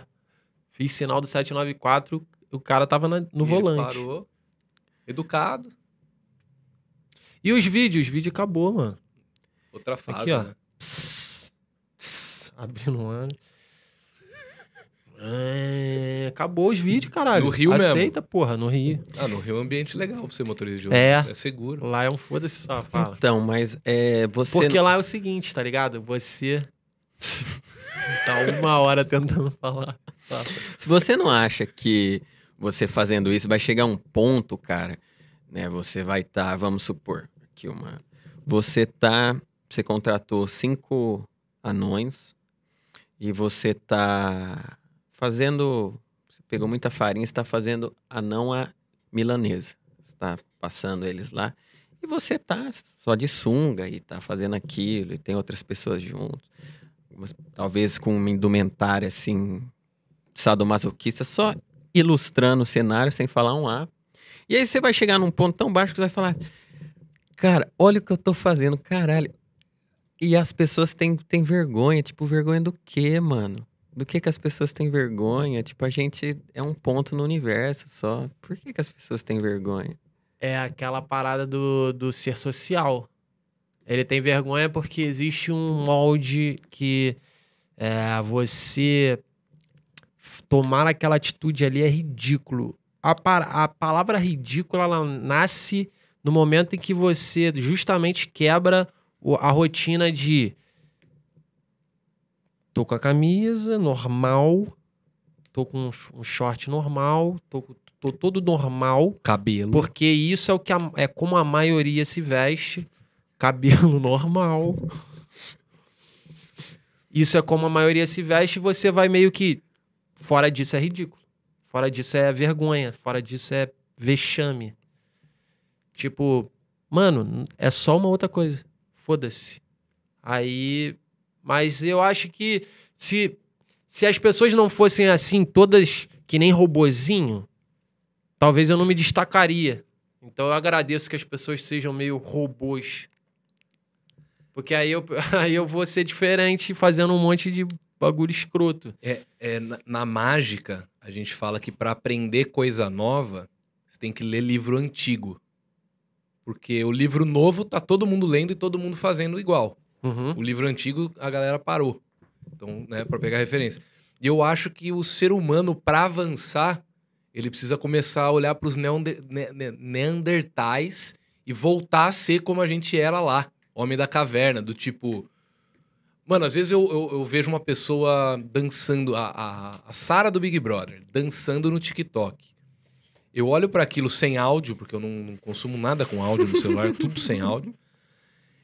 Fiz sinal do 794. O cara tava na, no e volante. Ele parou. Educado. E os vídeos? Os vídeos acabou, mano. Outra fase. Aqui, ó. Né? Pss, pss, abrindo o ano. É, acabou os vídeos, caralho. No Rio Aceita, mesmo. Aceita, porra, no Rio. Ah, no Rio é um ambiente legal pra ser motorista de ônibus. É. É seguro. Lá é um foda-se só, fala. Então, mas é, você... Porque lá é o seguinte, tá ligado? Você <laughs> tá uma hora tentando falar. Se você não acha que você fazendo isso vai chegar um ponto, cara, né? Você vai estar, tá, vamos supor, aqui uma... Você tá você contratou cinco anões e você tá fazendo. Você pegou muita farinha, está fazendo anão a milanesa. Está passando eles lá e você tá só de sunga e tá fazendo aquilo e tem outras pessoas junto. Mas, talvez com uma indumentária assim sadomasoquista, só ilustrando o cenário sem falar um A. E aí você vai chegar num ponto tão baixo que você vai falar: Cara, olha o que eu tô fazendo, caralho. E as pessoas têm, têm vergonha, tipo, vergonha do quê, mano? Do que que as pessoas têm vergonha? Tipo, a gente é um ponto no universo só. Por que que as pessoas têm vergonha? É aquela parada do, do ser social. Ele tem vergonha porque existe um molde que é, você tomar aquela atitude ali é ridículo. A, a palavra ridícula ela nasce no momento em que você justamente quebra a rotina de. Tô com a camisa normal, tô com um short normal, tô, tô todo normal. Cabelo. Porque isso é o que a, é como a maioria se veste. Cabelo <laughs> normal. Isso é como a maioria se veste e você vai meio que. Fora disso é ridículo. Fora disso é vergonha. Fora disso é vexame. Tipo, mano, é só uma outra coisa foda-se. Aí. Mas eu acho que se, se as pessoas não fossem assim, todas que nem robozinho, talvez eu não me destacaria. Então eu agradeço que as pessoas sejam meio robôs. Porque aí eu, <laughs> aí eu vou ser diferente fazendo um monte de bagulho escroto. É, é na, na mágica, a gente fala que para aprender coisa nova, você tem que ler livro antigo. Porque o livro novo tá todo mundo lendo e todo mundo fazendo igual. Uhum. O livro antigo, a galera parou. Então, né, para pegar referência. E eu acho que o ser humano, para avançar, ele precisa começar a olhar para os neander, ne, ne, Neandertais e voltar a ser como a gente era lá. Homem da caverna, do tipo. Mano, às vezes eu, eu, eu vejo uma pessoa dançando, a, a, a Sara do Big Brother, dançando no TikTok. Eu olho para aquilo sem áudio, porque eu não, não consumo nada com áudio no celular, <laughs> tudo sem áudio.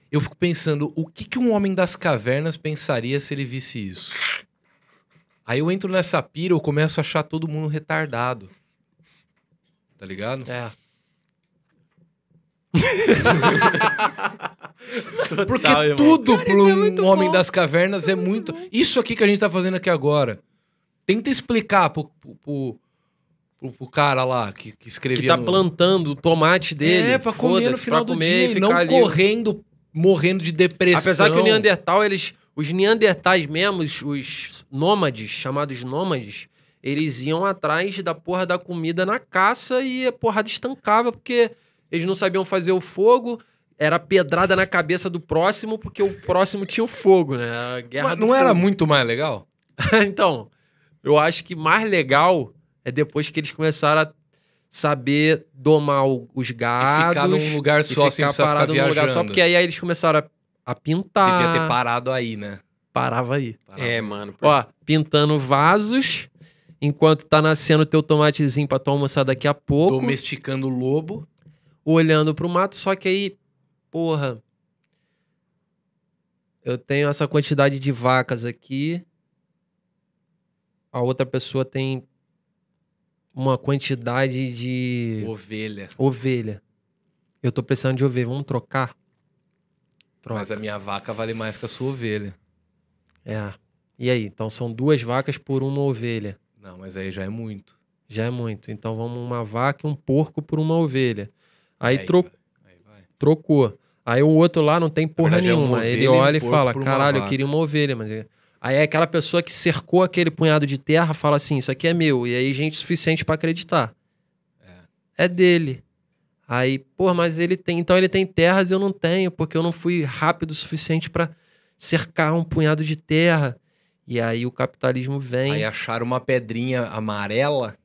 Eu fico pensando, o que, que um homem das cavernas pensaria se ele visse isso? Aí eu entro nessa pira, eu começo a achar todo mundo retardado. Tá ligado? É. <laughs> Porque Total, tudo para é um é homem bom. das cavernas é, é muito. Isso aqui que a gente tá fazendo aqui agora. Tenta explicar pro, pro, pro, pro cara lá que, que escrevia. Que tá no... plantando o tomate dele. É, pra comer no final do comer, dia e não ali... correndo, morrendo de depressão. Apesar que o Neandertal, eles. Os Neandertais mesmo, os nômades, chamados nômades, eles iam atrás da porra da comida na caça e a porrada estancava, porque eles não sabiam fazer o fogo, era pedrada na cabeça do próximo, porque o próximo tinha o fogo, né? A guerra Mas não fogo. era muito mais legal? <laughs> então, eu acho que mais legal é depois que eles começaram a saber domar o, os gados. E ficar assim, num lugar só, ficar sem parado ficar num lugar só, porque aí, aí eles começaram a, a, pintar. Devia ter parado aí, né? Parava aí. Parava. É, mano. Por... Ó, pintando vasos, enquanto tá nascendo teu tomatezinho pra tu almoçar daqui a pouco. Domesticando o lobo. Olhando pro mato, só que aí, porra, eu tenho essa quantidade de vacas aqui, a outra pessoa tem uma quantidade de. Ovelha. Ovelha. Eu tô precisando de ovelha, vamos trocar? Troca. Mas a minha vaca vale mais que a sua ovelha. É. E aí? Então são duas vacas por uma ovelha. Não, mas aí já é muito. Já é muito. Então vamos uma vaca e um porco por uma ovelha. Aí, aí, tro... vai. aí vai. trocou. Aí o outro lá não tem porra verdade, é nenhuma. É Ele olha e fala: caralho, eu queria uma ovelha, mas Aí é aquela pessoa que cercou aquele punhado de terra fala assim: Isso aqui é meu. E aí, gente suficiente para acreditar. É. é. dele. Aí, pô, mas ele tem. Então ele tem terras e eu não tenho, porque eu não fui rápido o suficiente para cercar um punhado de terra. E aí o capitalismo vem. Aí acharam uma pedrinha amarela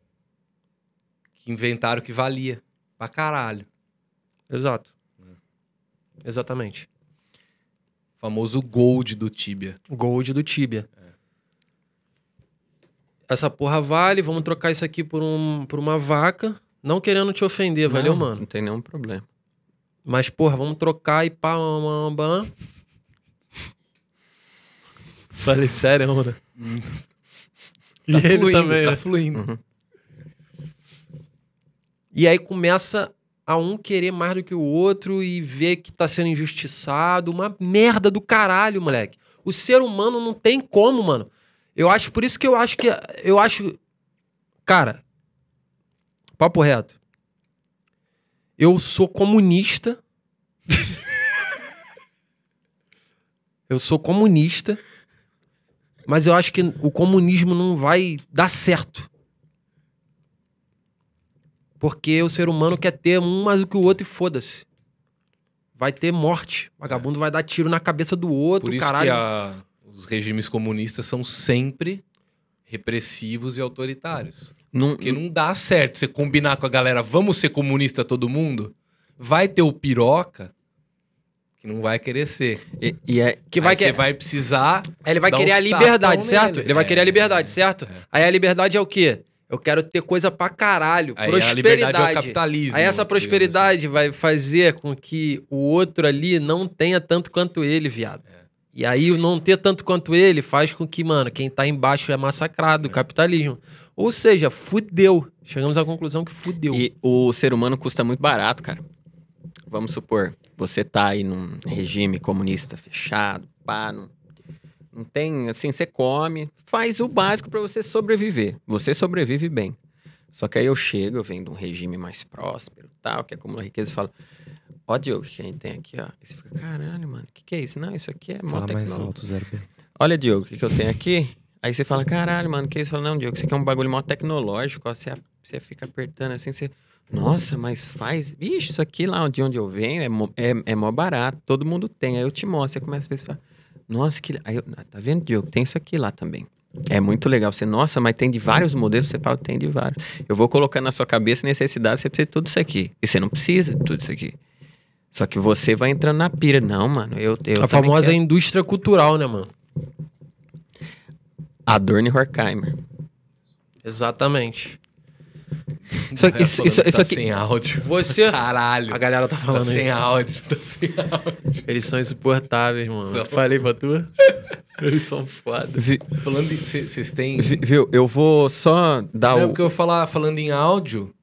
que inventaram que valia. Pra caralho. Exato. Exatamente famoso gold do Tibia. Gold do Tibia. É. Essa porra vale, vamos trocar isso aqui por, um, por uma vaca. Não querendo te ofender, não, valeu, mano? Não tem nenhum problema. Mas, porra, vamos trocar e pá, bam, bam. Falei, sério, mano. Hum. E tá ele fluindo, também. Tá né? fluindo. Uhum. E aí começa a um querer mais do que o outro e ver que tá sendo injustiçado. Uma merda do caralho, moleque. O ser humano não tem como, mano. Eu acho, por isso que eu acho que. Eu acho. Cara, papo reto. Eu sou comunista. <laughs> eu sou comunista. Mas eu acho que o comunismo não vai dar certo. Porque o ser humano quer ter um mais do que o outro e foda-se. Vai ter morte. O vagabundo é. vai dar tiro na cabeça do outro, Por isso caralho. Que a... os regimes comunistas são sempre repressivos e autoritários. Não, porque não dá certo você combinar com a galera, vamos ser comunista todo mundo? Vai ter o piroca que não vai querer ser. E, e é que vai você que... vai precisar. ele vai querer a liberdade, certo? Ele vai querer a é. liberdade, certo? É. Aí a liberdade é o quê? Eu quero ter coisa pra caralho. Aí prosperidade. A é o Aí essa prosperidade assim. vai fazer com que o outro ali não tenha tanto quanto ele, viado. É. E aí o não ter tanto quanto ele faz com que, mano, quem tá embaixo é massacrado, é. capitalismo. Ou seja, fudeu. Chegamos à conclusão que fudeu. E o ser humano custa muito barato, cara. Vamos supor, você tá aí num regime comunista fechado, pá, num não tem, assim, você come, faz o básico para você sobreviver. Você sobrevive bem. Só que aí eu chego, eu venho de um regime mais próspero, tal, que acumula riqueza e falo, ó Diogo, o que a gente tem aqui, ó. E você fica, caralho, mano, o que, que é isso? Não, isso aqui é mó mais alto, zero Olha, Diogo, o que, que eu tenho aqui? Aí você fala, caralho, mano, o que é isso? Fala, não, Diogo, isso aqui é um bagulho mó tecnológico, ó, você, você fica apertando assim, você... Nossa, mas faz. Ixi, isso aqui lá de onde eu venho é, é, é mó barato, todo mundo tem. Aí eu te mostro, você começa a ver e fala, nossa, que. Aí eu, tá vendo, Diogo? Tem isso aqui lá também. É muito legal. Você, nossa, mas tem de vários modelos? Você fala, tem de vários. Eu vou colocar na sua cabeça necessidade, você precisa de tudo isso aqui. E você não precisa de tudo isso aqui. Só que você vai entrando na pira. Não, mano, eu. eu a famosa quero. indústria cultural, né, mano? Adorno e Horkheimer. Exatamente. Só que, isso, isso, isso tá aqui. Sem áudio. Você. Caralho. A galera tá, tá falando tá sem isso. Áudio, tá sem áudio. Eles são insuportáveis, mano. São... Falei pra tu? Eles são foda. Vi... Falando em. Vocês têm. Vi, viu, eu vou só dar Não, o. porque eu falar falando em áudio,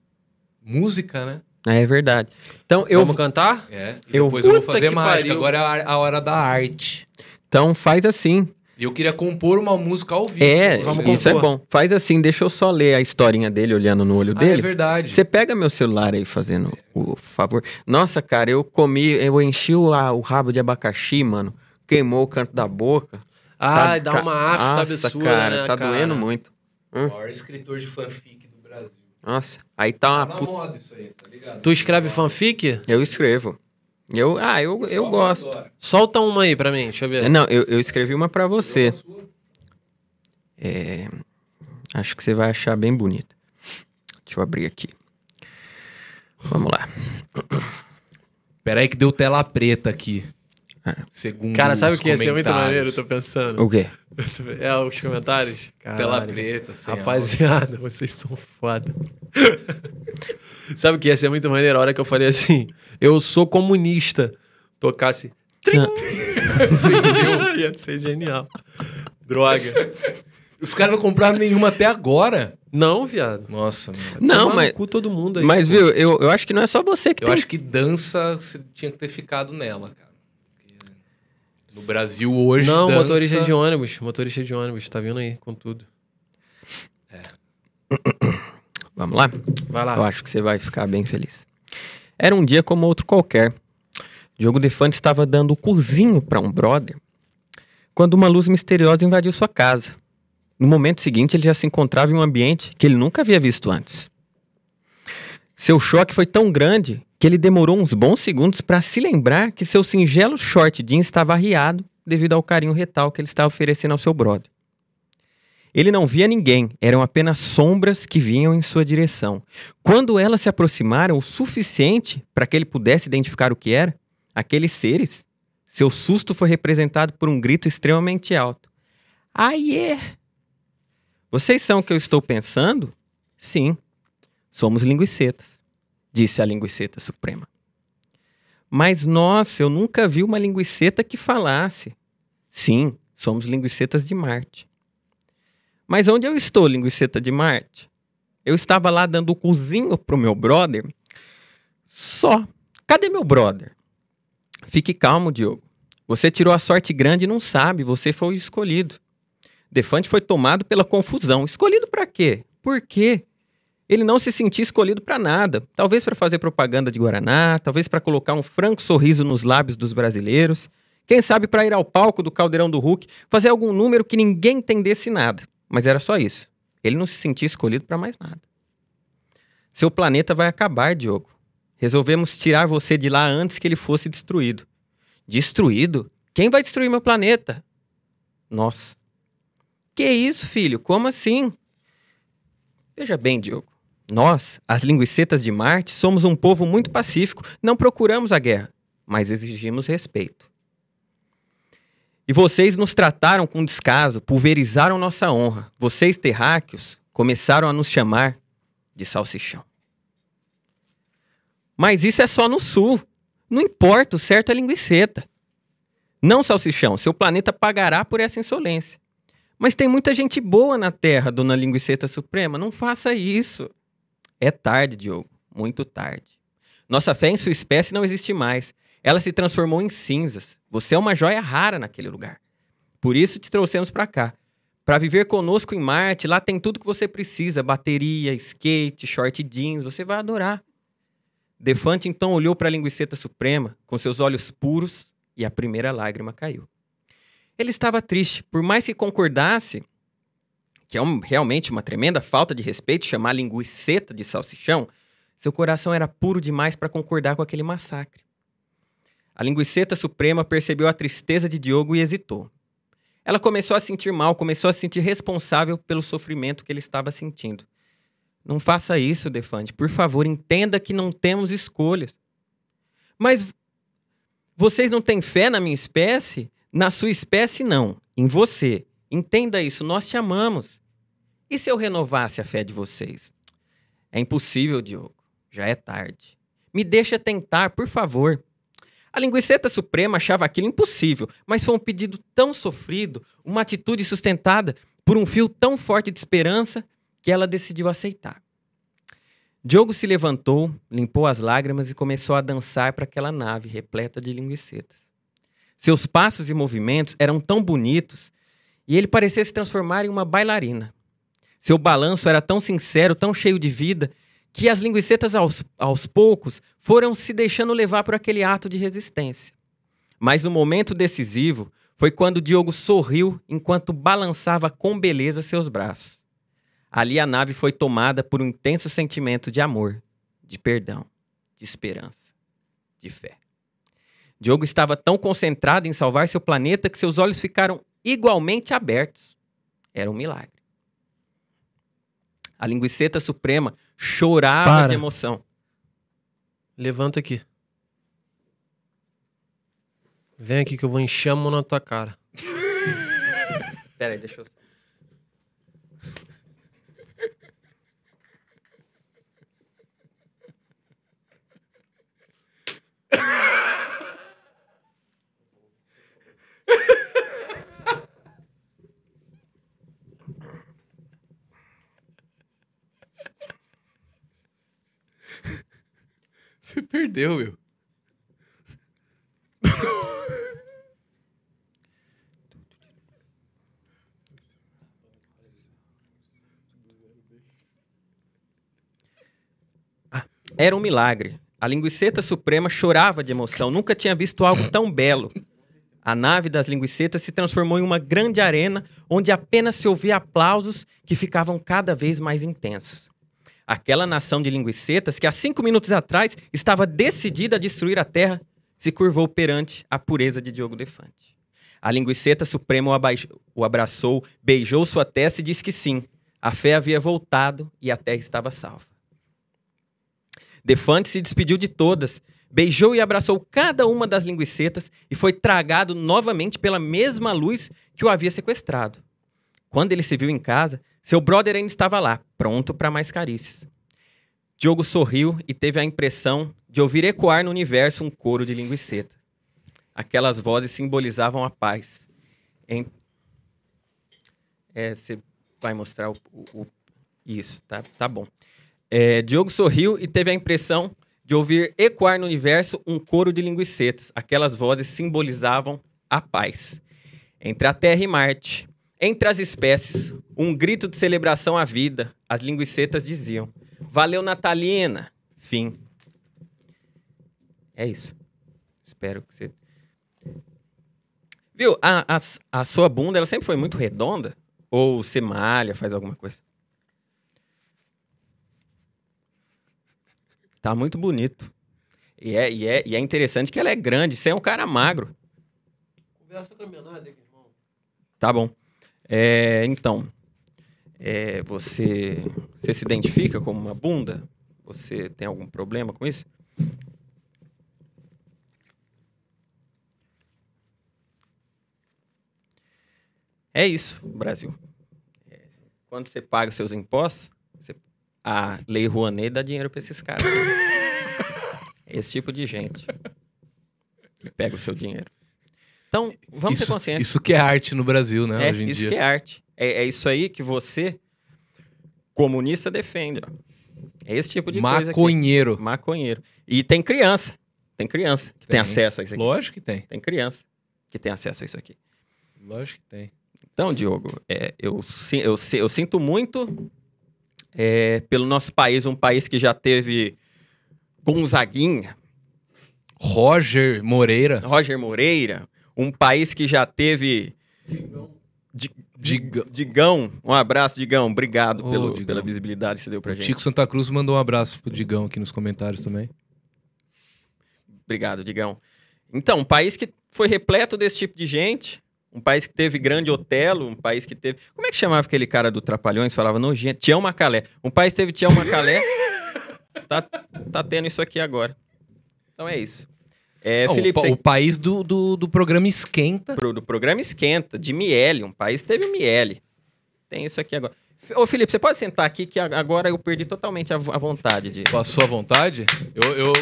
música, né? É, é verdade. Então eu. Vamos cantar? É. E eu... depois Puta eu vou fazer mágica. Pariu. Agora é a hora da arte. Então faz assim. E eu queria compor uma música ao vivo. É, isso é bom. Faz assim, deixa eu só ler a historinha dele olhando no olho ah, é dele. É verdade. Você pega meu celular aí fazendo o favor. Nossa, cara, eu comi, eu enchi o, a, o rabo de abacaxi, mano. Queimou o canto da boca. Ah, tá, dá uma afta absurda, cara, né, Tá cara. doendo muito. Hum? O maior escritor de fanfic do Brasil. Nossa, aí tá uma... Tá na put... moda isso aí, tá ligado? Tu escreve fanfic? Eu escrevo. Eu, ah, eu, eu gosto. Solta uma aí pra mim, deixa eu ver. Não, eu, eu escrevi uma pra você. É, acho que você vai achar bem bonita. Deixa eu abrir aqui. Vamos lá. Peraí que deu tela preta aqui. É. Segundo Cara, sabe o que ia ser muito maneiro? Eu tô pensando. O quê? <laughs> É, os comentários? Caralho. Tela preta, sem Rapaziada, vocês estão foda. <laughs> sabe o que ia ser muito maneiro? A hora que eu falei assim, eu sou comunista. Tocasse. <laughs> ia ser genial. Droga. Os caras não compraram nenhuma até agora. Não, viado. Nossa, mano. Não, mas. todo mundo aí. Mas, né? viu, eu, eu acho que não é só você que eu tem. Eu acho que dança tinha que ter ficado nela, cara. No Brasil hoje. Não, dança... motorista de ônibus. Motorista de ônibus, tá vindo aí com tudo. É. <coughs> Vamos lá? Vai lá. Eu acho que você vai ficar bem feliz. Era um dia como outro qualquer. Diogo Defante estava dando cozinho para um brother quando uma luz misteriosa invadiu sua casa. No momento seguinte, ele já se encontrava em um ambiente que ele nunca havia visto antes. Seu choque foi tão grande que ele demorou uns bons segundos para se lembrar que seu singelo short jeans estava arriado devido ao carinho retal que ele estava oferecendo ao seu brother. Ele não via ninguém, eram apenas sombras que vinham em sua direção. Quando elas se aproximaram o suficiente para que ele pudesse identificar o que era, aqueles seres, seu susto foi representado por um grito extremamente alto. Aie! Vocês são o que eu estou pensando? Sim. Somos linguicetas, disse a linguiceta suprema. Mas nossa, eu nunca vi uma linguiceta que falasse. Sim, somos linguicetas de Marte. Mas onde eu estou, linguiceta de Marte? Eu estava lá dando o cozinho pro meu brother. Só. Cadê meu brother? Fique calmo, Diogo. Você tirou a sorte grande e não sabe, você foi o escolhido. Defante foi tomado pela confusão. Escolhido para quê? Por quê? ele não se sentia escolhido para nada. Talvez para fazer propaganda de Guaraná, talvez para colocar um franco sorriso nos lábios dos brasileiros, quem sabe para ir ao palco do Caldeirão do Hulk, fazer algum número que ninguém entendesse nada. Mas era só isso. Ele não se sentia escolhido para mais nada. Seu planeta vai acabar, Diogo. Resolvemos tirar você de lá antes que ele fosse destruído. Destruído? Quem vai destruir meu planeta? Nós. Que isso, filho? Como assim? Veja bem, Diogo. Nós, as linguicetas de Marte, somos um povo muito pacífico, não procuramos a guerra, mas exigimos respeito. E vocês nos trataram com descaso, pulverizaram nossa honra. Vocês, terráqueos, começaram a nos chamar de salsichão. Mas isso é só no sul. Não importa, o certo é linguiceta. Não, salsichão, seu planeta pagará por essa insolência. Mas tem muita gente boa na Terra, dona Linguiceta Suprema. Não faça isso. É tarde, Diogo. Muito tarde. Nossa fé em sua espécie não existe mais. Ela se transformou em cinzas. Você é uma joia rara naquele lugar. Por isso te trouxemos para cá. Para viver conosco em Marte, lá tem tudo que você precisa: bateria, skate, short jeans, você vai adorar. Defante então olhou para a linguiceta suprema com seus olhos puros e a primeira lágrima caiu. Ele estava triste, por mais que concordasse que é um, realmente uma tremenda falta de respeito chamar linguiça de salsichão, seu coração era puro demais para concordar com aquele massacre. A linguiça suprema percebeu a tristeza de Diogo e hesitou. Ela começou a sentir mal, começou a se sentir responsável pelo sofrimento que ele estava sentindo. Não faça isso, Defante. Por favor, entenda que não temos escolhas. Mas vocês não têm fé na minha espécie? Na sua espécie, não. Em você. Entenda isso. Nós te amamos. E se eu renovasse a fé de vocês? É impossível, Diogo. Já é tarde. Me deixa tentar, por favor. A linguiceta suprema achava aquilo impossível, mas foi um pedido tão sofrido, uma atitude sustentada por um fio tão forte de esperança que ela decidiu aceitar. Diogo se levantou, limpou as lágrimas e começou a dançar para aquela nave repleta de linguicetas. Seus passos e movimentos eram tão bonitos e ele parecia se transformar em uma bailarina. Seu balanço era tão sincero, tão cheio de vida, que as linguicetas aos, aos poucos foram se deixando levar por aquele ato de resistência. Mas o momento decisivo foi quando Diogo sorriu enquanto balançava com beleza seus braços. Ali a nave foi tomada por um intenso sentimento de amor, de perdão, de esperança, de fé. Diogo estava tão concentrado em salvar seu planeta que seus olhos ficaram igualmente abertos. Era um milagre. A linguiceta suprema chorava Para. de emoção. Levanta aqui. Vem aqui que eu vou encher a mão na tua cara. <laughs> Peraí, deixa eu. Você perdeu, meu. Ah, era um milagre. A linguiceta suprema chorava de emoção. Nunca tinha visto algo tão belo. A nave das linguicetas se transformou em uma grande arena onde apenas se ouvia aplausos que ficavam cada vez mais intensos. Aquela nação de linguicetas que há cinco minutos atrás estava decidida a destruir a terra se curvou perante a pureza de Diogo Defante. A linguiceta suprema o, abraçou, beijou sua testa e disse que sim, a fé havia voltado e a terra estava salva. Defante se despediu de todas, beijou e abraçou cada uma das linguicetas e foi tragado novamente pela mesma luz que o havia sequestrado. Quando ele se viu em casa, seu brother ainda estava lá, pronto para mais carícias. Diogo sorriu e teve a impressão de ouvir ecoar no universo um coro de linguiceta. Aquelas vozes simbolizavam a paz. Em... É, você vai mostrar o, o, o... Isso, tá, tá bom. É, Diogo sorriu e teve a impressão de ouvir ecoar no universo um coro de linguicetas. Aquelas vozes simbolizavam a paz. Entre a Terra e Marte, entre as espécies, um grito de celebração à vida, as linguicetas diziam: Valeu, Natalina! Fim. É isso. Espero que você. Viu? A, a, a sua bunda, ela sempre foi muito redonda? Ou você malha, faz alguma coisa? Tá muito bonito. E é, e, é, e é interessante que ela é grande. Você é um cara magro. Conversa com a menor, irmão. Tá bom. É, então, é, você, você se identifica como uma bunda? Você tem algum problema com isso? É isso, Brasil. É, quando você paga os seus impostos, você... a Lei Rouanet dá dinheiro para esses caras. <laughs> Esse tipo de gente. E pega o seu dinheiro. Então, vamos isso, conscientes Isso que é arte no Brasil, né? É, hoje em isso dia. que é arte. É, é, isso aí que você, comunista, defende. Ó. É esse tipo de Maconheiro. coisa. maconheiro Maconheiro. E tem criança. Tem criança que tem. tem. acesso a isso aqui. Lógico que tem. Tem criança que tem acesso a isso aqui. Lógico que tem. Então, Diogo, é, eu, eu, eu, sinto muito é, pelo nosso país, um país que já teve Gonzaguinha. Roger Moreira. Roger Moreira, um país que já teve. Digão. Digão, um abraço, Digão. Obrigado oh, pelo, Digão. pela visibilidade que você deu pra gente. Chico Santa Cruz mandou um abraço pro Digão aqui nos comentários também. Obrigado, Digão. Então, um país que foi repleto desse tipo de gente, um país que teve grande Otelo, um país que teve. Como é que chamava aquele cara do Trapalhões? Falava nojento. Tião Macalé. Um país teve Tião Macalé. <laughs> tá, tá tendo isso aqui agora. Então é isso. É, Felipe, o, você... o, país do, do, do programa Esquenta. Pro, do programa Esquenta, de Miele. Um país teve Miele. Tem isso aqui agora. Ô, Felipe, você pode sentar aqui que agora eu perdi totalmente a, a vontade de. a sua vontade? Eu. eu...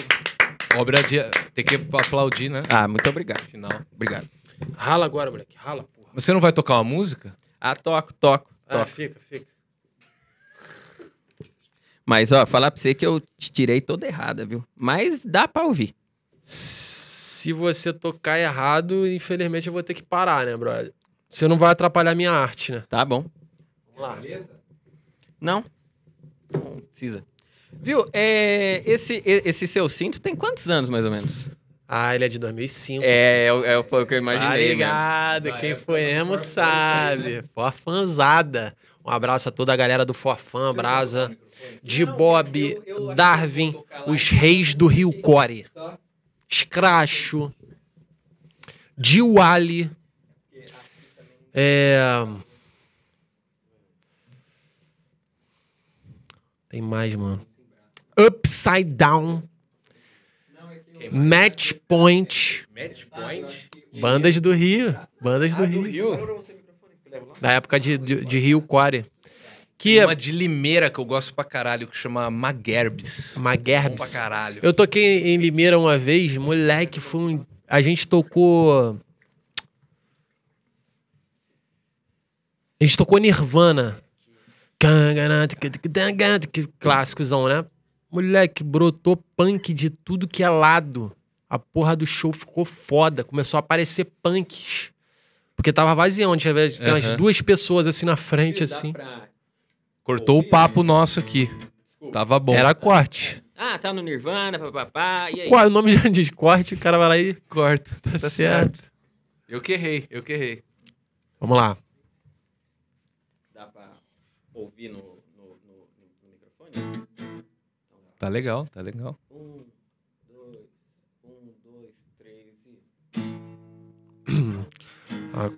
Obra de. Tem que aplaudir, né? Ah, muito obrigado. Final. Obrigado. Rala agora, moleque. Rala, porra. Você não vai tocar uma música? Ah, toco, toco. Ah, toco. fica, fica. Mas, ó, falar pra você que eu te tirei toda errada, viu? Mas dá pra ouvir se você tocar errado, infelizmente eu vou ter que parar, né, brother? Você não vai atrapalhar minha arte, né? Tá bom. Vamos lá. Não. Não precisa. Viu, é, esse, esse seu cinto tem quantos anos, mais ou menos? Ah, ele é de 2005. É, é, é o que eu imaginei. Né? Obrigado, quem foi emo sabe. Né? Forfanzada. Um abraço a toda a galera do Forfã, Brasa, de Bob, Darwin, os reis do Rio Core. Tá. Scracho, Diwali. É... Tem mais, mano. Upside Down. Match Point. Match Point. Bandas do Rio. Bandas do, ah, Rio. Da época de, de, de Rio Quarry. Que Tem é uma de Limeira que eu gosto pra caralho, que chama Maguerbes. Maguerbes. pra caralho. Eu toquei em Limeira uma vez, moleque, foi um... A gente tocou... A gente tocou Nirvana. Clássicozão, né? Moleque, brotou punk de tudo que é lado. A porra do show ficou foda. Começou a aparecer punks. Porque tava vazio, tinha uhum. umas duas pessoas assim na frente, assim. Pra Cortou o papo nosso aqui. Tava bom. Era corte. Ah, tá no Nirvana, papapá. E aí? Qual, o nome já diz corte, o cara vai lá e corta. Tá, tá certo. certo. Eu que errei, eu que errei. Vamos lá. Dá pra ouvir no, no, no, no microfone? Tá legal, tá legal. Um, dois, um, dois, três e. <clears throat> Ah.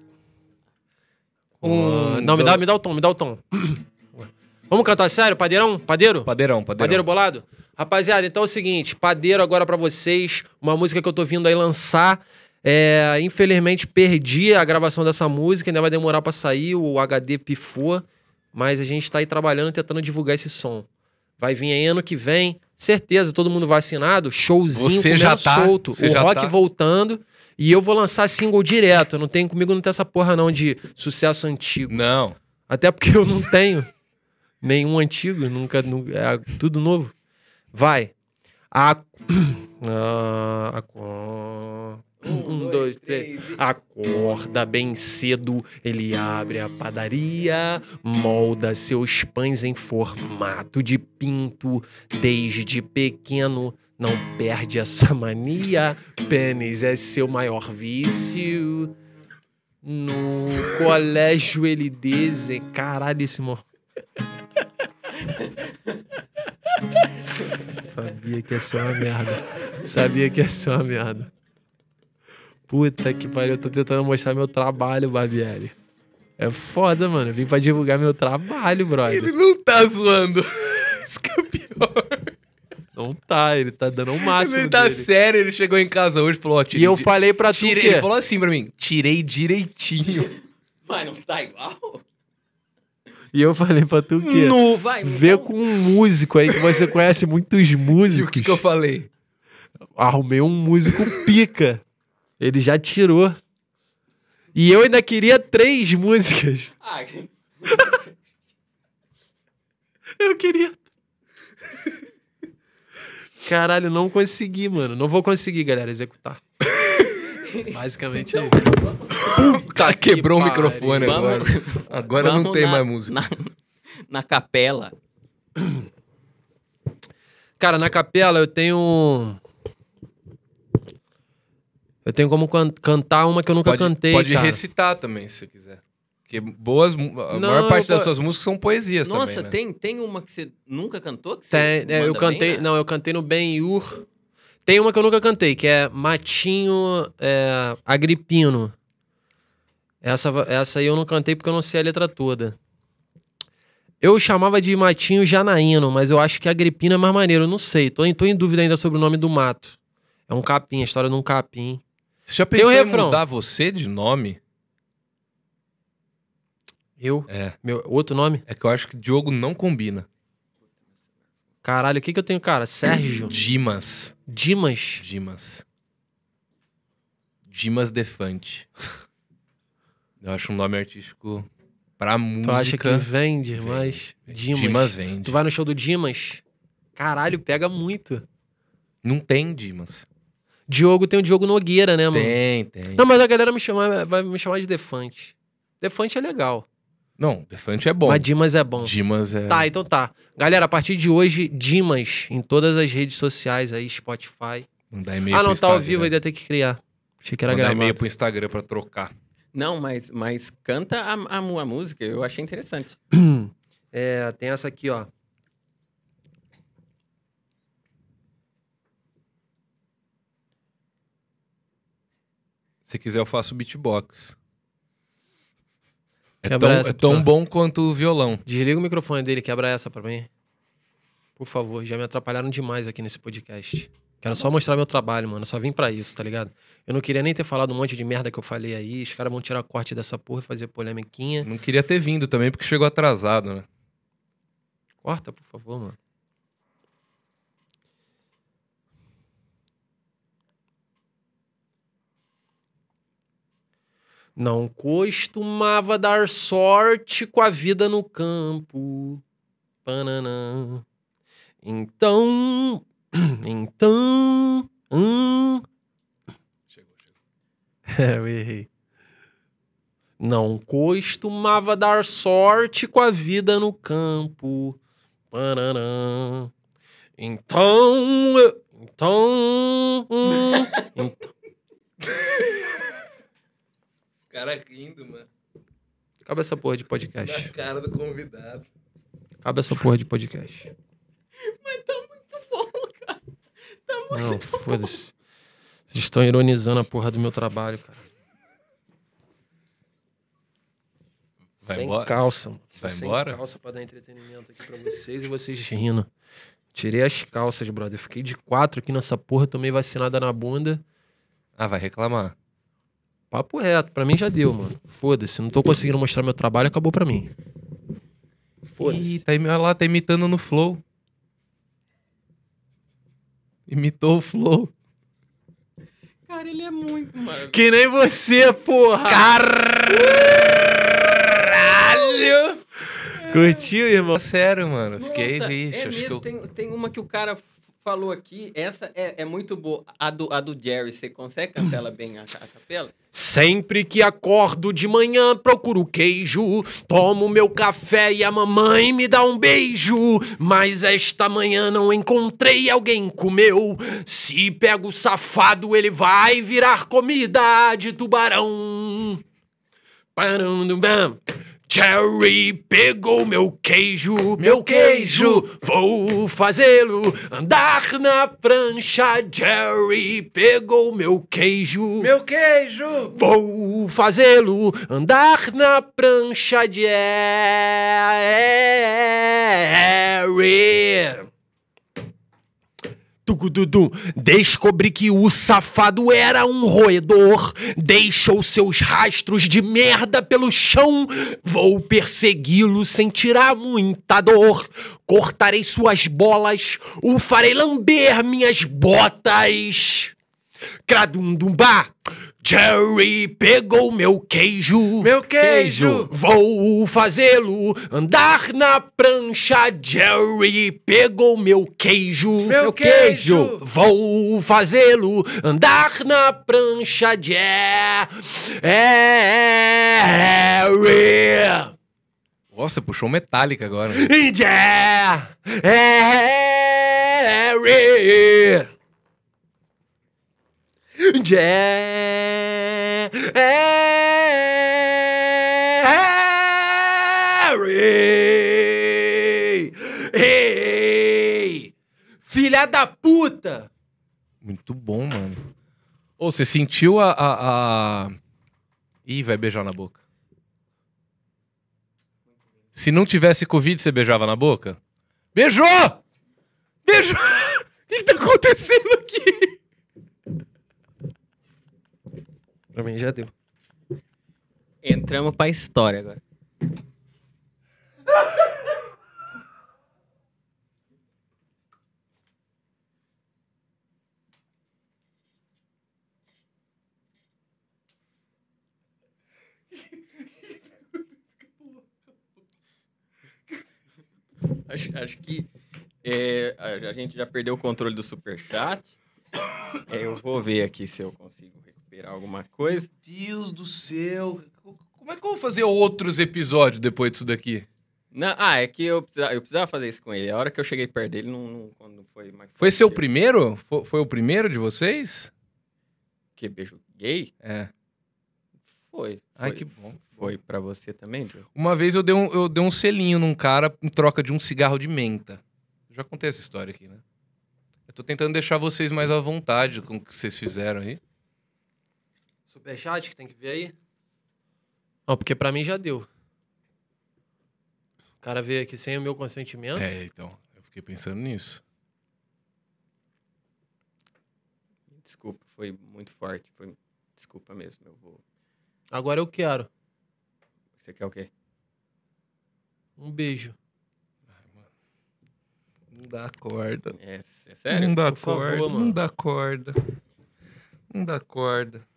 Um, não, me dá, me dá o tom, me dá o tom. <clears throat> Vamos cantar sério? Padeirão? Padeiro? Padeirão, padeirão. Padeiro bolado? Rapaziada, então é o seguinte, padeiro agora para vocês, uma música que eu tô vindo aí lançar. É, infelizmente perdi a gravação dessa música, ainda vai demorar para sair, o HD pifou, mas a gente tá aí trabalhando, tentando divulgar esse som. Vai vir aí ano que vem, certeza, todo mundo vacinado, showzinho você já tá, solto, o rock tá. voltando. E eu vou lançar single direto, não tem comigo não tem essa porra não de sucesso antigo. Não. Até porque eu não tenho nenhum antigo, nunca, nunca é tudo novo. Vai. A... <coughs> Ah, a... Um, dois, três. Acorda bem cedo, ele abre a padaria, molda seus pães em formato de pinto. Desde pequeno, não perde essa mania. Pênis é seu maior vício. No colégio ele desenha. Caralho, esse morro. Sabia que ia ser uma merda. Sabia que ia ser uma merda. Puta que pariu, eu tô tentando mostrar meu trabalho, Barbieri. É foda, mano. Eu vim pra divulgar meu trabalho, brother. Ele não tá zoando. <laughs> Isso que é pior. Não tá, ele tá dando o máximo. Ele tá dele. sério, ele chegou em casa hoje e falou: ó, tirei. E eu falei pra tirei, tu. que. ele falou assim pra mim: tirei direitinho. <laughs> Mas não tá igual? E eu falei pra tu que. Não vai, Vê com um músico aí que você conhece muitos músicos. <laughs> E o que, que eu falei? Arrumei um músico pica. Ele já tirou. E eu ainda queria três músicas. Ah, que... eu queria. Caralho, não consegui, mano. Não vou conseguir, galera, executar. Basicamente então, é isso. Puta, quebrou que o microfone vamos, agora. Agora não tem na, mais música. Na, na capela. Cara, na capela eu tenho. Eu tenho como can cantar uma que eu Você nunca pode, cantei. Pode cara. recitar também, se quiser. Porque boas, a não, maior parte das suas músicas são poesias Nossa, também, né? tem, tem uma que você nunca cantou? Que você tem, é, eu cantei, bem, né? não, eu cantei no Ben Yur, tem uma que eu nunca cantei, que é Matinho é, Agripino. Essa, essa aí eu não cantei porque eu não sei a letra toda. Eu chamava de Matinho Janaíno, mas eu acho que Agripino é mais maneiro, eu não sei. Tô em, tô em dúvida ainda sobre o nome do mato. É um capim, a história de um capim. Você já pensou em mudar você de nome? Eu? É. Meu, outro nome? É que eu acho que Diogo não combina. Caralho, o que que eu tenho, cara? Sérgio? Dimas. Dimas? Dimas. Dimas Defante. eu acho um nome artístico pra música. Tu acha que vende, vende mas... Vende. Dimas. Dimas vende. Tu vai no show do Dimas? Caralho, pega muito. Não tem Dimas. Diogo tem o Diogo Nogueira, né, mano? Tem, tem. Não, mas a galera me chama, vai me chamar de Defante. Defante é legal. Não, Defante é bom. Mas Dimas é bom. Dimas é. Tá, então tá. Galera, a partir de hoje, Dimas em todas as redes sociais aí, Spotify. Mandar e-mail ah, não, tá ao vivo, ainda tem que criar. Achei que era Mandar gravado. e-mail pro Instagram pra trocar. Não, mas, mas canta a, a, a música, eu achei interessante. <clears throat> é, tem essa aqui, ó. Se quiser, eu faço beatbox. É tão, essa, é tão bom quanto o violão. Desliga o microfone dele, quebra essa pra mim. Por favor, já me atrapalharam demais aqui nesse podcast. Quero só mostrar meu trabalho, mano. Eu só vim para isso, tá ligado? Eu não queria nem ter falado um monte de merda que eu falei aí. Os caras vão tirar corte dessa porra e fazer polemiquinha. Não queria ter vindo também, porque chegou atrasado, né? Corta, por favor, mano. Não costumava dar sorte com a vida no campo. Pananã. Então. <clears throat> Então. Hum. Chegou, chegou. <laughs> É, eu errei. Não costumava dar sorte com a vida no campo. Pananã. Então. Então. Hum, <laughs> então cara rindo, mano. Acaba essa porra de podcast. Na cara do convidado. Acaba essa porra de podcast. Mas tá muito bom, cara. Tá muito Não, foda-se. Vocês estão ironizando a porra do meu trabalho, cara. Vai sem embora? calça, mano. Vai sem embora? calça pra dar entretenimento aqui pra vocês e vocês rindo. Tirei as calças, brother. Fiquei de quatro aqui nessa porra, tomei vacinada na bunda. Ah, vai reclamar. Papo reto, pra mim já deu, mano. Foda-se, não tô conseguindo mostrar meu trabalho, acabou pra mim. Foda-se. Tá, olha lá, tá imitando no flow. Imitou o flow. Cara, ele é muito maravilhoso. Que nem você, porra! Caralho! É. Curtiu, irmão? Sério, mano. Nossa, Fiquei, bicho. É mesmo, que eu... tem, tem uma que o cara falou aqui, essa é, é muito boa. A do, a do Jerry, você consegue cantar ela bem a, a capela? Sempre que acordo de manhã, procuro queijo, tomo meu café e a mamãe me dá um beijo. Mas esta manhã não encontrei alguém comeu. Se pego o safado, ele vai virar comida de tubarão. Parando bam. Cherry pegou meu queijo, meu queijo, vou fazê-lo andar na prancha. Jerry pegou meu queijo, meu queijo, vou fazê-lo andar na prancha. Jerry. Tugududum. Descobri que o safado era um roedor, deixou seus rastros de merda pelo chão. Vou persegui-lo sem tirar muita dor. Cortarei suas bolas, o farei lamber minhas botas. Cradum-dumbá, Jerry pegou meu queijo. Meu queijo. Vou fazê-lo andar na prancha. Jerry pegou meu queijo. Meu queijo. Vou fazê-lo andar na prancha. É, Jerry. Nossa, puxou metálica agora. É, Jerry. <laughs> Jerry! ei, Filha da puta! Muito bom, mano. Ô, você sentiu a, a, a... Ih, vai beijar na boca. Se não tivesse Covid, você beijava na boca? Beijou! Beijou! <laughs> O que, que tá acontecendo aqui? Pra mim já deu. Entramos pra história agora. acho, acho que é, a, a gente já perdeu o controle do superchat. É, eu vou ver aqui se eu consigo alguma coisa. Meu Deus do céu! Como é que eu vou fazer outros episódios depois disso daqui? Não, ah, é que eu precisava, eu precisava fazer isso com ele. A hora que eu cheguei perto dele, não, não quando foi mais. Foi seu primeiro? Foi, foi, o primeiro de vocês? Que beijo gay? É. Foi. Ai, foi, que bom. Foi para você também, Uma vez eu dei, um, eu dei um selinho num cara em troca de um cigarro de menta. Eu já contei essa história aqui, né? Eu tô tentando deixar vocês mais à vontade com o que vocês fizeram aí. Superchat que tem que ver aí? Não, porque pra mim já deu. O cara veio aqui sem o meu consentimento. É, então. Eu fiquei pensando nisso. Desculpa, foi muito forte. Foi... Desculpa mesmo, eu vou. Agora eu quero. Você quer o quê? Um beijo. Não dá corda. É, é sério? Não dá Por corda. Favor, não dá corda. Não dá corda.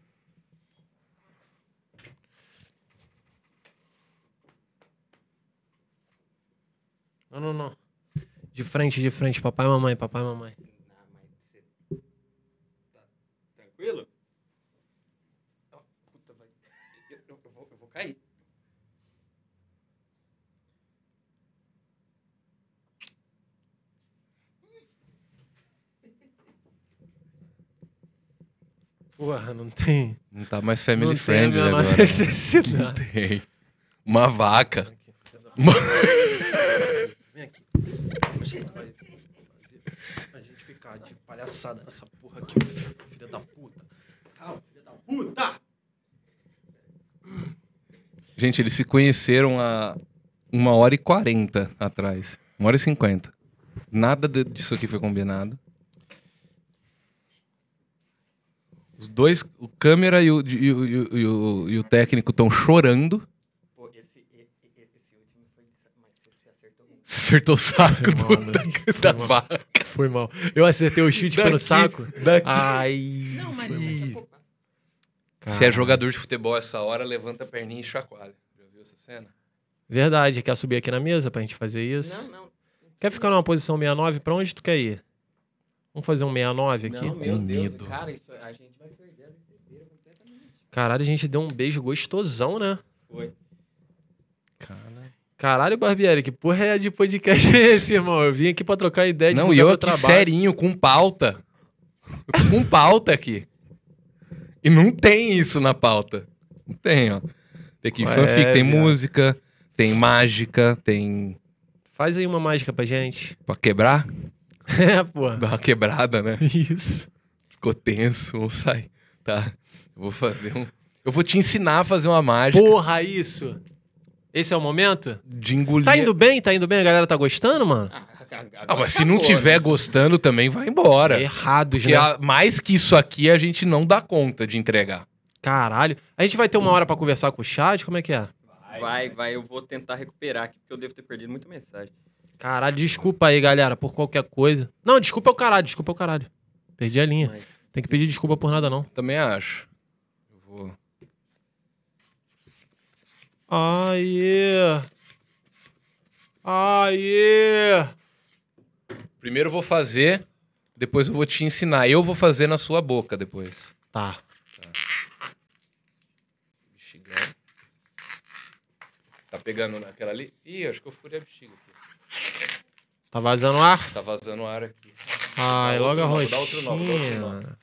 Não, não, não. De frente, de frente. Papai, mamãe, papai, mamãe. Tranquilo? puta, vai. Eu, eu, eu, vou, eu vou cair. Porra, não tem. Não tá mais family não friend tem a agora. Né? Necessidade. Não tem. Uma vaca. Uma... <laughs> jeito vai fazer a gente ficar de palhaçada nessa porra aqui, filha da puta. Ah, filha da puta! Gente, eles se conheceram há uma hora e quarenta atrás. Uma hora e cinquenta. Nada disso aqui foi combinado. Os dois, o câmera e o, e o, e o, e o técnico estão chorando Você acertou o saco do, mal, né? da, da vaca. Foi mal. Eu acertei o chute daqui, pelo saco. Daqui. Ai. Não, mas Se é jogador de futebol essa hora, levanta a perninha e chacoalha. Já viu essa cena? Verdade. Quer subir aqui na mesa pra gente fazer isso? Não, não. Quer ficar numa posição 69? Pra onde tu quer ir? Vamos fazer um 69 aqui? Não, meu Deus, medo. cara, isso, a gente vai perder a brincadeira completamente. Caralho, a gente deu um beijo gostosão, né? Foi. Caralho, Barbieri, que porra é de podcast é esse, irmão? Eu vim aqui pra trocar ideia de Não, e eu aqui trabalho. serinho, com pauta. Eu tô com pauta aqui. E não tem isso na pauta. Não tem, ó. Tem aqui Qual fanfic, é, tem música, tem mágica, tem... Faz aí uma mágica pra gente. Pra quebrar? <laughs> é, porra. Dá uma quebrada, né? Isso. Ficou tenso, não sair. Tá, eu vou fazer um... Eu vou te ensinar a fazer uma mágica. Porra, isso! Esse é o momento? De engolir. Tá indo bem? Tá indo bem? A galera tá gostando, mano? Ah, ah mas se tá não tiver né? gostando também, vai embora. errado, já. mais que isso aqui, a gente não dá conta de entregar. Caralho. A gente vai ter uma hora para conversar com o chat? Como é que é? Vai, vai, Eu vou tentar recuperar aqui, porque eu devo ter perdido muita mensagem. Caralho, desculpa aí, galera, por qualquer coisa. Não, desculpa é o caralho, desculpa é o caralho. Perdi a linha. Mas... Tem que pedir desculpa por nada, não. Também acho. Aê! Aê! Primeiro eu vou fazer, depois eu vou te ensinar. Eu vou fazer na sua boca depois. Tá. Tá, Bexigão. tá pegando naquela ali? Ih, acho que eu furei a bexiga aqui. Tá vazando ar? Tá vazando ar aqui. Ai, dá logo a roxinha. Dá outro dá outro nome.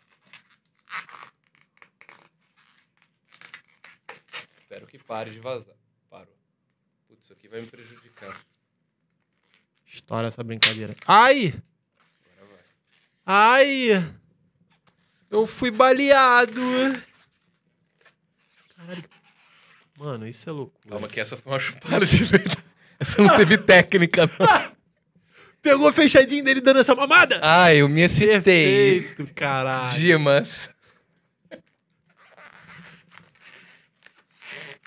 Espero que pare de vazar. Putz, isso aqui vai me prejudicar. Estoura essa brincadeira. Ai! Ai! Eu fui baleado! Caralho. Mano, isso é louco. Calma que essa foi uma chupada de verdade. <laughs> Essa não teve técnica, Pegou o fechadinho dele dando essa mamada? Ai, eu me excitei. Perfeito, caralho. Dimas.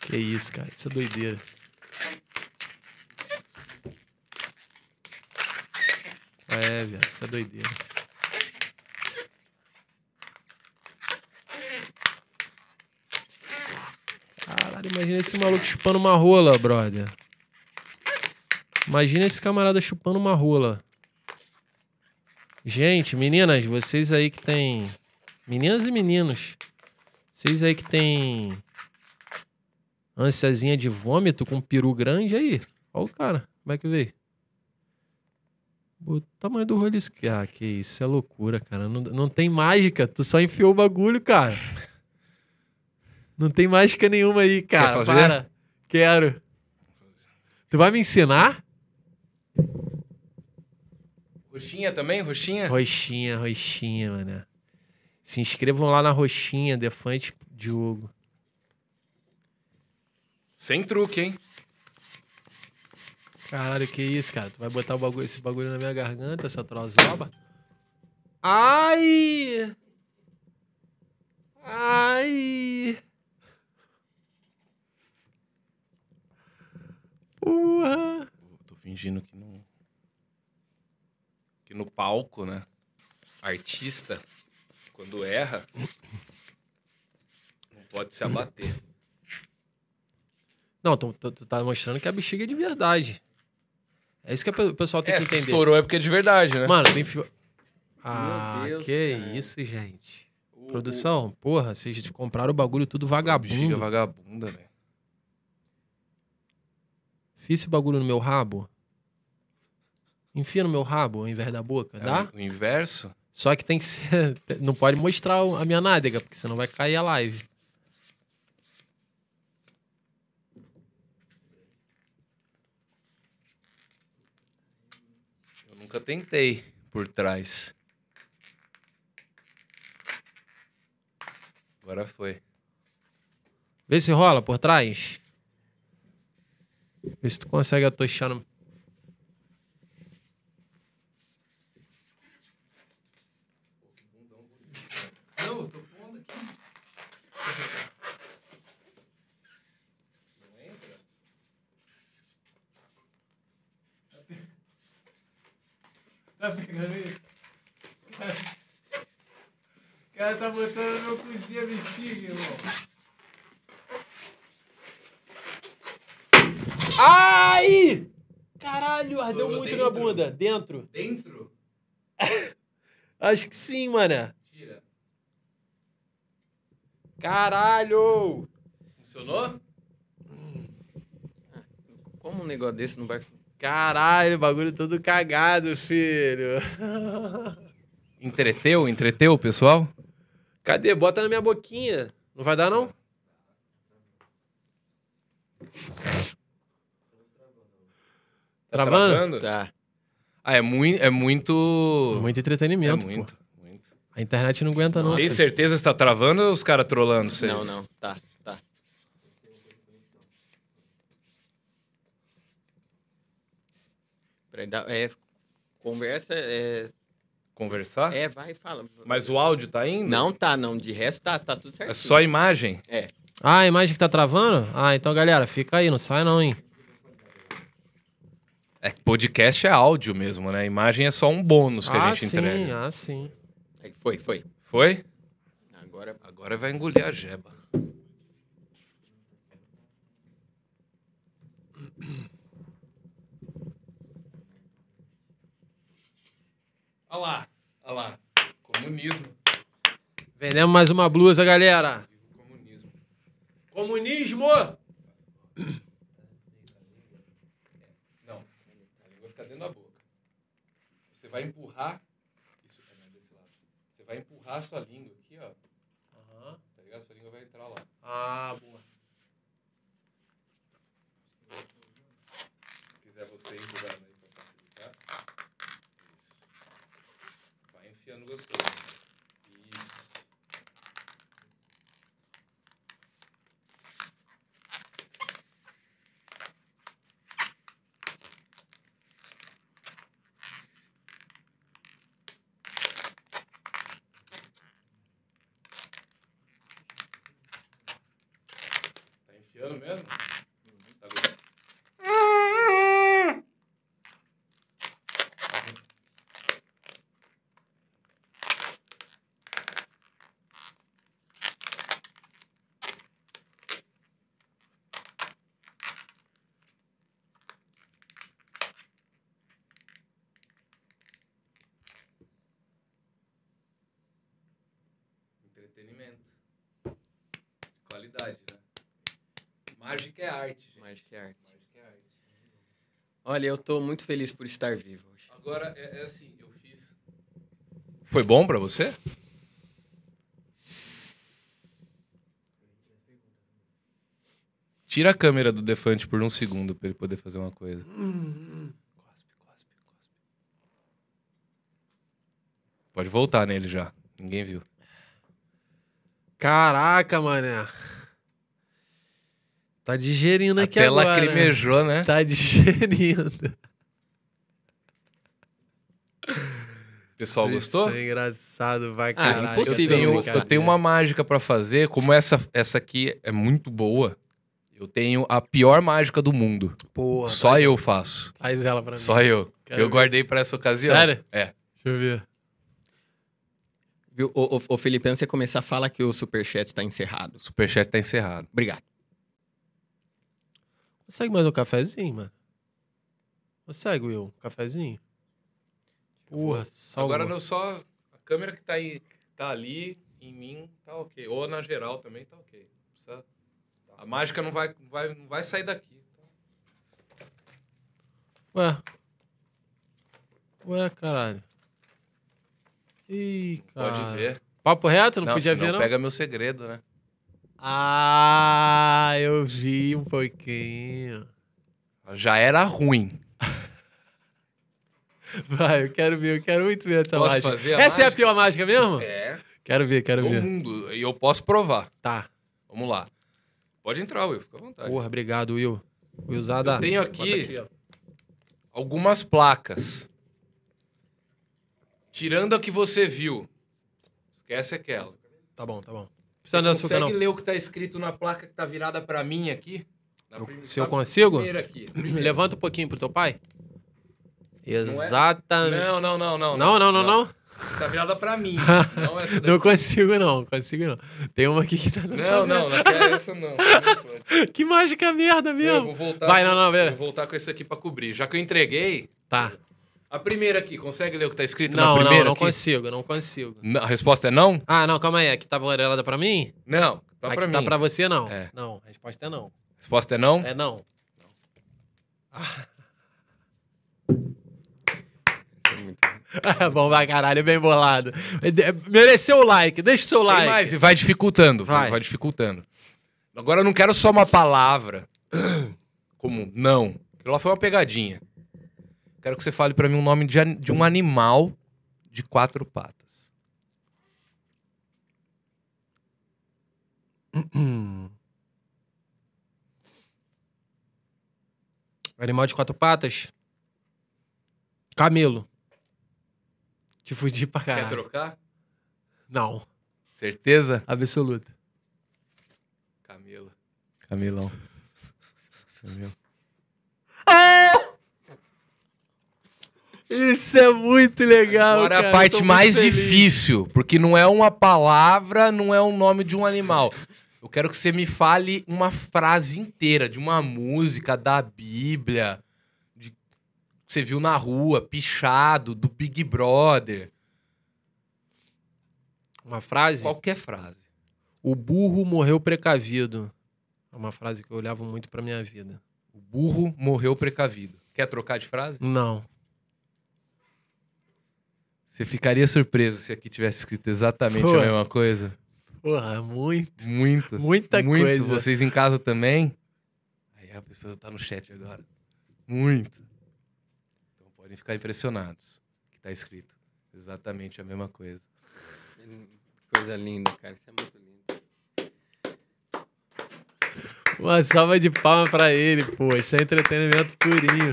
Que isso, cara. Isso é doideira. É, viado, isso é doideira. Caralho, imagina esse maluco chupando uma rola, brother. Imagina esse camarada chupando uma rola. Gente, meninas, vocês aí que tem. Meninas e meninos. Vocês aí que tem. Ansiazinha de vômito com peru grande aí. Olha o cara. Como é que veio? O tamanho do rolisco. Ah, que isso é loucura, cara. Não, não tem mágica. Tu só enfiou o bagulho, cara. Não tem mágica nenhuma aí, cara. Quer fazer? Para. Quero. Tu vai me ensinar? Roxinha também? Roxinha? Roxinha, roxinha, mané. Se inscrevam lá na Roxinha, Defante Diogo. Sem truque, hein? Caralho, que isso, cara? Tu vai botar bagulho, esse bagulho na minha garganta, essa trozoba? Ai! Ai! Porra! Tô fingindo que não. Que no palco, né? Artista, quando erra, não pode se abater. Não, tu tá mostrando que a bexiga é de verdade. É isso que o pessoal tem que é, entender. estourou é porque é de verdade, né? Mano, bem... Ah, Deus, que cara. isso, gente. O... Produção, porra, vocês compraram o bagulho tudo vagabundo. Giga vagabunda, velho. Fiz esse bagulho no meu rabo. Enfia no meu rabo ao invés da boca, é dá? O inverso? Só que tem que ser. <laughs> Não pode mostrar a minha nádega, porque senão vai cair a live. nunca tentei por trás. Agora foi. Vê se rola por trás. Vê se tu consegue atochar no. Tá pegando isso? O cara tá botando meu cozinha bexiga, irmão. Ai! Caralho, ardeu muito na bunda. Dentro. Dentro? <laughs> Acho que sim, mané. Tira. Caralho! Funcionou? Como um negócio desse não vai Caralho, bagulho todo cagado, filho. <laughs> Entreteu? Entreteu o pessoal? Cadê? Bota na minha boquinha. Não vai dar, não? Tá, tá travando? travando? Tá. Ah, é, mui é muito. Muito entretenimento. É muito, muito. A internet não aguenta, não. Tem certeza que está travando ou os caras trolando vocês? Não, não. Tá. é, conversa, é... Conversar? É, vai e fala. Mas o áudio tá indo? Não tá, não. De resto tá, tá tudo certo. É só imagem? É. Ah, a imagem que tá travando? Ah, então, galera, fica aí, não sai não, hein? É que podcast é áudio mesmo, né? imagem é só um bônus que ah, a gente sim, entrega. Ah, sim, ah, sim. É, foi, foi. Foi? Agora... Agora vai engolir a jeba. lá, olha lá. Comunismo. Vendemos mais uma blusa, galera. Comunismo. Comunismo! Não, a língua fica dentro da boca. Você vai empurrar. Isso é mais desse lado. Você vai empurrar a sua língua aqui, ó. Aham. Tá ligado? A sua língua vai entrar lá. Ah, boa. Se quiser você empurrar, né? gostou. Isso. Tá enfiando mesmo? Magic Art. Magic Olha, eu estou muito feliz por estar vivo hoje. Agora, é, é assim, eu fiz... Foi bom para você? Tira a câmera do Defante por um segundo para ele poder fazer uma coisa. Cospe, cospe, cospe. Pode voltar nele já. Ninguém viu. Caraca, mané. Tá digerindo aqui Até agora. Até lacrimejou, né? Tá digerindo. Pessoal, gostou? Isso é engraçado, vai ah, caralho. impossível. Eu tenho, eu tenho uma mágica para fazer, como essa, essa aqui é muito boa. Eu tenho a pior mágica do mundo. Porra. Só eu faço. Faz ela pra mim. Só eu. Quero eu ver. guardei para essa ocasião. Sério? É. Deixa eu ver. ô Felipe, antes de você começar, fala que o Superchat tá encerrado. O Superchat tá encerrado. Obrigado. Consegue mais um cafezinho, mano? Consegue, Will? Um cafezinho? Porra, salva. Agora não só. A câmera que tá, aí, tá ali em mim tá ok. Ou na geral também tá ok. Precisa... A mágica não vai, não vai, não vai sair daqui. Ué. Ué, caralho. Ih, cara. Pode ver. Papo reto? Não, não podia ver, não? pega meu segredo, né? Ah, eu vi um pouquinho. Já era ruim. Vai, eu quero ver, eu quero muito ver essa Posso mágica. Fazer essa mágica? é a pior mágica mesmo? É. Quero ver, quero Todo ver. mundo, e eu posso provar. Tá. Vamos lá. Pode entrar, Will, fica à vontade. Porra, obrigado, Will. Will Zada. Eu tenho aqui, aqui algumas placas. Tirando a que você viu. Esquece aquela. Tá bom, tá bom. Você não consegue ler o que está escrito na placa que está virada para mim aqui? Eu, prim... se eu consigo? Aqui, <clears throat> Levanta um pouquinho pro teu pai. É? Exatamente. Não, é... não, não, não, não. Não, não, não, não. Tá virada pra mim. <laughs> Não, é essa daqui. não consigo, não. Consigo, não. Tem uma aqui que tá... Não, não, não quero essa, não. <laughs> que mágica merda mesmo. Eu vou voltar Vai, com... não, não, velho. Vou voltar com esse aqui pra cobrir. Já que eu entreguei... Tá. A primeira aqui, consegue ler o que tá escrito não, na primeira? Não, não aqui? consigo, não consigo. Na, a resposta é não? Ah, não, calma aí. Aqui é tá amarelada pra mim? Não, tá aqui é pra tá mim. tá pra você, não. É. Não, a resposta é não. A resposta é não? É não. não. Ah. <laughs> Bom pra caralho, bem bolado. Mereceu o like, deixa o seu like. Tem mais, vai dificultando, vai. vai dificultando. Agora eu não quero só uma palavra <clears throat> como não. Aquilo lá foi uma pegadinha. Quero que você fale para mim o um nome de, de um animal de quatro patas. <clears throat> Animal de quatro patas? Camelo. Te fudi pra caralho. Quer trocar? Não. Certeza? Absoluta. Camelo. Camilão. <laughs> Camilo. Ah! Isso é muito legal, Agora é cara, a parte mais feliz. difícil, porque não é uma palavra, não é o um nome de um animal. Eu quero que você me fale uma frase inteira de uma música, da Bíblia, de... que você viu na rua, pichado, do Big Brother. Uma frase? Qualquer frase. O burro morreu precavido. É uma frase que eu olhava muito pra minha vida. O burro morreu precavido. Quer trocar de frase? Não. Você ficaria surpreso se aqui tivesse escrito exatamente Porra. a mesma coisa? Porra, muito. Muito. Muita muito. coisa. Vocês em casa também? Aí a pessoa tá no chat agora. Muito. Então podem ficar impressionados que tá escrito exatamente a mesma coisa. Coisa linda, cara. Isso é muito lindo. Uma salva de palmas para ele, pô. Isso é entretenimento purinho.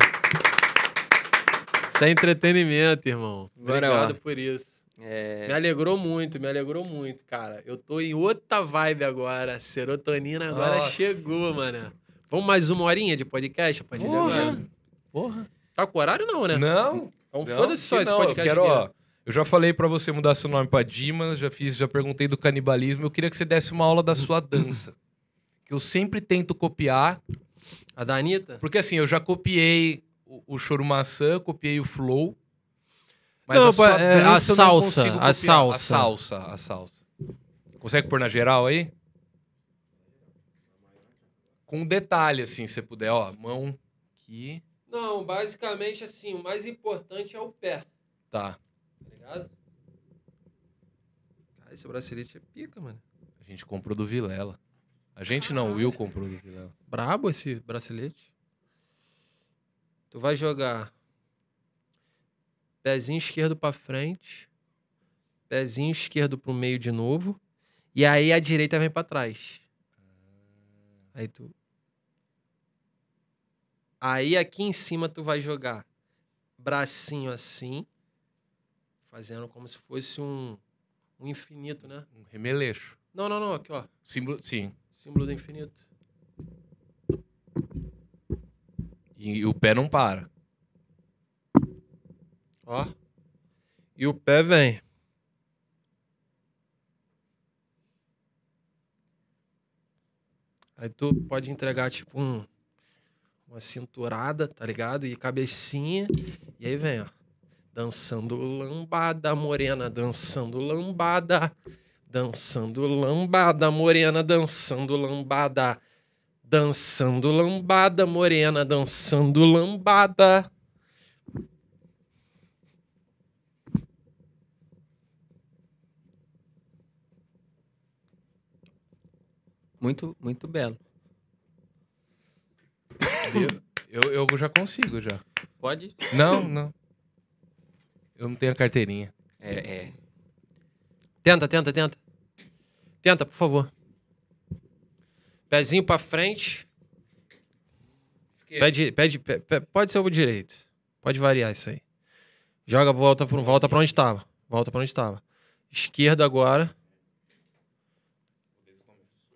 Isso tá é entretenimento, irmão. Obrigado por isso. É... Me alegrou muito, me alegrou muito, cara. Eu tô em outra vibe agora. Serotonina agora Nossa. chegou, mano. Vamos mais uma horinha de podcast Pode partir Porra. Porra. Tá com horário não, né? Não. Então foda-se só esse podcast eu quero, né? ó, eu já falei para você mudar seu nome pra Dimas, já fiz, já perguntei do canibalismo. Eu queria que você desse uma aula da sua dança. que eu sempre tento copiar. A da Anitta? Porque assim, eu já copiei o, choro maçã, copiei o flow. Mas não, a, sua é, a salsa, a salsa. A salsa, a salsa. Consegue pôr na geral aí? Com detalhe, assim, se puder, ó, mão aqui. Não, basicamente, assim, o mais importante é o pé. Tá. Tá ligado? esse bracelete é pica, mano. A gente comprou do Vilela. A gente não, o Will comprou do Vilela. Brabo esse bracelete. Tu vai jogar pezinho esquerdo para frente, pezinho esquerdo pro meio de novo, e aí a direita vem para trás. Aí tu Aí aqui em cima tu vai jogar bracinho assim, fazendo como se fosse um, um infinito, né? Um remeleixo. Não, não, não, aqui ó. Símbolo, sim. Símbolo do infinito. E o pé não para. Ó. E o pé vem. Aí tu pode entregar, tipo, um, uma cinturada, tá ligado? E cabecinha. E aí vem, ó. Dançando lambada, morena, dançando lambada. Dançando lambada, morena, dançando lambada. Dançando lambada, morena, dançando lambada. Muito, muito belo. Eu, eu, já consigo já. Pode? Não, não. Eu não tenho a carteirinha. É, é. Tenta, tenta, tenta. Tenta, por favor. Pezinho para frente. pede, pede, pode ser o direito. Pode variar isso aí. Joga, volta, volta para onde estava. Volta para onde estava. Esquerda agora.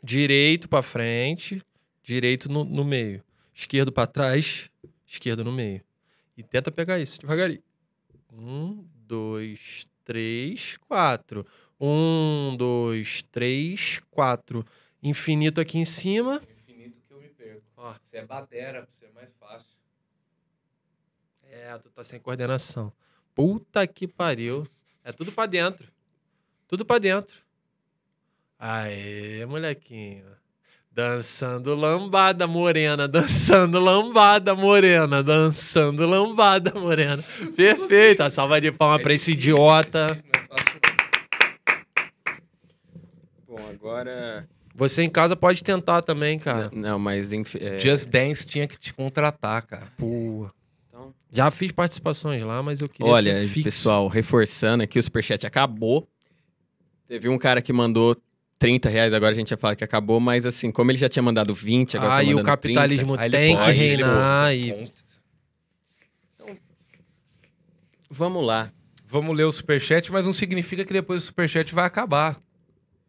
Direito para frente. Direito no, no meio. Esquerdo para trás. Esquerdo no meio. E tenta pegar isso devagarinho. Um, dois, três, quatro. Um, dois, três, quatro. Infinito aqui em cima. Infinito que eu me perco. Ó. Você é batera, pra você é mais fácil. É, tu tá sem coordenação. Puta que pariu. É tudo pra dentro. Tudo pra dentro. Aê, molequinho. Dançando lambada morena, dançando lambada morena, dançando lambada morena. Perfeito. A salva de palma é pra esse idiota. É Bom, agora você em casa pode tentar também, cara. Não, mas enfim. É... Just Dance tinha que te contratar, cara. Pô. Então... Já fiz participações lá, mas eu queria. Olha, pessoal, reforçando aqui, o Superchat acabou. Teve um cara que mandou 30 reais, agora a gente ia falar que acabou, mas assim, como ele já tinha mandado 20, agora ah, tá e o capitalismo 30, tem pode, que reinar. E... Então, vamos lá. Vamos ler o superchat, mas não significa que depois o superchat vai acabar.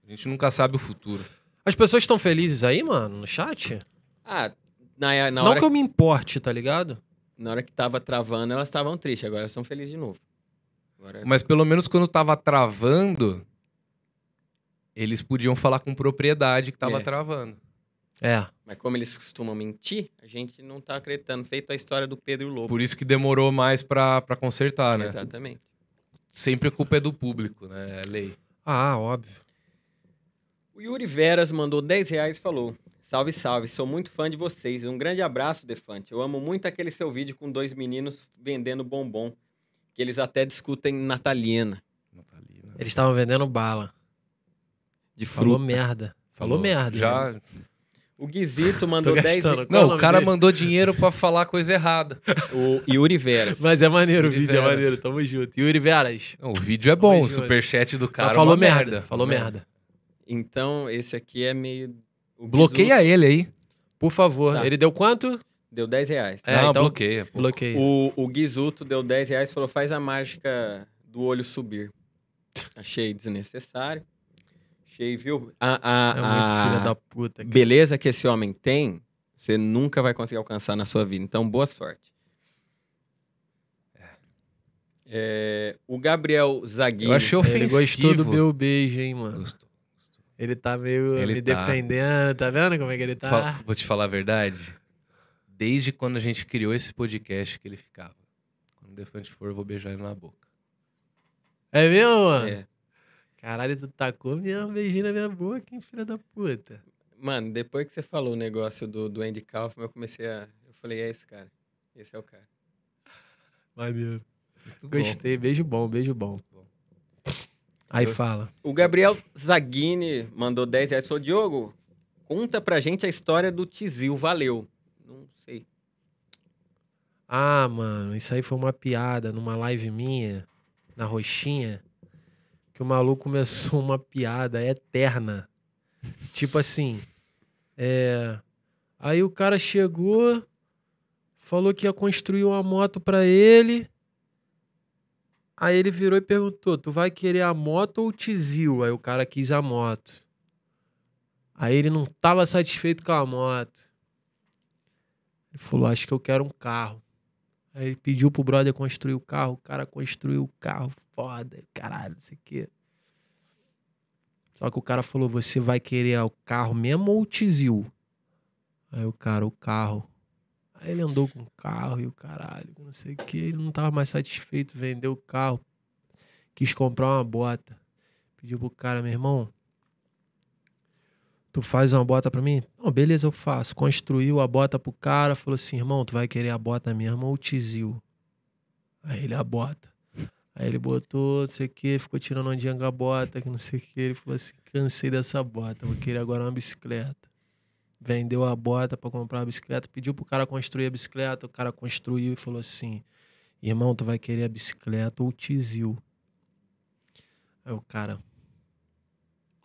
A gente nunca sabe o futuro. As pessoas estão felizes aí, mano, no chat? Ah, na, na Não que eu me importe, tá ligado? Na hora que tava travando, elas estavam tristes, agora elas estão felizes de novo. Agora... Mas pelo menos quando tava travando, eles podiam falar com propriedade que tava é. travando. É. Mas como eles costumam mentir, a gente não tá acreditando. Feito a história do Pedro e o Lobo. Por isso que demorou mais pra, pra consertar, né? Exatamente. Sempre a culpa é do público, né? É lei. Ah, óbvio. O Yuri Veras mandou 10 reais e falou: Salve, salve, sou muito fã de vocês. Um grande abraço, Defante. Eu amo muito aquele seu vídeo com dois meninos vendendo bombom, que eles até discutem natalina. natalina. Eles estavam vendendo bala. De fruta. Falou merda. Falou, Falou merda. Já. Né? O Guizito <laughs> mandou 10 Não, o cara dele? mandou dinheiro para falar coisa errada. O Yuri Veras. Mas é maneiro Yuri o vídeo, é Veras. é maneiro. Tamo junto. Yuri Veras. Não, o vídeo é bom, Tamo o superchat do cara. Mas é falou merda. merda. Falou é. merda. merda. Então, esse aqui é meio. Bloqueia bizu. ele aí. Por favor. Tá. Ele deu quanto? Deu 10 reais. É, ah, então, bloqueia. Bloqueia. O, o Guizuto deu 10 reais e falou: faz a mágica do olho subir. Achei desnecessário. Achei, viu? A, a, é muito filha da puta. Cara. Beleza que esse homem tem, você nunca vai conseguir alcançar na sua vida. Então, boa sorte. É, é o Gabriel Zaguinho. Eu achei ofensivo. Ele gostou do meu beijo, hein, mano. Gostou. Ele tá meio ele me tá... defendendo, tá vendo como é que ele tá? Fala, vou te falar a verdade. Desde quando a gente criou esse podcast que ele ficava. Quando o Defante for, eu vou beijar ele na boca. É mesmo, mano? É. Caralho, tu tacou minha beijinho na minha boca, hein, filha da puta. Mano, depois que você falou o negócio do, do Andy Kaufman, eu comecei a... Eu falei, é esse cara. Esse é o cara. Maneiro. Muito Gostei, bom. beijo bom, beijo bom. Aí eu, fala. O Gabriel Zaghini mandou 10 reais. Sou Diogo, conta pra gente a história do Tizil. Valeu. Não sei. Ah, mano, isso aí foi uma piada numa live minha, na Roxinha, que o maluco começou <laughs> uma piada eterna. tipo assim. É. Aí o cara chegou, falou que ia construir uma moto pra ele. Aí ele virou e perguntou: Tu vai querer a moto ou o Tizil? Aí o cara quis a moto. Aí ele não tava satisfeito com a moto. Ele falou: Acho que eu quero um carro. Aí ele pediu pro brother construir o carro. O cara construiu o carro, foda, caralho, não sei o quê. Só que o cara falou: Você vai querer o carro mesmo ou o Tizil? Aí o cara: O carro. Aí ele andou com o carro e o caralho, não sei o que. Ele não tava mais satisfeito, vendeu o carro. Quis comprar uma bota. Pediu pro cara, meu irmão, tu faz uma bota pra mim? Não, beleza, eu faço. Construiu a bota pro cara, falou assim, irmão, tu vai querer a bota mesmo ou o tizil? Aí ele, a bota. Aí ele botou, não sei o que, ficou tirando ondinha com a bota, que não sei o que. Ele falou assim, cansei dessa bota, vou querer agora uma bicicleta vendeu a bota para comprar a bicicleta, pediu pro cara construir a bicicleta, o cara construiu e falou assim: "Irmão, tu vai querer a bicicleta ou o tizil?" Aí o cara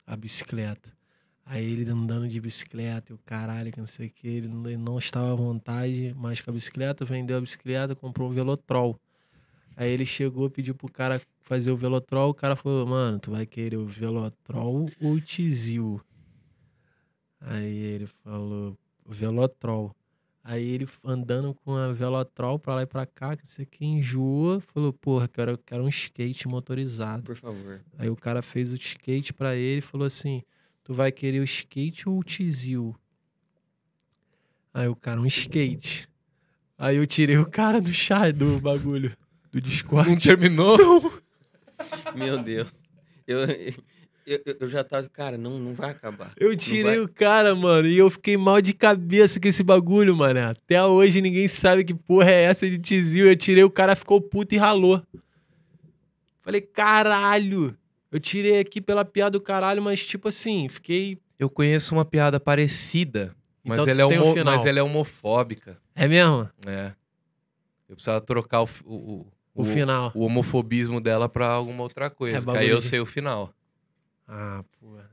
a bicicleta. Aí ele andando de bicicleta e o caralho, que não sei o que, ele não, estava à vontade, mas com a bicicleta, vendeu a bicicleta, comprou um velotrol. Aí ele chegou, pediu pro cara fazer o velotrol, o cara falou, mano, tu vai querer o velotrol ou o tizil? Aí ele falou, Velotrol. Aí ele andando com a Velotrol pra lá e pra cá, que não sei quem enjoa, falou, porra, quero, quero um skate motorizado. Por favor. Aí o cara fez o skate pra ele e falou assim, tu vai querer o skate ou o tizil? Aí o cara, um skate. Aí eu tirei o cara do chá do bagulho, do Discord. Não terminou? <laughs> Não. Meu Deus. Eu, eu, eu, já tava, cara, não, não vai acabar. Eu tirei o cara, mano, e eu fiquei mal de cabeça com esse bagulho, mano. Até hoje ninguém sabe que porra é essa de tizil. Eu tirei o cara, ficou puto e ralou. Falei, caralho. Eu tirei aqui pela piada do caralho, mas tipo assim, fiquei. Eu conheço uma piada parecida, mas, então, ela, é homo... um mas ela é homofóbica. É mesmo? É. Eu precisava trocar o, o, o, o final. O homofobismo dela pra alguma outra coisa. É, aí eu sei o final. Ah, porra.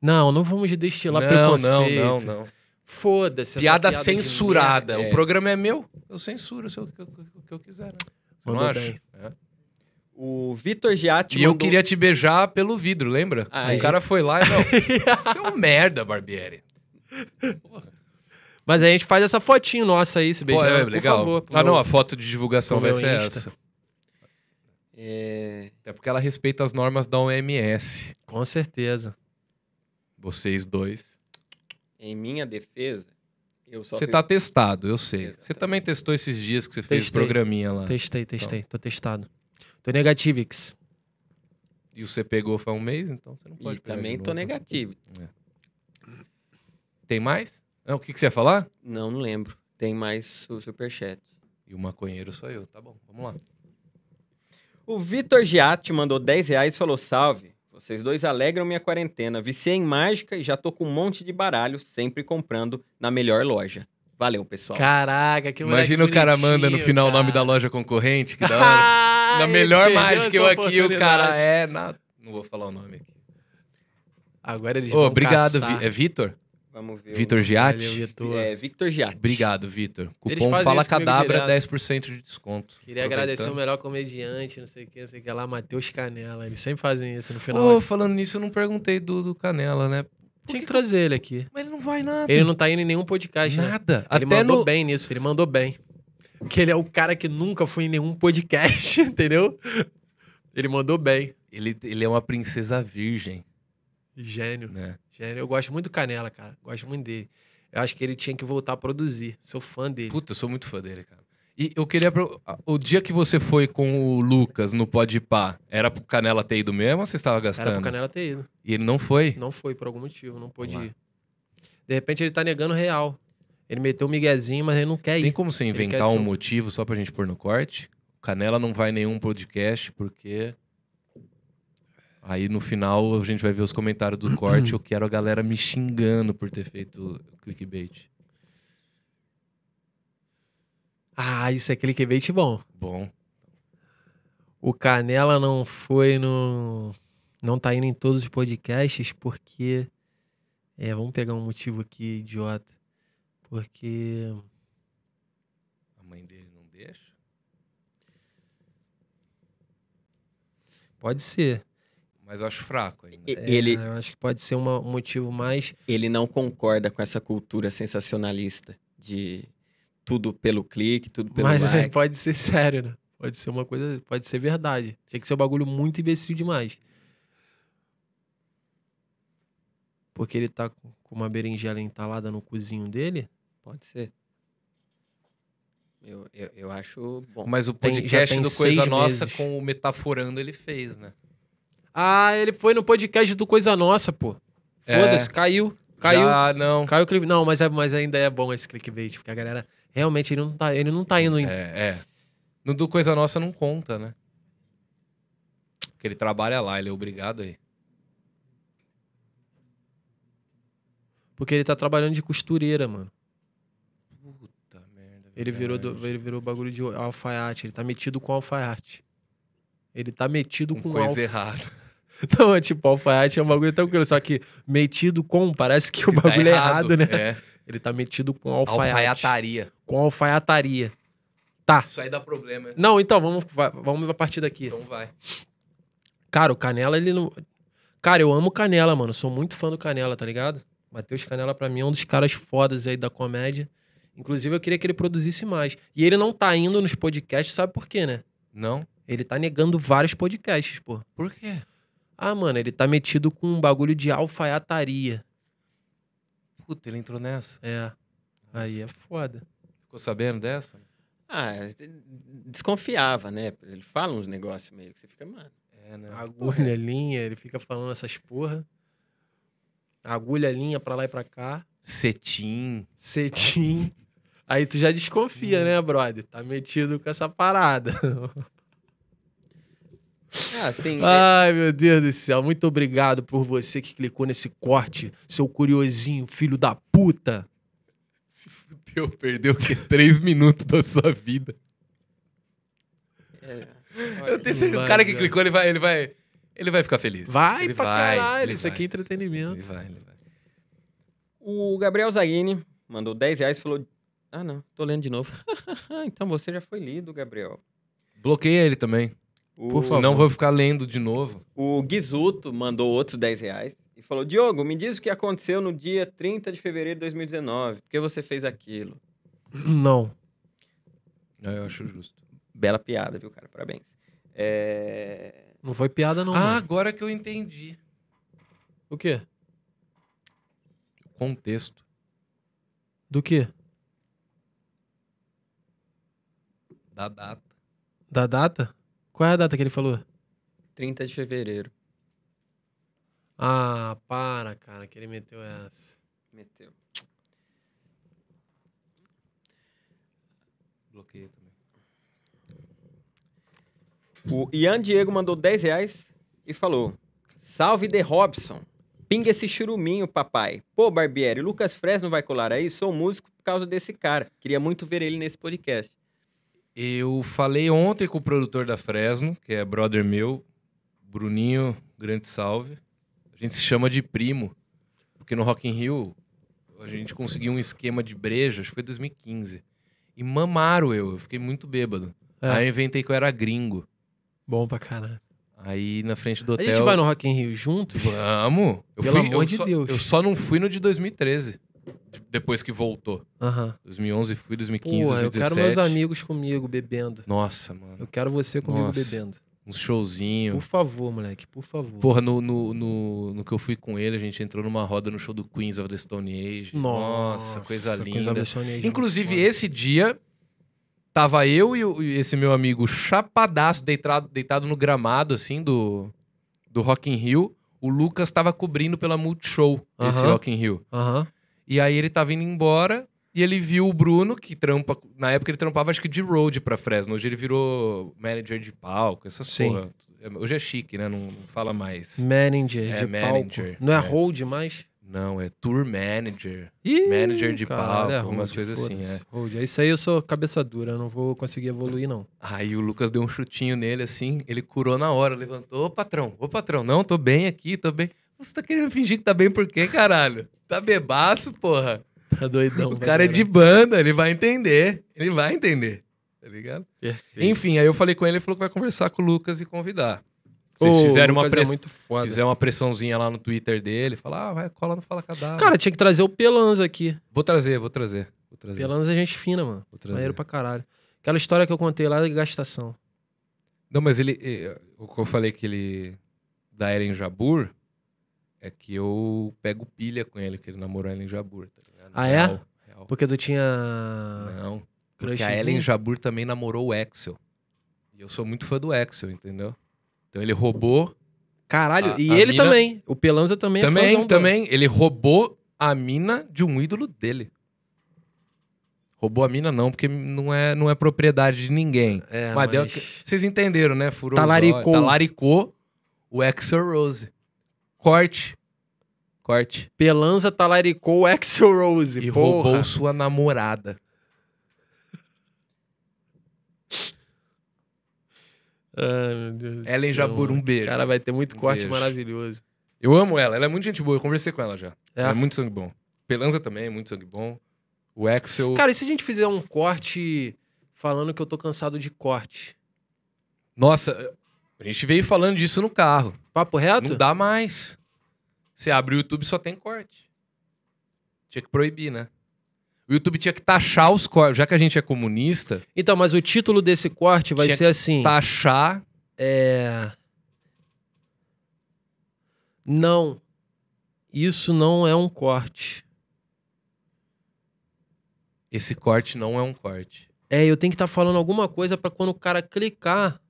Não, não vamos destilar não, preconceito. Não, não, não. Foda-se. Piada, piada, censurada. O é. programa é meu, eu censuro o que, o que eu quiser. Né? Mandou não bem. É. O Vitor Giatti. E mandou... eu queria te beijar pelo vidro, lembra? Ai. Ah, o é. cara foi lá e. Não, <laughs> você é um merda, Barbieri. Porra. Mas a gente faz essa fotinho nossa aí, se beijar, Pô, é, por legal. favor. Ah, meu... não, a foto de divulgação vai ser Insta. essa. É... Até porque ela respeita as normas da OMS. Com certeza. Vocês dois. Em minha defesa, eu só. Você fui... tá testado, eu sei. Você também testou esses dias que você fez o programinha lá. Testei, então. testei. Então. Tô testado. Tô negativix. E você pegou faz um mês, então você não pode e também tô né? negativo. É. Tem mais? Não, o que, que você ia falar? Não, não lembro. Tem mais o superchat. E o maconheiro sou eu. Tá bom, vamos lá. O Vitor Giatti mandou 10 reais e falou: Salve, vocês dois alegram minha quarentena. Viciei em mágica e já tô com um monte de baralho, sempre comprando na melhor loja. Valeu, pessoal. Caraca, que Imagina o cara manda no final cara. o nome da loja concorrente, que da <laughs> hora. na ah, melhor mágica eu aqui, o cara é. Na... Não vou falar o nome aqui. Agora eles oh, Obrigado, é Vitor? Vamos ver. Vitor Giatti? é, Victor Giatti. Obrigado, Vitor. Cupom Fala Cadabra, 10% de desconto. Queria agradecer o melhor comediante, não sei quem, não sei o que lá, Matheus Canela. Eles sempre fazem isso no final. Ô, oh, falando nisso, eu não perguntei do, do Canela, né? Por Tinha que, que trazer ele aqui. Mas ele não vai nada. Ele não tá indo em nenhum podcast. Né? Nada. Né? Ele Até mandou no... bem nisso, ele mandou bem. Que ele é o cara que nunca foi em nenhum podcast, <laughs> entendeu? Ele mandou bem. Ele, ele é uma princesa virgem. Gênio. Né? Eu gosto muito do Canela, cara. Gosto muito dele. Eu acho que ele tinha que voltar a produzir. Sou fã dele. Puta, eu sou muito fã dele, cara. E eu queria. Pro... O dia que você foi com o Lucas no de Pá, era pro Canela ter ido mesmo ou você estava gastando? Era pro Canela ter ido. E ele não foi? Não foi, por algum motivo, não pôde ir. De repente ele tá negando real. Ele meteu um miguezinho, mas ele não quer ir. Tem como você inventar um ser... motivo só pra gente pôr no corte? Canela não vai nenhum podcast porque Aí no final a gente vai ver os comentários do corte. <clears throat> Eu quero a galera me xingando por ter feito clickbait. Ah, isso é clickbait bom. Bom. O Canela não foi no. Não tá indo em todos os podcasts porque. É, vamos pegar um motivo aqui, idiota. Porque. A mãe dele não deixa? Pode ser. Mas eu acho fraco ainda. É, ele, eu acho que pode ser uma, um motivo mais. Ele não concorda com essa cultura sensacionalista de tudo pelo clique, tudo pelo Mas <laughs> like. pode ser sério, né? Pode ser uma coisa, pode ser verdade. tem que ser um bagulho muito imbecil demais. Porque ele tá com uma berinjela entalada no cozinho dele? Pode ser. Eu, eu, eu acho bom. Mas o podcast tem, do Coisa Nossa meses. com o Metaforando ele fez, né? Ah, ele foi no podcast do Coisa Nossa, pô. Foda-se, é. caiu. Caiu. Ah, não. Caiu o clipe. Não, mas, é, mas ainda é bom esse clickbait, porque a galera realmente ele não tá, ele não tá indo em. É, é. No do Coisa Nossa não conta, né? Porque ele trabalha lá, ele é obrigado aí. Porque ele tá trabalhando de costureira, mano. Puta merda. Ele virou, do, ele virou bagulho de alfaiate, ele tá metido com alfaiate. Ele tá metido com, alfaiate. coisa alfa... errada. Então, <laughs> tipo, alfaiate é um bagulho tranquilo, só que metido com, parece que o tá bagulho tá é errado, né? É. Ele tá metido com alfaiate. Alfaiataria. Com alfaiataria. Tá. Isso aí dá problema. Não, então, vamos, vamos partir daqui. Então vai. Cara, o Canela, ele não... Cara, eu amo Canela, mano. Sou muito fã do Canela, tá ligado? Matheus Canela, pra mim, é um dos caras fodas aí da comédia. Inclusive, eu queria que ele produzisse mais. E ele não tá indo nos podcasts, sabe por quê, né? Não. Ele tá negando vários podcasts, pô. Por quê? Ah, mano, ele tá metido com um bagulho de alfaiataria. Puta, ele entrou nessa? É. Aí é foda. Ficou sabendo dessa? Ah, desconfiava, né? Ele fala uns negócios meio que você fica, mano. É, né? Agulha, <laughs> linha, ele fica falando essas porra. Agulha, linha pra lá e pra cá. Cetim. Cetim. Aí tu já desconfia, hum. né, brother? Tá metido com essa parada. <laughs> Ah, sim. É. Ai, meu Deus do céu. Muito obrigado por você que clicou nesse corte, seu curiosinho, filho da puta. Se fudeu, perdeu o quê? <laughs> Três minutos da sua vida. É. Eu tenho certeza que o cara que é. clicou, ele vai, ele vai, ele vai ficar feliz. Vai ele pra vai, caralho, isso vai. aqui é entretenimento. Ele vai, ele vai. O Gabriel Zaini mandou 10 reais e falou... Ah, não, tô lendo de novo. <laughs> então você já foi lido, Gabriel. Bloqueia ele também. Por favor. Senão vou ficar lendo de novo. O Guizuto mandou outros 10 reais e falou: Diogo, me diz o que aconteceu no dia 30 de fevereiro de 2019. Por que você fez aquilo? <clears throat> Não. É, eu acho justo. Bela piada, viu, cara? Parabéns. É... Não foi piada, não. Ah, mano. agora que eu entendi. O quê? contexto. Do quê? Da data. Da data? Qual é a data que ele falou? 30 de fevereiro. Ah, para, cara, que ele meteu essa. Meteu. Bloqueio também. O Ian Diego mandou 10 reais e falou: Salve The Robson. Pinga esse churuminho, papai. Pô, Barbieri, Lucas Fresno vai colar aí? Sou músico por causa desse cara. Queria muito ver ele nesse podcast. Eu falei ontem com o produtor da Fresno, que é brother meu, Bruninho, grande salve. A gente se chama de primo, porque no Rock in Rio a gente conseguiu um esquema de breja, acho que foi 2015. E mamaram eu, eu fiquei muito bêbado. É. Aí eu inventei que eu era gringo. Bom pra caralho. Aí na frente do hotel. A gente vai no Rock in Rio junto? Vamos! Eu Pelo fui, amor de só, Deus. Eu só não fui no de 2013 depois que voltou. Uhum. 2011 fui, 2015, Pô, 2017. eu quero meus amigos comigo bebendo. Nossa, mano. Eu quero você comigo Nossa. bebendo. Um showzinho. Por favor, moleque, por favor. Porra, no, no, no, no, que eu fui com ele, a gente entrou numa roda no show do Queens of the Stone Age. Nossa, Nossa coisa linda. Queen's of the Stone Age é Inclusive, é esse dia, tava eu e esse meu amigo chapadaço, deitado, deitado no gramado, assim, do, do Rock in Rio. O Lucas tava cobrindo pela Multishow uh -huh. esse Rock in Rio. Aham. Uh -huh. E aí ele tava indo embora e ele viu o Bruno, que trampa. Na época ele trampava, acho que de road pra Fresno. Hoje ele virou manager de palco, essas Sim. Porra. É, hoje é chique, né? Não, fala mais. Manager é, de manager, palco. Não é, é road mais? Não, é tour manager. Ih, manager de cara, palco, é, umas coisas assim. É. é. Isso aí eu sou cabeça dura, não vou conseguir evoluir, não. Aí o Lucas deu um chutinho nele, assim, ele curou na hora, levantou, ô patrão, ô patrão, não, tô bem aqui, tô bem. Você tá querendo fingir que tá bem por quê, caralho? Tá bebaço, porra. Tá doidão. O né, cara é de banda, ele vai entender. Ele vai entender. Tá ligado? Perfeito. Enfim, aí eu falei com ele, ele falou que vai conversar com o Lucas e convidar. Vocês Ô, uma é press... É Fizer uma pressãozinha lá no Twitter dele, falar, ah, vai, cola no Fala Cadáver. Cara, tinha que trazer o Pelanza aqui. Vou trazer, vou trazer. Vou trazer. Pelanza é gente fina, mano. Vou trazer. pra caralho. Aquela história que eu contei lá de gastação. Não, mas ele. Eh, eh, eu falei que ele. Da Eren Jabur é que eu pego pilha com ele, que ele namorou a Ellen Jabur, tá ligado? Ah, é? real, é? Real. Porque tu tinha. Não. Porque a Ellen Jabur também namorou o Axel. E eu sou muito fã do Axel, entendeu? Então ele roubou. Caralho, a, e a ele mina... também. O Pelanza também é Também, é também. Ele roubou a mina de um ídolo dele. Roubou a mina não, porque não é, não é propriedade de ninguém. É, mas, mas... Deu... Vocês entenderam, né? Furou Talaricou. Talaricou o Axel Rose. Corte. Corte. Pelanza talaricou Axel Rose. E porra. roubou sua namorada. Ai, meu Deus Ellen Jaburumbe. um beijo. Cara, vai ter muito um corte beijo. maravilhoso. Eu amo ela, ela é muito gente boa, eu conversei com ela já. É, ela é muito sangue bom. Pelanza também é muito sangue bom. O Axel. Cara, e se a gente fizer um corte falando que eu tô cansado de corte? Nossa, a gente veio falando disso no carro. Papo reto? Não dá mais. Você abre o YouTube só tem corte. Tinha que proibir, né? O YouTube tinha que taxar os cortes, já que a gente é comunista. Então, mas o título desse corte vai ser assim: taxar. É. Não. Isso não é um corte. Esse corte não é um corte. É, eu tenho que estar tá falando alguma coisa para quando o cara clicar,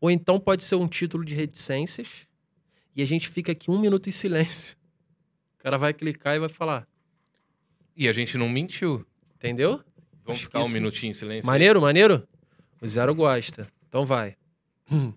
Ou então pode ser um título de reticências e a gente fica aqui um minuto em silêncio. O cara vai clicar e vai falar. E a gente não mentiu. Entendeu? Vamos Acho ficar um minutinho em silêncio. Maneiro, maneiro? O Zero gosta. Então vai. Hum.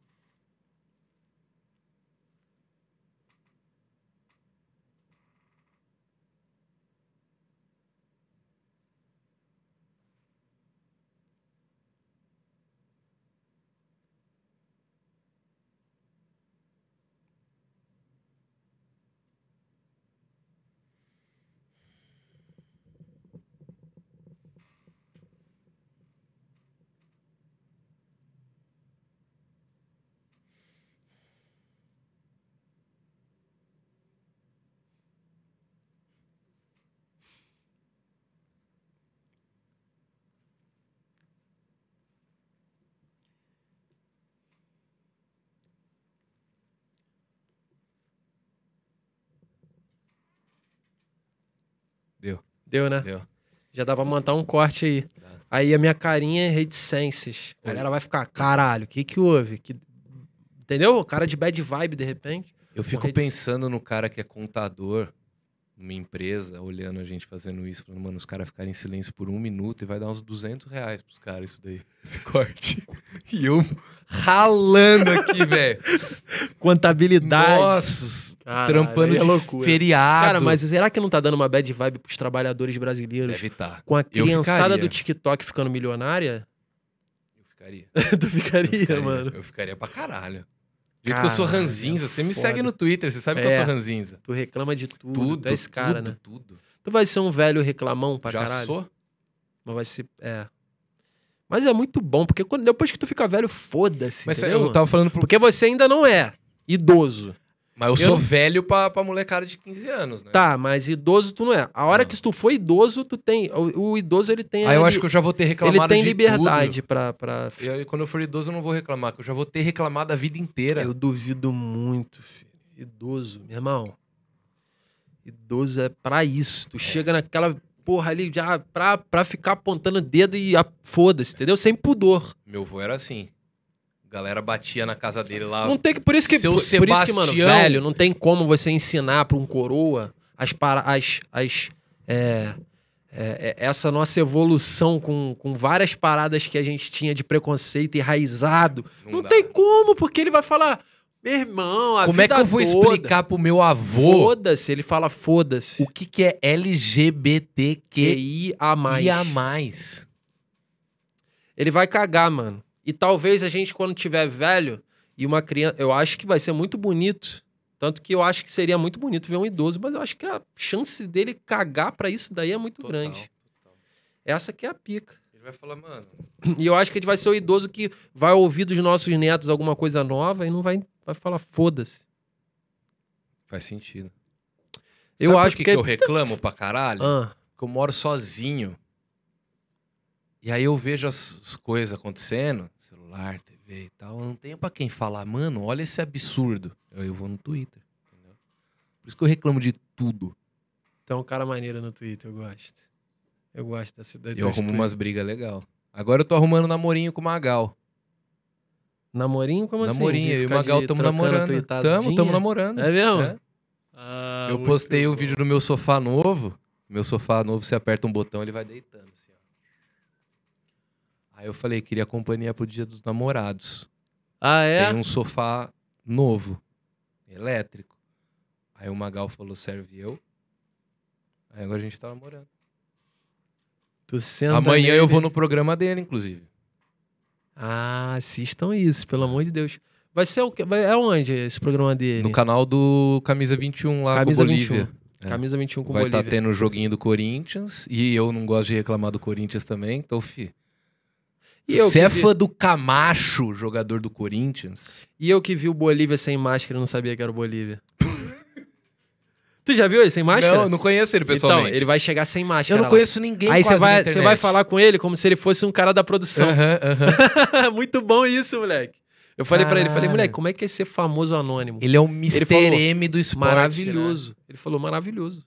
Deu, né? Deu. Já dava pra montar um corte aí. Aí a minha carinha é reticências. A galera vai ficar, caralho, o que que houve? Que... Entendeu? Cara de bad vibe, de repente. Eu fico pensando no cara que é contador uma empresa olhando a gente fazendo isso, falando, mano, os caras ficarem em silêncio por um minuto e vai dar uns 200 reais pros caras isso daí, <laughs> esse corte. E eu ralando aqui, <laughs> velho. Contabilidade. Nossa, Caralho, trampando é loucura. feriado. Cara, mas será que não tá dando uma bad vibe pros trabalhadores brasileiros? Deve tá. Com a criançada do TikTok ficando milionária? Eu ficaria. <laughs> tu ficaria, eu ficaria, mano? Eu ficaria pra caralho jeito que eu sou ranzinza. Você me segue no Twitter, você sabe é, que eu é. sou ranzinza. Tu reclama de tudo. Tudo. Tu é esse cara, tudo, né? Tudo. Tu vai ser um velho reclamão pra Já caralho. Já sou. Mas vai ser. É. Mas é muito bom, porque quando, depois que tu fica velho, foda-se. Mas é, entendeu, eu mano? tava falando. Pro... Porque você ainda não é idoso. Mas eu, eu sou não... velho pra, pra molecada de 15 anos, né? Tá, mas idoso tu não é. A hora não. que tu for idoso, tu tem. O, o idoso ele tem. Aí ah, eu acho que eu já vou ter reclamado. Ele tem liberdade para pra. Eu, quando eu for idoso, eu não vou reclamar, que eu já vou ter reclamado a vida inteira. Eu duvido muito, filho. Idoso, meu irmão. Idoso é pra isso. Tu é. chega naquela porra ali já pra, pra ficar apontando o dedo e a... foda-se, entendeu? Sem pudor. Meu avô era assim galera batia na casa dele lá. Não tem que, por isso que, por, Sebastião... por isso que mano, velho, não tem como você ensinar para um coroa as para as, as é, é, é, essa nossa evolução com, com várias paradas que a gente tinha de preconceito enraizado. Não, não tem como, porque ele vai falar meu irmão, a Como é que eu vou toda. explicar pro meu avô? Foda-se, ele fala foda-se. O que que é LGBTQIA+. E a mais. Ele vai cagar, mano. E talvez a gente, quando tiver velho e uma criança. Eu acho que vai ser muito bonito. Tanto que eu acho que seria muito bonito ver um idoso, mas eu acho que a chance dele cagar para isso daí é muito total, grande. Total. Essa que é a pica. Ele vai falar, mano. E eu acho que ele vai ser o idoso que vai ouvir dos nossos netos alguma coisa nova e não vai, vai falar, foda-se. Faz sentido. Eu Sabe acho que, é que eu reclamo pra caralho? Ah. Que eu moro sozinho. E aí eu vejo as coisas acontecendo, celular, TV e tal, eu não tenho para quem falar, mano, olha esse absurdo. Eu, eu vou no Twitter, entendeu? Por isso que eu reclamo de tudo. Então, um cara maneiro no Twitter, eu gosto. Eu gosto da cidade. Eu arrumo umas brigas legal. Agora eu tô arrumando namorinho com o Magal. Namorinho? Como namorinho, assim? Namorinho, eu e o Magal tamo namorando. Tamo, tamo namorando. É mesmo? É. Ah, eu postei o um vídeo do meu sofá novo. Meu sofá novo, você aperta um botão, ele vai deitando. Assim. Aí eu falei, queria companhia pro Dia dos Namorados. Ah, é? Tem um sofá novo, elétrico. Aí o Magal falou, serve eu. Aí agora a gente tá namorando. Tu senta Amanhã nele. eu vou no programa dele, inclusive. Ah, assistam isso, pelo amor de Deus. Vai ser o que? É onde esse programa dele? No canal do Camisa 21 lá Camisa com Bolívia. 21. É. Camisa 21 com Vai Bolívia. Vai tá estar tendo o joguinho do Corinthians e eu não gosto de reclamar do Corinthians também, então fi. E Você é vi... fã do Camacho, jogador do Corinthians? E eu que vi o Bolívia sem máscara não sabia que era o Bolívia. <laughs> tu já viu ele sem máscara? Não, não conheço ele então, pessoalmente. Então, ele vai chegar sem máscara. Eu não lá. conheço ninguém Aí você vai, você vai falar com ele como se ele fosse um cara da produção. Uh -huh, uh -huh. Muito bom isso, moleque. Eu falei para ele, falei, moleque, como é que é ser famoso anônimo? Ele é o Mr. Falou, M do esporte. Né? Maravilhoso. Né? Ele falou, maravilhoso.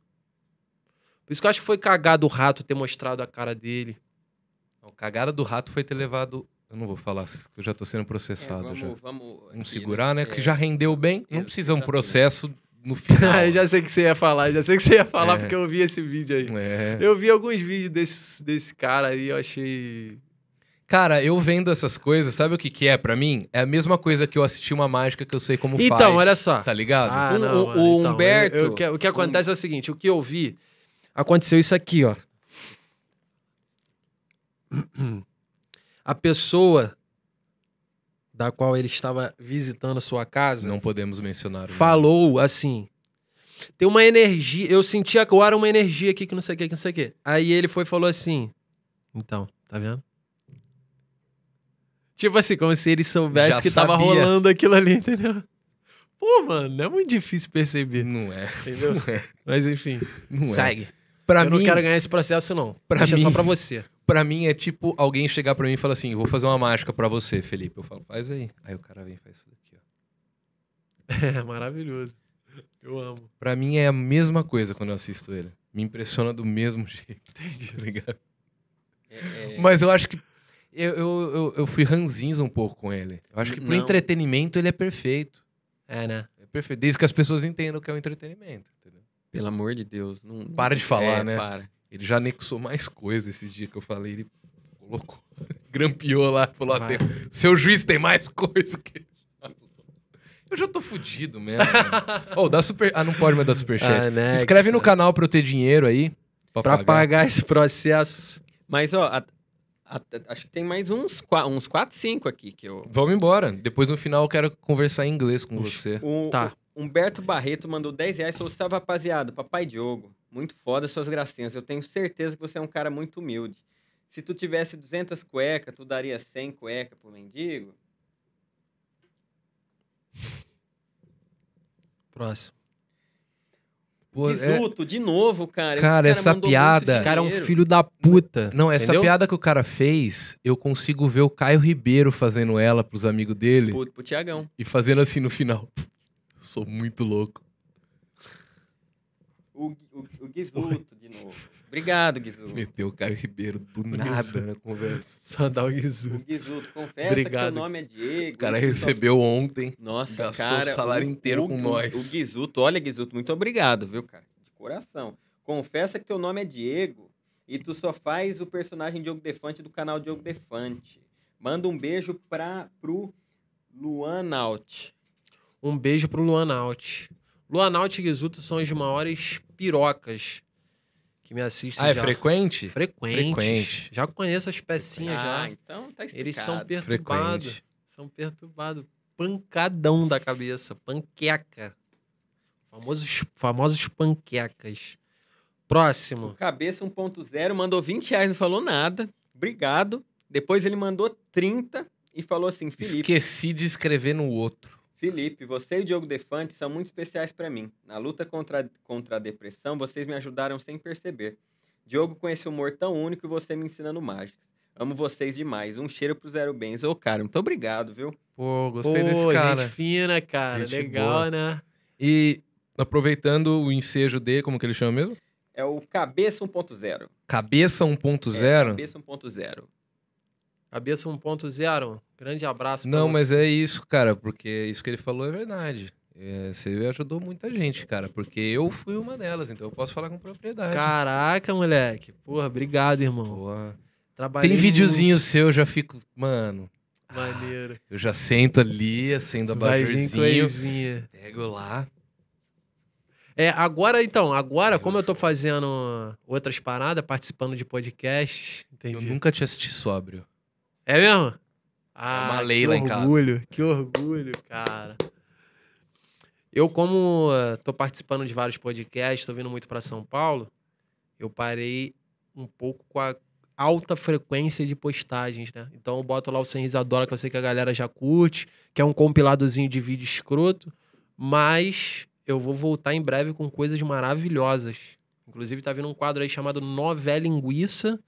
Por isso que eu acho que foi cagado o rato ter mostrado a cara dele a Cagada do Rato foi ter levado. Eu não vou falar, eu já estou sendo processado. É, vamos, já. vamos, vamos segurar, né? né é, que já rendeu bem. Não precisa um processo no final. <laughs> Ah, eu já sei que você ia falar, já sei que você ia falar, é. porque eu vi esse vídeo aí. É. Eu vi alguns vídeos desse, desse cara aí, eu achei. Cara, eu vendo essas coisas, sabe o que, que é para mim? É a mesma coisa que eu assisti uma mágica que eu sei como então, faz. Então, olha só. Tá ligado? Ah, o, não, o, o então, Humberto. Eu, eu, o que acontece é o seguinte: o que eu vi, aconteceu isso aqui, ó a pessoa da qual ele estava visitando a sua casa. Não podemos mencionar. Falou assim: tem uma energia. Eu senti agora uma energia aqui que não sei o que, que não sei o que. Aí ele foi e falou assim: então, tá vendo? Tipo assim, como se ele soubesse Já que estava rolando aquilo ali, entendeu? Pô, mano, é muito difícil perceber. Não é. Entendeu? Não é. Mas enfim, não é. segue. É. Pra eu mim, não quero ganhar esse processo, não. Pra Deixa mim, só pra você. Pra mim é tipo alguém chegar pra mim e falar assim: vou fazer uma mágica pra você, Felipe. Eu falo, faz aí. Aí o cara vem e faz isso daqui, ó. <laughs> É maravilhoso. Eu amo. Pra mim é a mesma coisa quando eu assisto ele. Me impressiona do mesmo <laughs> jeito. Entendi. Tá ligado? É, é... Mas eu acho que. Eu, eu, eu, eu fui ranzinza um pouco com ele. Eu acho que pro Não. entretenimento ele é perfeito. É, né? É perfeito. Desde que as pessoas entendam o que é o entretenimento. Entendeu? Pelo amor de Deus. Não... Para de falar, é, né? Para. Ele já anexou mais coisa esses dias que eu falei. Ele colocou, <laughs> grampeou lá, falou: tem, seu juiz tem mais coisa que. Eu já tô fudido mesmo. oh, <laughs> dá super. Ah, não pode mais dar superchat. Ah, né, Se inscreve no canal pra eu ter dinheiro aí. Pra, pra pagar. pagar. esse processo. Mas, ó, a, a, acho que tem mais uns, uns 4, 5 aqui que eu. Vamos embora. Depois no final eu quero conversar em inglês com Ux, você. O, tá. O Humberto Barreto mandou 10 reais. Sou salve, rapaziada. Papai Diogo. Muito foda suas gracinhas. Eu tenho certeza que você é um cara muito humilde. Se tu tivesse 200 cuecas, tu daria 100 cuecas pro mendigo? Próximo. Pô, é... de novo, cara. Cara, cara essa piada. Esse cara é um filho da puta. Não, essa entendeu? piada que o cara fez, eu consigo ver o Caio Ribeiro fazendo ela pros amigos dele. Puto, pro Tiagão. E fazendo assim no final. Sou muito louco o, o, o Guizuto de novo. Obrigado, Guizuto. Meteu o Caio Ribeiro do o nada na conversa. Só dá o Guizuto. O Guizuto, confessa Obrigado. que o nome é Diego. O cara recebeu ontem. Nossa, gastou cara. Gastou o salário inteiro o, com nós. O Guizuto, olha, Guizuto, muito obrigado, viu, cara? De coração. Confessa que teu nome é Diego e tu só faz o personagem Diogo Defante do canal Diogo Defante. Manda um beijo pra, pro Luan Naut. Um beijo pro Luan Naut. Luanaut e Guizuto são as maiores pirocas que me assistem. Ah, é frequente? Frequentes. Frequente. Já conheço as pecinhas ah, já. então tá explicado. Eles são perturbados. São perturbados. Pancadão da cabeça. Panqueca. Famosos, famosos panquecas. Próximo. cabeça 1.0 mandou 20 reais, não falou nada. Obrigado. Depois ele mandou 30 e falou assim, Felipe... Esqueci de escrever no outro. Felipe, você e o Diogo Defante são muito especiais para mim. Na luta contra, contra a depressão, vocês me ajudaram sem perceber. Diogo com esse humor tão único e você me ensinando mágicas. Amo vocês demais. Um cheiro pro Zero Bens. Ô, cara, muito obrigado, viu? Pô, gostei Pô, desse cara. Gente fina, cara. Gente Legal, boa. né? E aproveitando o ensejo dele, como que ele chama mesmo? É o Cabeça 1.0. Cabeça 1.0? É, cabeça 1.0. Cabeça 1.0, grande abraço. Não, mas é isso, cara, porque isso que ele falou é verdade. É, você ajudou muita gente, cara, porque eu fui uma delas, então eu posso falar com propriedade. Caraca, moleque. Porra, obrigado, irmão. Trabalhei Tem videozinho muito. seu, eu já fico. Mano. Maneiro. Eu já sento ali, acendo a bajurzinho. Pego lá. É, agora então, agora, como eu tô fazendo outras paradas, participando de podcasts. Entendi. Eu nunca te assisti sóbrio. É mesmo? Ah, é uma ah, lei lá em casa. Que orgulho, que orgulho, cara. Eu, como estou eh, participando de vários podcasts, estou vindo muito para São Paulo, eu parei um pouco com a alta frequência de postagens, né? Então eu boto lá o Sem Risadora, que eu sei que a galera já curte, que é um compiladozinho de vídeo escroto, mas eu vou voltar em breve com coisas maravilhosas. Inclusive tá vindo um quadro aí chamado Novela Linguiça,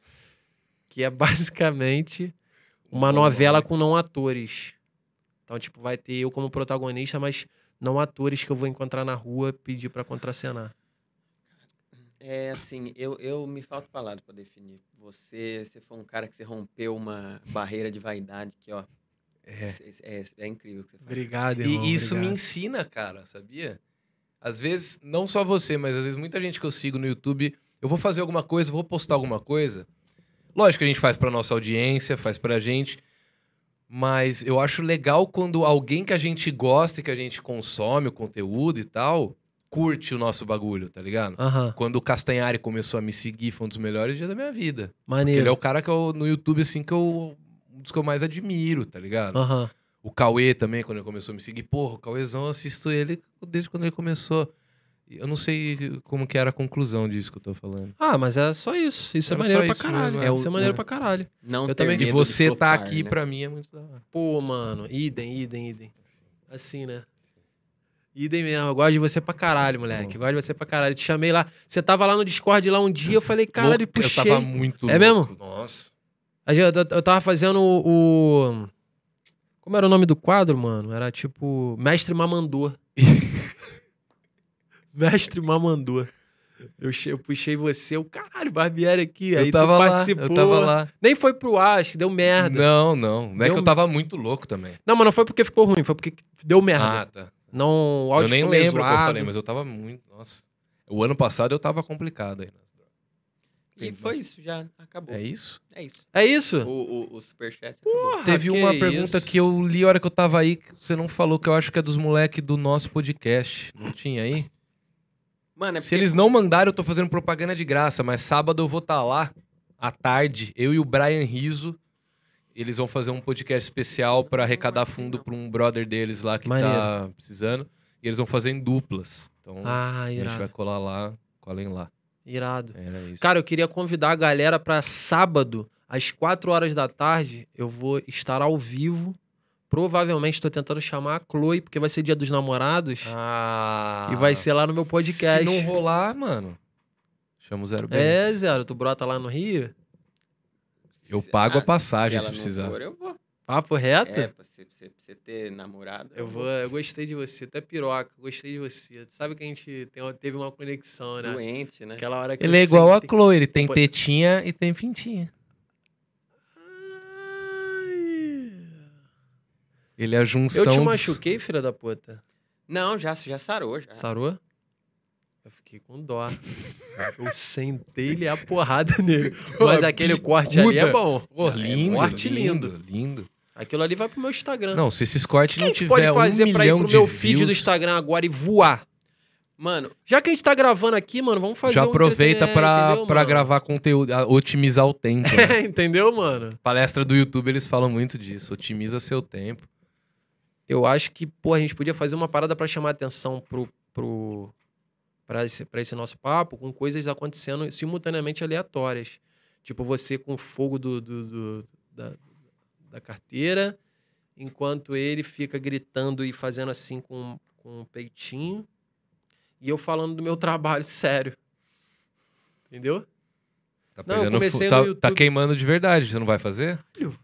que é basicamente uma novela é. com não atores. Então, tipo, vai ter eu como protagonista, mas não atores que eu vou encontrar na rua pedir para contracenar. É assim, eu, eu me falta palavra para definir. Você, você foi um cara que você rompeu uma barreira de vaidade que, ó. É, é, é, é incrível que você faz. Obrigado, irmão. E isso obrigado. me ensina, cara, sabia? Às vezes, não só você, mas às vezes muita gente que eu sigo no YouTube, eu vou fazer alguma coisa, vou postar alguma coisa. Lógico que a gente faz para nossa audiência, faz para a gente, mas eu acho legal quando alguém que a gente gosta e que a gente consome o conteúdo e tal, curte o nosso bagulho, tá ligado? Uhum. Quando o Castanhari começou a me seguir, foi um dos melhores dias da minha vida. Maneiro. Ele é o cara que eu, no YouTube, assim, que eu. Um dos que eu mais admiro, tá ligado? Uhum. O Cauê também, quando ele começou a me seguir, porra, o Cauêzão, eu assisto ele desde quando ele começou. Eu não sei como que era a conclusão disso que eu tô falando. Ah, mas é só isso. Isso é era é maneiro pra isso, caralho. É, é, o... isso é maneiro é. pra caralho. Não eu também. E você tá flopar, tá aqui né? pra mim é muito da hora. Pô, mano, idem, idem, idem. Assim, né? Idem mesmo, eu gosto de você pra caralho, moleque. Eu gosto de você pra caralho. Eu te chamei lá. Você tava lá no Discord lá um dia, eu falei, caralho, eu puxei. Eu tava muito É mesmo? Nossa. Eu, eu tava fazendo o. Como era o nome do quadro, mano? Era tipo Mestre Mamandô. <laughs> Mestre Mamandua. Eu, eu, puxei você, o caralho, Barbieri aqui. Eu aí tu lá, participou. eu tava lá. Nem foi pro ar, acho que deu merda. Não, não. Não é que eu tava muito louco também. Não, mas não foi porque ficou ruim, foi porque deu merda. Ah, tá. Não, o áudio Eu nem lembro o que eu falei, mas eu tava muito. Nossa. O ano passado eu tava complicado aí. E foi isso, já acabou. É isso? É isso. É isso? O, o, o superchat Porra, Teve uma é pergunta isso? que eu li a hora que eu tava aí, que você não falou, que eu acho que é dos moleques do nosso podcast. Não tinha aí? Mano, é Se eles não mandarem, eu tô fazendo propaganda de graça, mas sábado eu vou estar tá lá à tarde, eu e o Brian Riso. Eles vão fazer um podcast especial para arrecadar fundo para um brother deles lá que tá Maneiro. tá precisando. E eles vão fazer em duplas. Então ah, a gente vai colar lá, colhem lá. Irado. Era isso. Cara, eu queria convidar a galera para sábado, às 4 horas da tarde, eu vou estar ao vivo provavelmente estou tentando chamar a Chloe, porque vai ser dia dos namorados. Ah. E vai ser lá no meu podcast. Se não rolar, mano. Chama o Zero Bens. É, Zero, tu brota lá no Rio? Eu pago ah, a passagem se, se precisar. For, eu vou. Papo reto? É, pra você, pra você ter namorado. Eu, vou, eu gostei de você, até piroca, gostei de você. Tu sabe que a gente tem, teve uma conexão, né? Doente, né? Aquela hora que ele é igual a Chloe, ele tem tetinha e tem pintinha. Ele é a junção. Eu te machuquei, filha da puta. Não, já, já sarou. Já. Sarou? Eu fiquei com dó. <laughs> eu sentei-lhe a porrada nele. <laughs> Mas aquele corte ali é bom. Pô, é lindo, é corte lindo. Lindo. lindo. Aquilo ali vai pro meu Instagram. Não, se esses cortes não tiver pode fazer um pra ir pro meu feed views? do Instagram agora e voar? Mano, já que a gente tá gravando aqui, mano, vamos fazer Já um aproveita pra, entendeu, pra gravar conteúdo, otimizar o tempo. Né? <laughs> entendeu, mano? Palestra do YouTube, eles falam muito disso. Otimiza seu tempo eu acho que, pô, a gente podia fazer uma parada para chamar atenção pro, pro, para esse, pra esse nosso papo com coisas acontecendo simultaneamente aleatórias. Tipo, você com o fogo do, do, do da, da, carteira, enquanto ele fica gritando e fazendo assim com, com o peitinho, e eu falando do meu <laughs> trabalho sério. Entendeu? Tá, não, eu comecei tá, tá YouTube... tá, queimando de verdade, você não vai fazer? Caralho,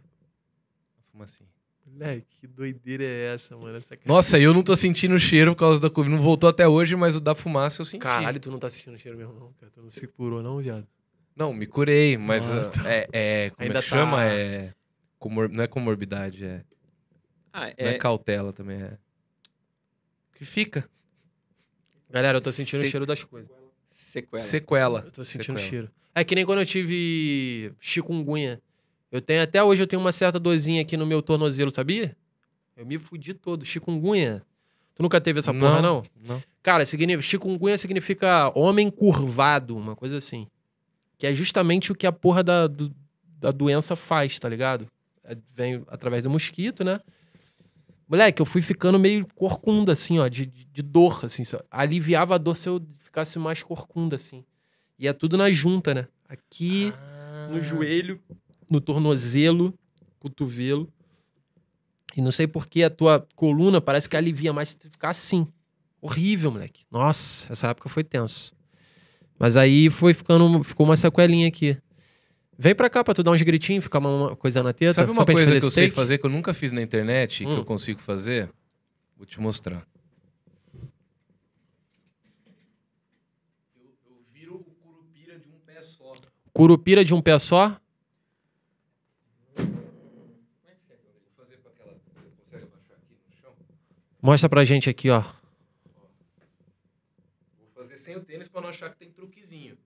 Moleque, que doideira é essa, mano? Essa Nossa, é eu não tô sentindo o cheiro por causa da Covid. Não voltou até hoje, mas o da fumaça eu senti. Caralho, tu não tá sentindo o cheiro mesmo, não, cara. Tu não se curou, não, viado? Não, me curei, mas ah, ah tá. é, é. Como é Ainda tá. é que tá... chama? É. Comor... Não é comorbidade, é. Ah, é... Não é cautela também, é. Que fica. Galera, eu tô sentindo Se... o cheiro das coisas. Sequela. Sequela. Eu tô sentindo o cheiro. É que nem quando eu tive chikungunya. Eu tenho até hoje eu tenho uma certa dorzinha aqui no meu tornozelo, sabia? Eu me fudi todo, chikungunya. Tu nunca teve essa porra, não? Não. não. Cara, significa, chikungunya significa homem curvado, uma coisa assim. Que é justamente o que a porra da, do, da doença faz, tá ligado? É, vem através do mosquito, né? Moleque, eu fui ficando meio corcunda, assim, ó, de, de dor, assim. Só. Aliviava a dor se eu ficasse mais corcunda, assim. E é tudo na junta, né? Aqui, ah. no joelho, no tornozelo, cotovelo. E não sei por que a tua coluna parece que alivia mais se tu ficar assim. Horrível, moleque. Nossa, essa época foi tenso. Mas aí foi ficando, ficou uma sequelinha aqui. Vem pra cá pra tu dar uns gritinhos, ficar uma, uma coisa na teta. Sabe uma coisa que eu sei fazer que eu nunca fiz na internet, hum. que eu hum. consigo fazer? Vou te mostrar. eu viro o curupira de um pé só. Curupira de um pé só? Mostra pra gente aqui, ó. Vou fazer sem o tênis pra não achar que tem truquezinho.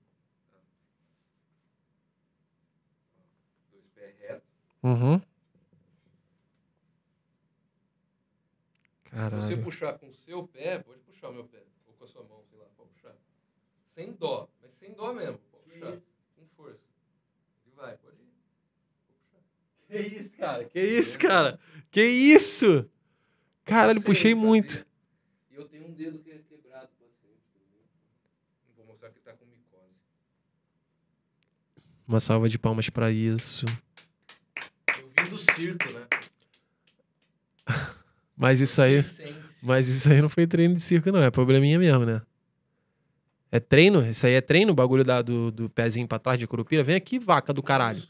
Dois pés reto. Uhum. Caralho. Se você puxar com o seu pé, pode puxar o meu pé. Ou com a sua mão, sei lá, pode puxar. Sem dó, mas sem dó mesmo. Pode puxar. Com força. E vai, pode ir. Pode puxar. Que isso, cara? Que isso, cara? Que isso? Caralho, sei, puxei muito. eu tenho um dedo que é quebrado pra vou mostrar que tá com micose. Uma salva de palmas pra isso. Eu vim do circo, né? <laughs> mas isso aí. Mas isso aí não foi treino de circo, não. É probleminha mesmo, né? É treino? Isso aí é treino? O bagulho da, do, do pezinho pra trás de curupira? Vem aqui, vaca do caralho.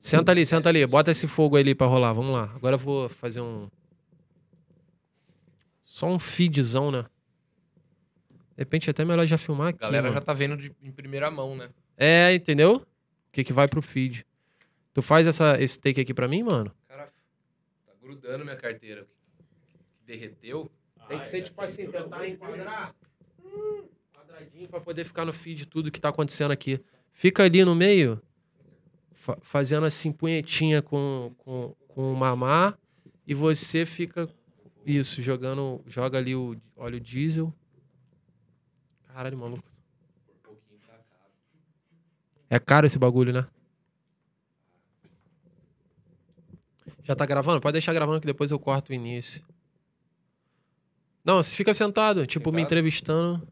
Senta ali, senta ali. Bota esse fogo ali pra rolar. Vamos lá. Agora eu vou fazer um. Só um feedzão, né? De repente é até melhor já filmar aqui. A galera mano. já tá vendo de, em primeira mão, né? É, entendeu? O que, que vai pro feed. Tu faz essa, esse take aqui pra mim, mano? Cara, tá grudando minha carteira. Derreteu. Tem que ah, ser, é, tipo assim, tentar enquadrar. Hum, quadradinho pra poder ficar no feed tudo que tá acontecendo aqui. Fica ali no meio fa fazendo assim punhetinha com, com, com o mamá e você fica isso, jogando, joga ali o óleo diesel. Caralho, maluco. É caro esse bagulho, né? Já tá gravando? Pode deixar gravando que depois eu corto o início. Não, fica sentado, tipo, sentado? me entrevistando.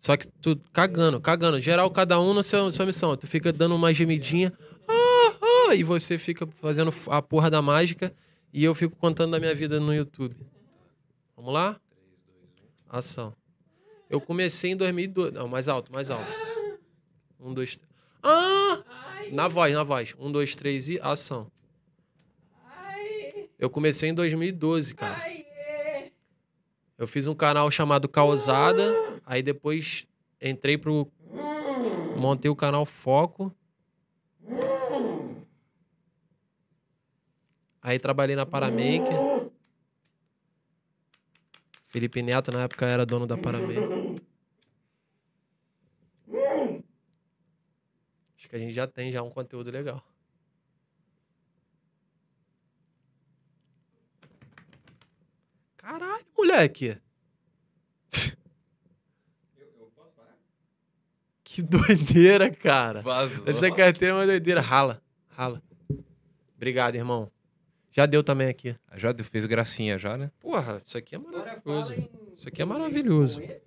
Só que tu cagando, cagando. Geral, cada um na sua, sua missão. Tu fica dando uma gemidinha. Ah, ah, e você fica fazendo a porra da mágica. E eu fico contando da minha vida no YouTube. Vamos lá? Ação. Eu comecei em 2012. Não, mais alto, mais alto. Um, dois, três. Ah! Na voz, na voz. Um, dois, três e ação. Eu comecei em 2012, cara. É. Eu fiz um canal chamado Causada Aí depois entrei pro. Montei o canal Foco. Aí trabalhei na Paramaker. Felipe Neto, na época, era dono da Paramaker. Acho que a gente já tem já um conteúdo legal. Caralho, moleque! Que <laughs> doideira, cara. Vazou. Essa carteira é uma doideira. Rala, rala. Obrigado, irmão. Já deu também aqui. Já deu, fez gracinha já, né? Porra, isso aqui é maravilhoso. Isso aqui é maravilhoso. É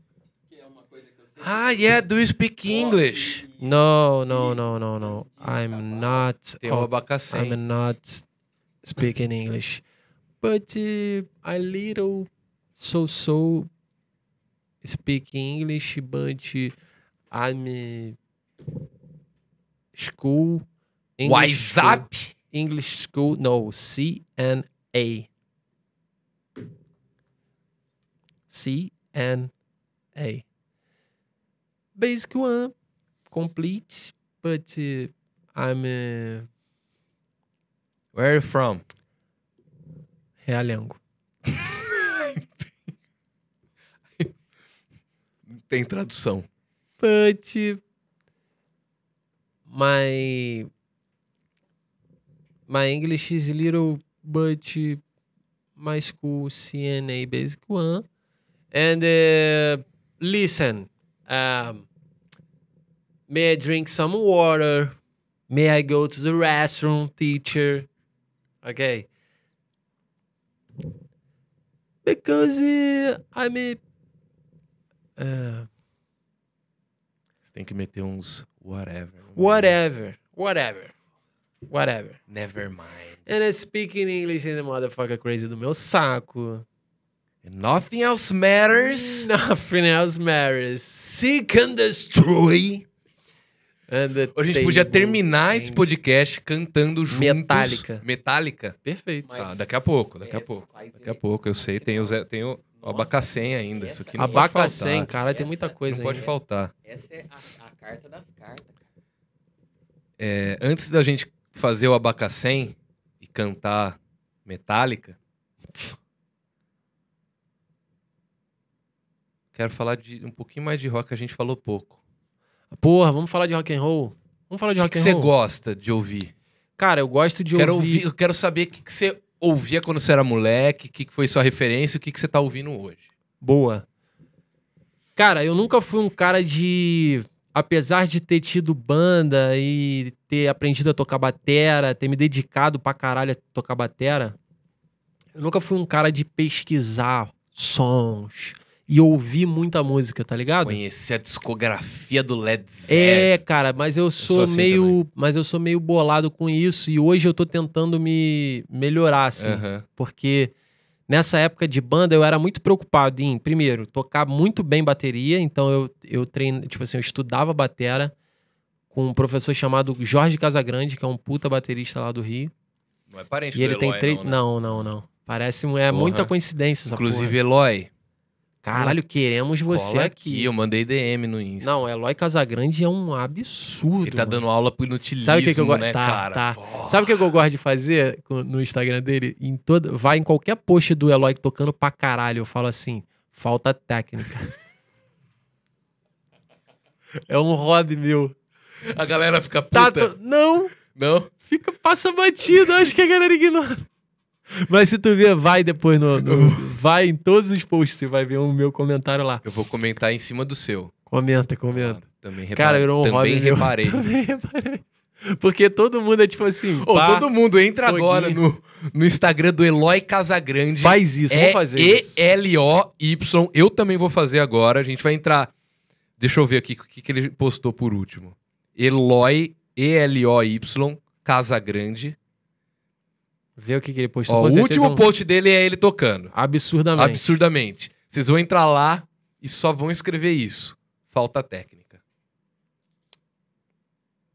ah, yeah, é do you speak English? No, no, no, no, no. I'm not. I'm not speaking English. But uh, a little so-so speak English, but uh, I'm school. English WhatsApp? English school. No, N A Basic one, complete, but uh, I'm. Uh, Where are you from? Realengo. <laughs> Tem tradução. Put my my English is little, but my school CNA basic one. And uh, listen, um, may I drink some water? May I go to the restroom, teacher? Okay. Because uh, I'm a, uh, tem que meter uns whatever. Né? Whatever. Whatever. Whatever. Never mind. And I speak in English in the motherfucker crazy do meu saco. Nothing else matters. <laughs> Nothing else matters. Seek and destroy. And a gente podia terminar esse podcast cantando juntos. Metálica. Metálica? Perfeito. tá, daqui a pouco, daqui a é, pouco. Daqui a pouco, eu sei, tem o, Zé, tem o o abacacém ainda, isso aqui não Abacacém, cara, tem muita coisa Não pode faltar. Essa é a, a carta das cartas. É, antes da gente fazer o abacacém e cantar Metallica, quero falar de um pouquinho mais de rock, a gente falou pouco. Porra, vamos falar de rock and roll? Vamos falar de rock que and que roll. O que você gosta de ouvir? Cara, eu gosto de quero ouvir... ouvir... Eu quero saber o que, que você ouvia quando você era moleque? O que, foi sua referência? O que, que você tá ouvindo hoje? Boa. Cara, eu nunca fui um cara de. Apesar de ter tido banda e ter aprendido a tocar batera, ter me dedicado pra caralho a tocar batera, eu nunca fui um cara de pesquisar sons, e ouvir muita música, tá ligado? Conhecer a discografia do Led Zeppelin. É, cara, mas eu sou, eu sou assim meio, mas eu sou meio bolado com isso e hoje eu tô tentando me melhorar assim, uhum. porque nessa época de banda eu era muito preocupado em, primeiro, tocar muito bem bateria, então eu eu treino, tipo assim, eu estudava batera com um professor chamado Jorge Casagrande, que é um puta baterista lá do Rio. Não é parente e do ele Eloy, tem três não, né? não, não, não. Parece é uhum. muita coincidência essa Inclusive porra. Eloy Caralho, queremos você aqui. aqui. Eu mandei DM no Insta. Não, Eloy é, Casagrande é um absurdo. Ele tá mano. dando aula pro inutilismo, Sabe o que, que eu gosto? Né, tá, cara? Tá. Sabe o que eu gosto de fazer no Instagram dele? Em todo... Vai em qualquer post do Eloy tocando pra caralho. Eu falo assim, falta técnica. <laughs> é um hobby meu. A galera fica tá puta. Tá, tô... Não! Não? Fica, passa batido. Acho que a galera ignora. Mas se tu ver, vai depois no, no Vai em todos os posts, você vai ver o meu comentário lá. Eu vou comentar em cima do seu. Comenta, comenta. Ah, também reparei. Cara, virou um também hobby reparei. Meu. <laughs> Também reparei. Porque todo mundo é tipo assim. pá, todo mundo entra foguinho. agora no, no Instagram do Eloy Casagrande. Faz isso, é vamos fazer e isso. E-L-O-Y. Eu também vou fazer agora. A gente vai entrar. Deixa eu ver aqui o que, que ele postou por último. Eloy, E-L-O-Y, Casagrande. Vê o que, que ele postou. Ó, o último vão... post dele é ele tocando. Absurdamente. Absurdamente. Vocês vão entrar lá e só vão escrever isso. Falta técnica.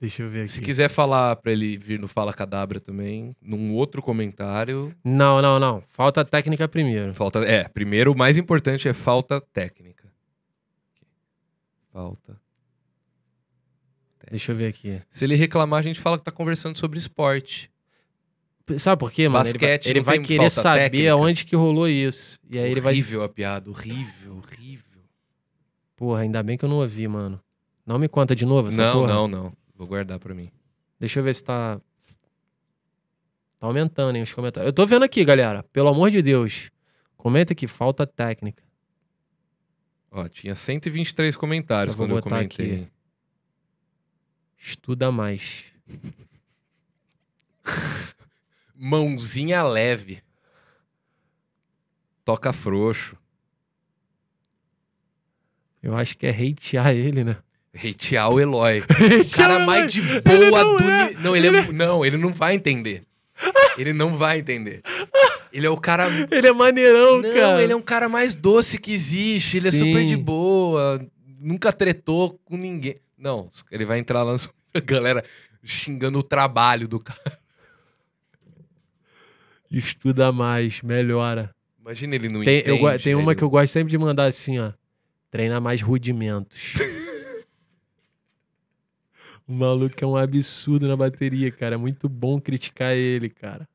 Deixa eu ver aqui. Se quiser falar pra ele vir no Fala Cadabra também, num outro comentário. Não, não, não. Falta técnica primeiro. Falta. É, primeiro o mais importante é falta técnica. Falta. Técnica. Deixa eu ver aqui. Se ele reclamar, a gente fala que tá conversando sobre esporte. Sabe por quê, mano? Basquete, ele vai, ele vai querer saber técnica. onde que rolou isso. E aí horrível ele vai. Horrível a piada, horrível, horrível. Porra, ainda bem que eu não ouvi, mano. Não me conta de novo essa não, porra? Não, não, não. Vou guardar pra mim. Deixa eu ver se tá. Tá aumentando, hein, os comentários. Eu tô vendo aqui, galera. Pelo amor de Deus. Comenta aqui, falta técnica. Ó, tinha 123 comentários eu quando eu comentei. Aqui. Estuda mais. <laughs> Mãozinha leve. Toca frouxo. Eu acho que é hatear ele, né? Hatear o Eloy. <laughs> o cara mais de boa ele não do. É. Não, ele, é ele é... não, ele não vai entender. ele não vai entender. Ele é o cara. <laughs> Ele é maneirão, não, cara. Ele é um cara mais doce que existe. Ele é Sim. é super de boa. Nunca tretou com ninguém. Não, ele vai entrar lá. Na... <laughs> Galera xingando o trabalho do cara. Estuda mais, melhora. Imagina ele não tem, Eu, tem uma que eu gosto sempre de mandar assim, ó. Treina mais rudimentos. <laughs> o maluco é um absurdo na bateria, cara. É muito bom criticar ele, cara.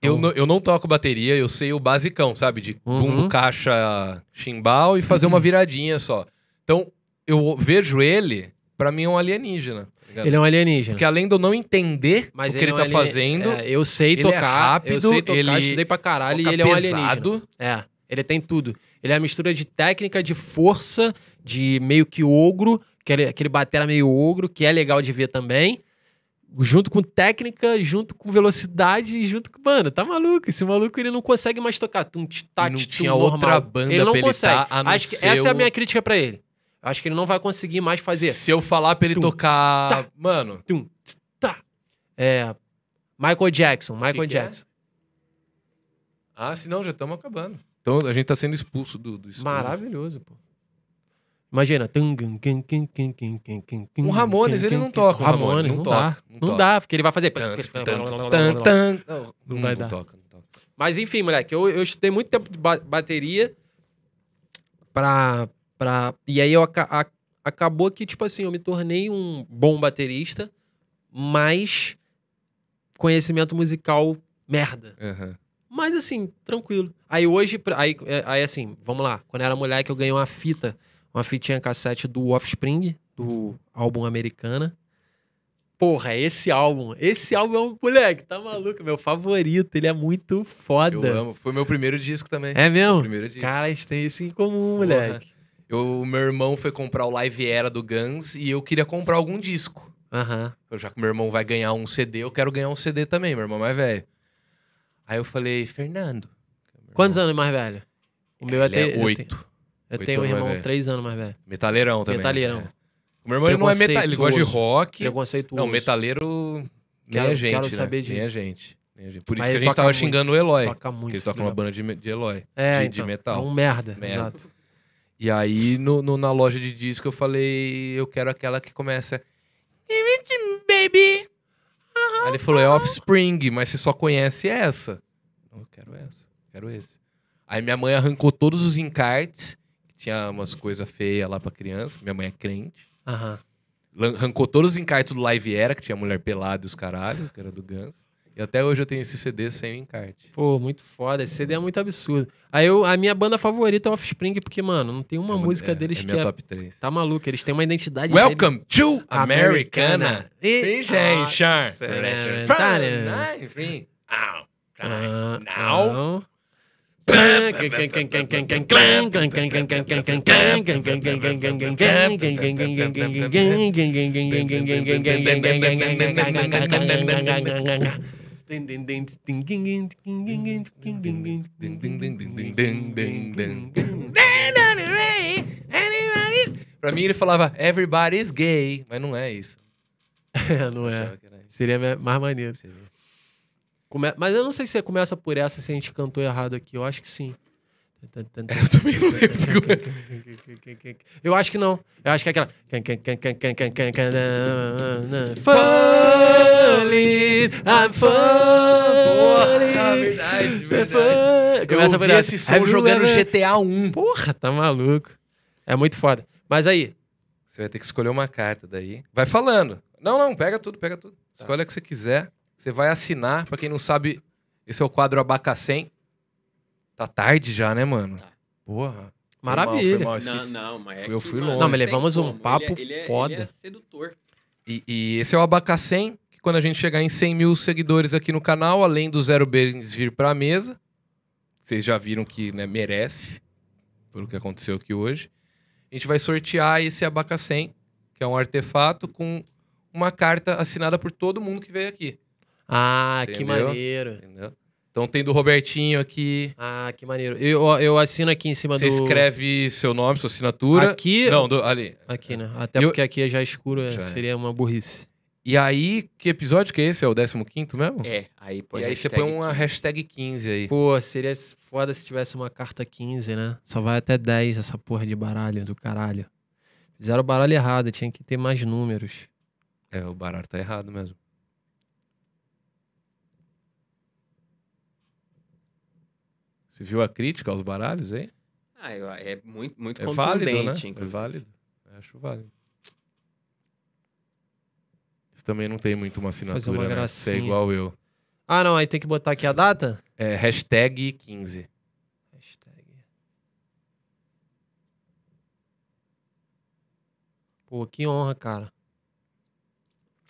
Eu, então não, eu não toco bateria, eu sei o basicão, sabe? De uhum. bumbo, caixa, chimbal e fazer uma <clears throat> viradinha só. Então, eu vejo ele, para mim é um alienígena. Ele é um alienígena. Porque além de eu não entender Mas o que ele, ele é tá fazendo. É, eu sei é tocar. É rápido, eu sei tocar, ele... estudei pra caralho e ele é um pesado. alienígena. É. Ele tem tudo. Ele é a mistura de técnica, de força, de meio que ogro, que ele, aquele batera meio ogro, que é legal de ver também. Junto com técnica, junto com velocidade, junto com. Mano, tá maluco. Esse maluco ele não consegue mais tocar. Tum, tic, tac, não tinha normal. outra banda ele não consegue. Tá, Acho que essa é a minha crítica para ele. Acho que ele não vai conseguir mais fazer. Se eu falar pra ele tum, tocar. Tá, mano. Tum, tá. É. Michael Jackson, Michael que Jackson. é? Ah, senão já estamos acabando. Então a gente tá sendo expulso do, do Maravilhoso, pô. Imagina. Um Ramones, ele não toca. O Ramones, não, não toca, dá. Não, não dá, porque ele vai fazer. Não vai dar. Toca, não toca. Mas enfim, moleque, eu, eu estudei muito tempo de bateria pra, e aí eu a... acabou que, tipo assim, eu me tornei um bom baterista, mas conhecimento musical merda. Uhum. Mas assim, tranquilo. Aí hoje, aí, é, aí assim, vamos lá. Quando eu era mulher que eu ganhei uma fita, uma fitinha cassete do Offspring, do álbum Americana. Porra, esse álbum. Esse álbum é um moleque, tá maluco? Meu favorito. Ele é muito foda. Eu amo. Foi meu primeiro disco também. É mesmo? Meu primeiro disco. Cara, a gente tem isso em comum, moleque. Eu, meu irmão foi comprar o Live Era do Guns e eu queria comprar algum disco. Uhum. Eu, já que meu irmão vai ganhar um CD, eu quero ganhar um CD também, meu irmão mais velho. Aí eu falei, Fernando. Quantos irmão... anos mais velho? O meu é, é oito. Eu tenho um irmão três anos mais velho. Metaleirão também. Metaleirão. É. O meu irmão não é metal, ele gosta de rock. Preconceituoso. Não, metaleiro quero, a gente, quero né? saber né? de... nem a gente. Por isso que a gente tava muito, xingando o Eloy. Toca muito. Porque ele toca uma banda de, de Eloy. É, de, então, de metal. É um merda, merda. Exato. E aí, no, no, na loja de disco, eu falei, eu quero aquela que começa. Baby! Aí ele falou, é Offspring, mas você só conhece essa. Eu quero essa, quero esse. Aí minha mãe arrancou todos os encartes, que tinha umas coisas feias lá pra criança, minha mãe é crente. Arrancou todos os encartes do Live Era, que tinha mulher pelada e os caralho, que era do Guns. E até hoje eu tenho esse CD sem o encarte. Pô, muito foda. Esse CD é muito absurdo. Aí eu, a minha banda favorita é Offspring, porque, mano, não tem uma é, música deles é, deles é é que top é... 3. Tá maluco, eles têm uma identidade... Welcome dele... to Americana. Americana. E... Ah, Now. Now. Né? <laughs> Pra mim ele falava everybody's gay, mas não é isso. É, não é. Seria mais maneiro. Mas eu não sei se começa por essa se a gente cantou errado aqui. Eu acho que sim. Eu também não lembro. Eu acho que não. Eu acho que é aquela. Falling, I'm falling. Porra, ah, verdade, verdade. Começa fazer esse som jogando GTA 1. Porra, tá maluco. É muito foda. Mas aí. Você vai ter que escolher uma carta daí. Vai falando. Não, não, pega tudo, pega tudo. Tá. Escolhe a que você quiser. Você vai assinar. Pra quem não sabe, esse é o quadro Abacacém. Tá tarde já, né, mano? Tá. Porra. Maravilha. Foi mal, foi mal, não, não, mas. É eu fui mano, longe. Não, mas levamos um é- papo ele é, ele é, foda. Ele é sedutor. E, e, esse é o Abacacém, que quando a gente chegar em 100 mil seguidores aqui no canal, além do Zero Bens vir pra mesa, vocês já viram que né, merece, pelo que aconteceu aqui hoje, a gente vai sortear esse Abacacém, que é um artefato com uma carta assinada por todo mundo que veio aqui. Ah, Entendeu? que maneiro. Entendeu? Então tem do Robertinho aqui. Ah, que maneiro. Eu, eu assino aqui em cima do. Você escreve seu nome, sua assinatura. Aqui? Não, do, ali. Aqui, né? É. Até eu... porque aqui é já escuro, é, já é. seria é. uma burrice. E aí, que episódio que é esse? É o 15 mesmo? É, aí E aí você põe uma hashtag 15 aí. Pô, seria foda se tivesse uma carta 15, né? Só vai até 10 essa porra de baralho do caralho. Fizeram o baralho errado, tinha que ter mais números. É, o baralho tá errado mesmo. Você viu a crítica aos baralhos hein? Ah, é muito, muito é contundente. Válido, né? É inclusive. É válido. Acho válido. Você também não tem muito uma assinatura, uma né? Você é igual eu. Ah, não. Aí tem que botar aqui a data? É, hashtag 15. Hashtag. Pô, que honra, cara.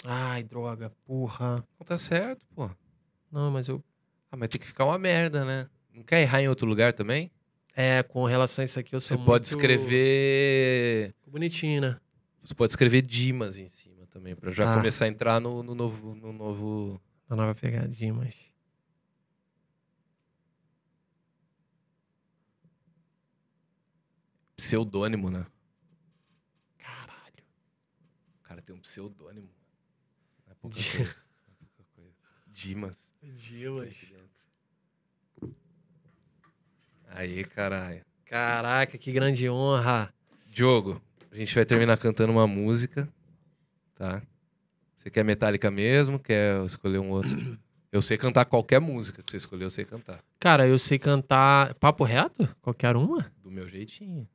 Ai, droga, porra. Não tá certo, pô. Não, mas eu... Ah, mas tem que ficar uma merda, né? Não quer errar em outro lugar também? É, com relação a isso aqui, eu sou Você muito... pode escrever... Bonitinho, né? Você pode escrever Dimas em cima também, para já tá. começar a entrar no, no, novo, no novo... Na nova pegada, Dimas. Pseudônimo, né? Caralho. O cara tem um pseudônimo. Não é pouca é coisa. Dimas. Dimas. Aí, caralho. Caraca, que grande honra. Diogo, a gente vai terminar cantando uma música, tá? Você quer Metallica mesmo? Quer escolher um outro? <clears throat> Eu sei cantar qualquer música que você escolher, eu sei cantar. Cara, eu sei cantar papo reto? Qualquer uma? Do meu jeitinho.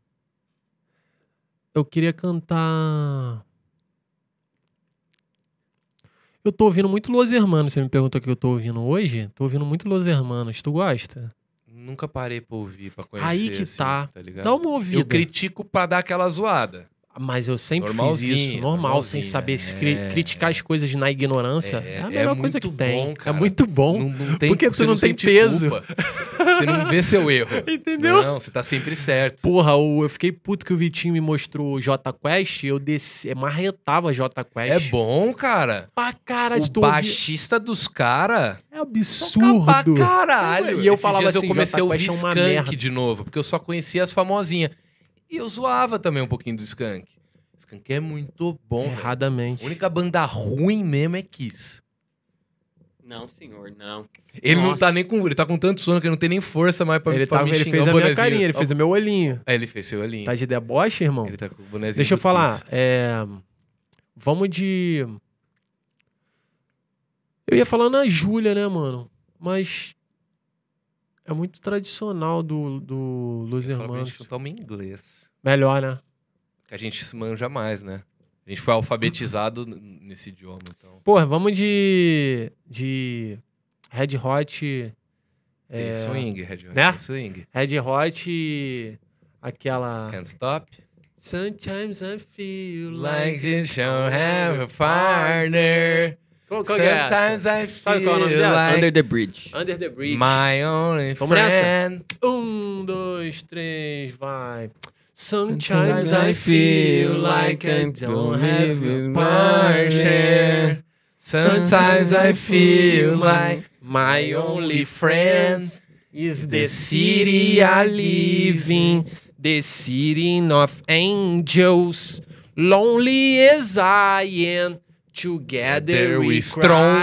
Eu queria cantar. Eu tô ouvindo muito Los Hermanos. Você me perguntou o que eu tô ouvindo hoje? Tô ouvindo muito Los Hermanos. Tu gosta? Nunca parei pra ouvir, pra conhecer. Aí que assim, tá. tá ligado? Dá uma ouvida. Eu critico pra dar aquela zoada. Mas eu sempre fiz isso, normal, sem saber é, cri criticar as coisas na ignorância. É, é a melhor é coisa que tem. Bom, é cara. É muito bom. Não, não tem, porque tu não, não tem peso. você não vê seu erro. <laughs> Entendeu? Não, você tá sempre certo. Porra, eu, eu fiquei puto que o Vitinho me mostrou o Jota Quest, eu desci, marretava Jota Quest. É bom, cara. Pra cara, o baixista dos caras absurdo. pra caralho. E eu Esses falava assim, eu comecei a ouvir é Skank de novo, porque eu só conhecia as famosinhas. E eu zoava também um pouquinho do Skank. Skank é muito bom. Erradamente. Véio. A única banda ruim mesmo é Kiss. Não, senhor, não. Ele Nossa. não tá nem com. Ele tá com tanto sono que ele não tem nem força mais pra ele pra tá, me Ele fez a minha carinha, ele fez o meu olhinho. É, ele fez seu olhinho. Tá de deboche, irmão? Ele tá com o bonezinho. Deixa eu falar. É, vamos de. Eu ia falar na Júlia, né, mano? Mas é muito tradicional do, do Los Hermanos. Cantamos em inglês. Melhor, né? Que a gente se manja mais, né? A gente foi alfabetizado nesse idioma, então. Pô, vamos de. de. Red Hot. É, swing, Red Hot. Né? Swing. Red Hot aquela. Can't Stop. Sometimes I feel like, like you don't have a partner. É? Sometimes I é feel Like Under the Bridge. Under the Bridge. My only friend. Um, dois, três, vai. Sometimes I feel like I don't have a partner. Sometimes I feel like my only friend is the city I live in. The city of angels. Lonely as I am. Together we, strong.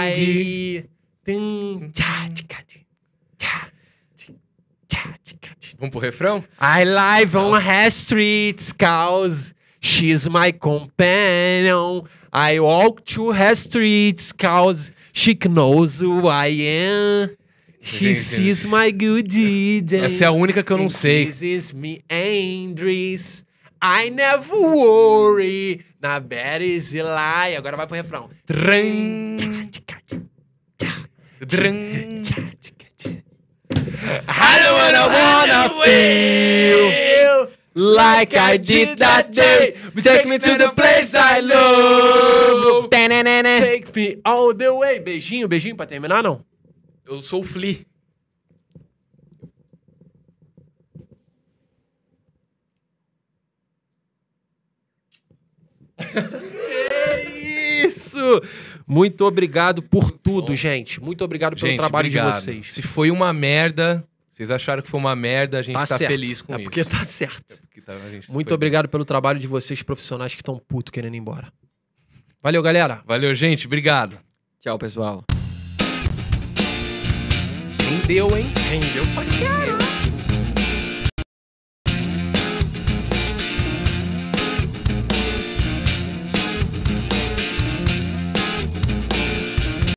Vamos pro refrão? I live on her streets, cause she's my companion. I walk to her streets, cause she knows who I am. She sees my good deeds. Essa é a única que eu não sei. This is me, Andres. I never worry. Na Betty's Zilai. Agora vai pro refrão. Trim. Trim. I don't wanna wanna feel like I did that day. Take me to the place I love. Take me all the way. Beijinho, beijinho pra terminar, não? Eu sou o Flea. que isso! Muito obrigado por tudo, Bom, gente. Muito obrigado pelo trabalho obrigado. de vocês. Se foi uma merda, vocês acharam que foi uma merda, a gente tá, tá feliz com é isso. Porque tá certo. É porque tá, Muito obrigado bem. pelo trabalho de vocês, profissionais que estão puto querendo ir embora. Valeu, galera. Valeu, gente. Obrigado. Tchau, pessoal. Rendeu, hein? Rendeu pra caramba.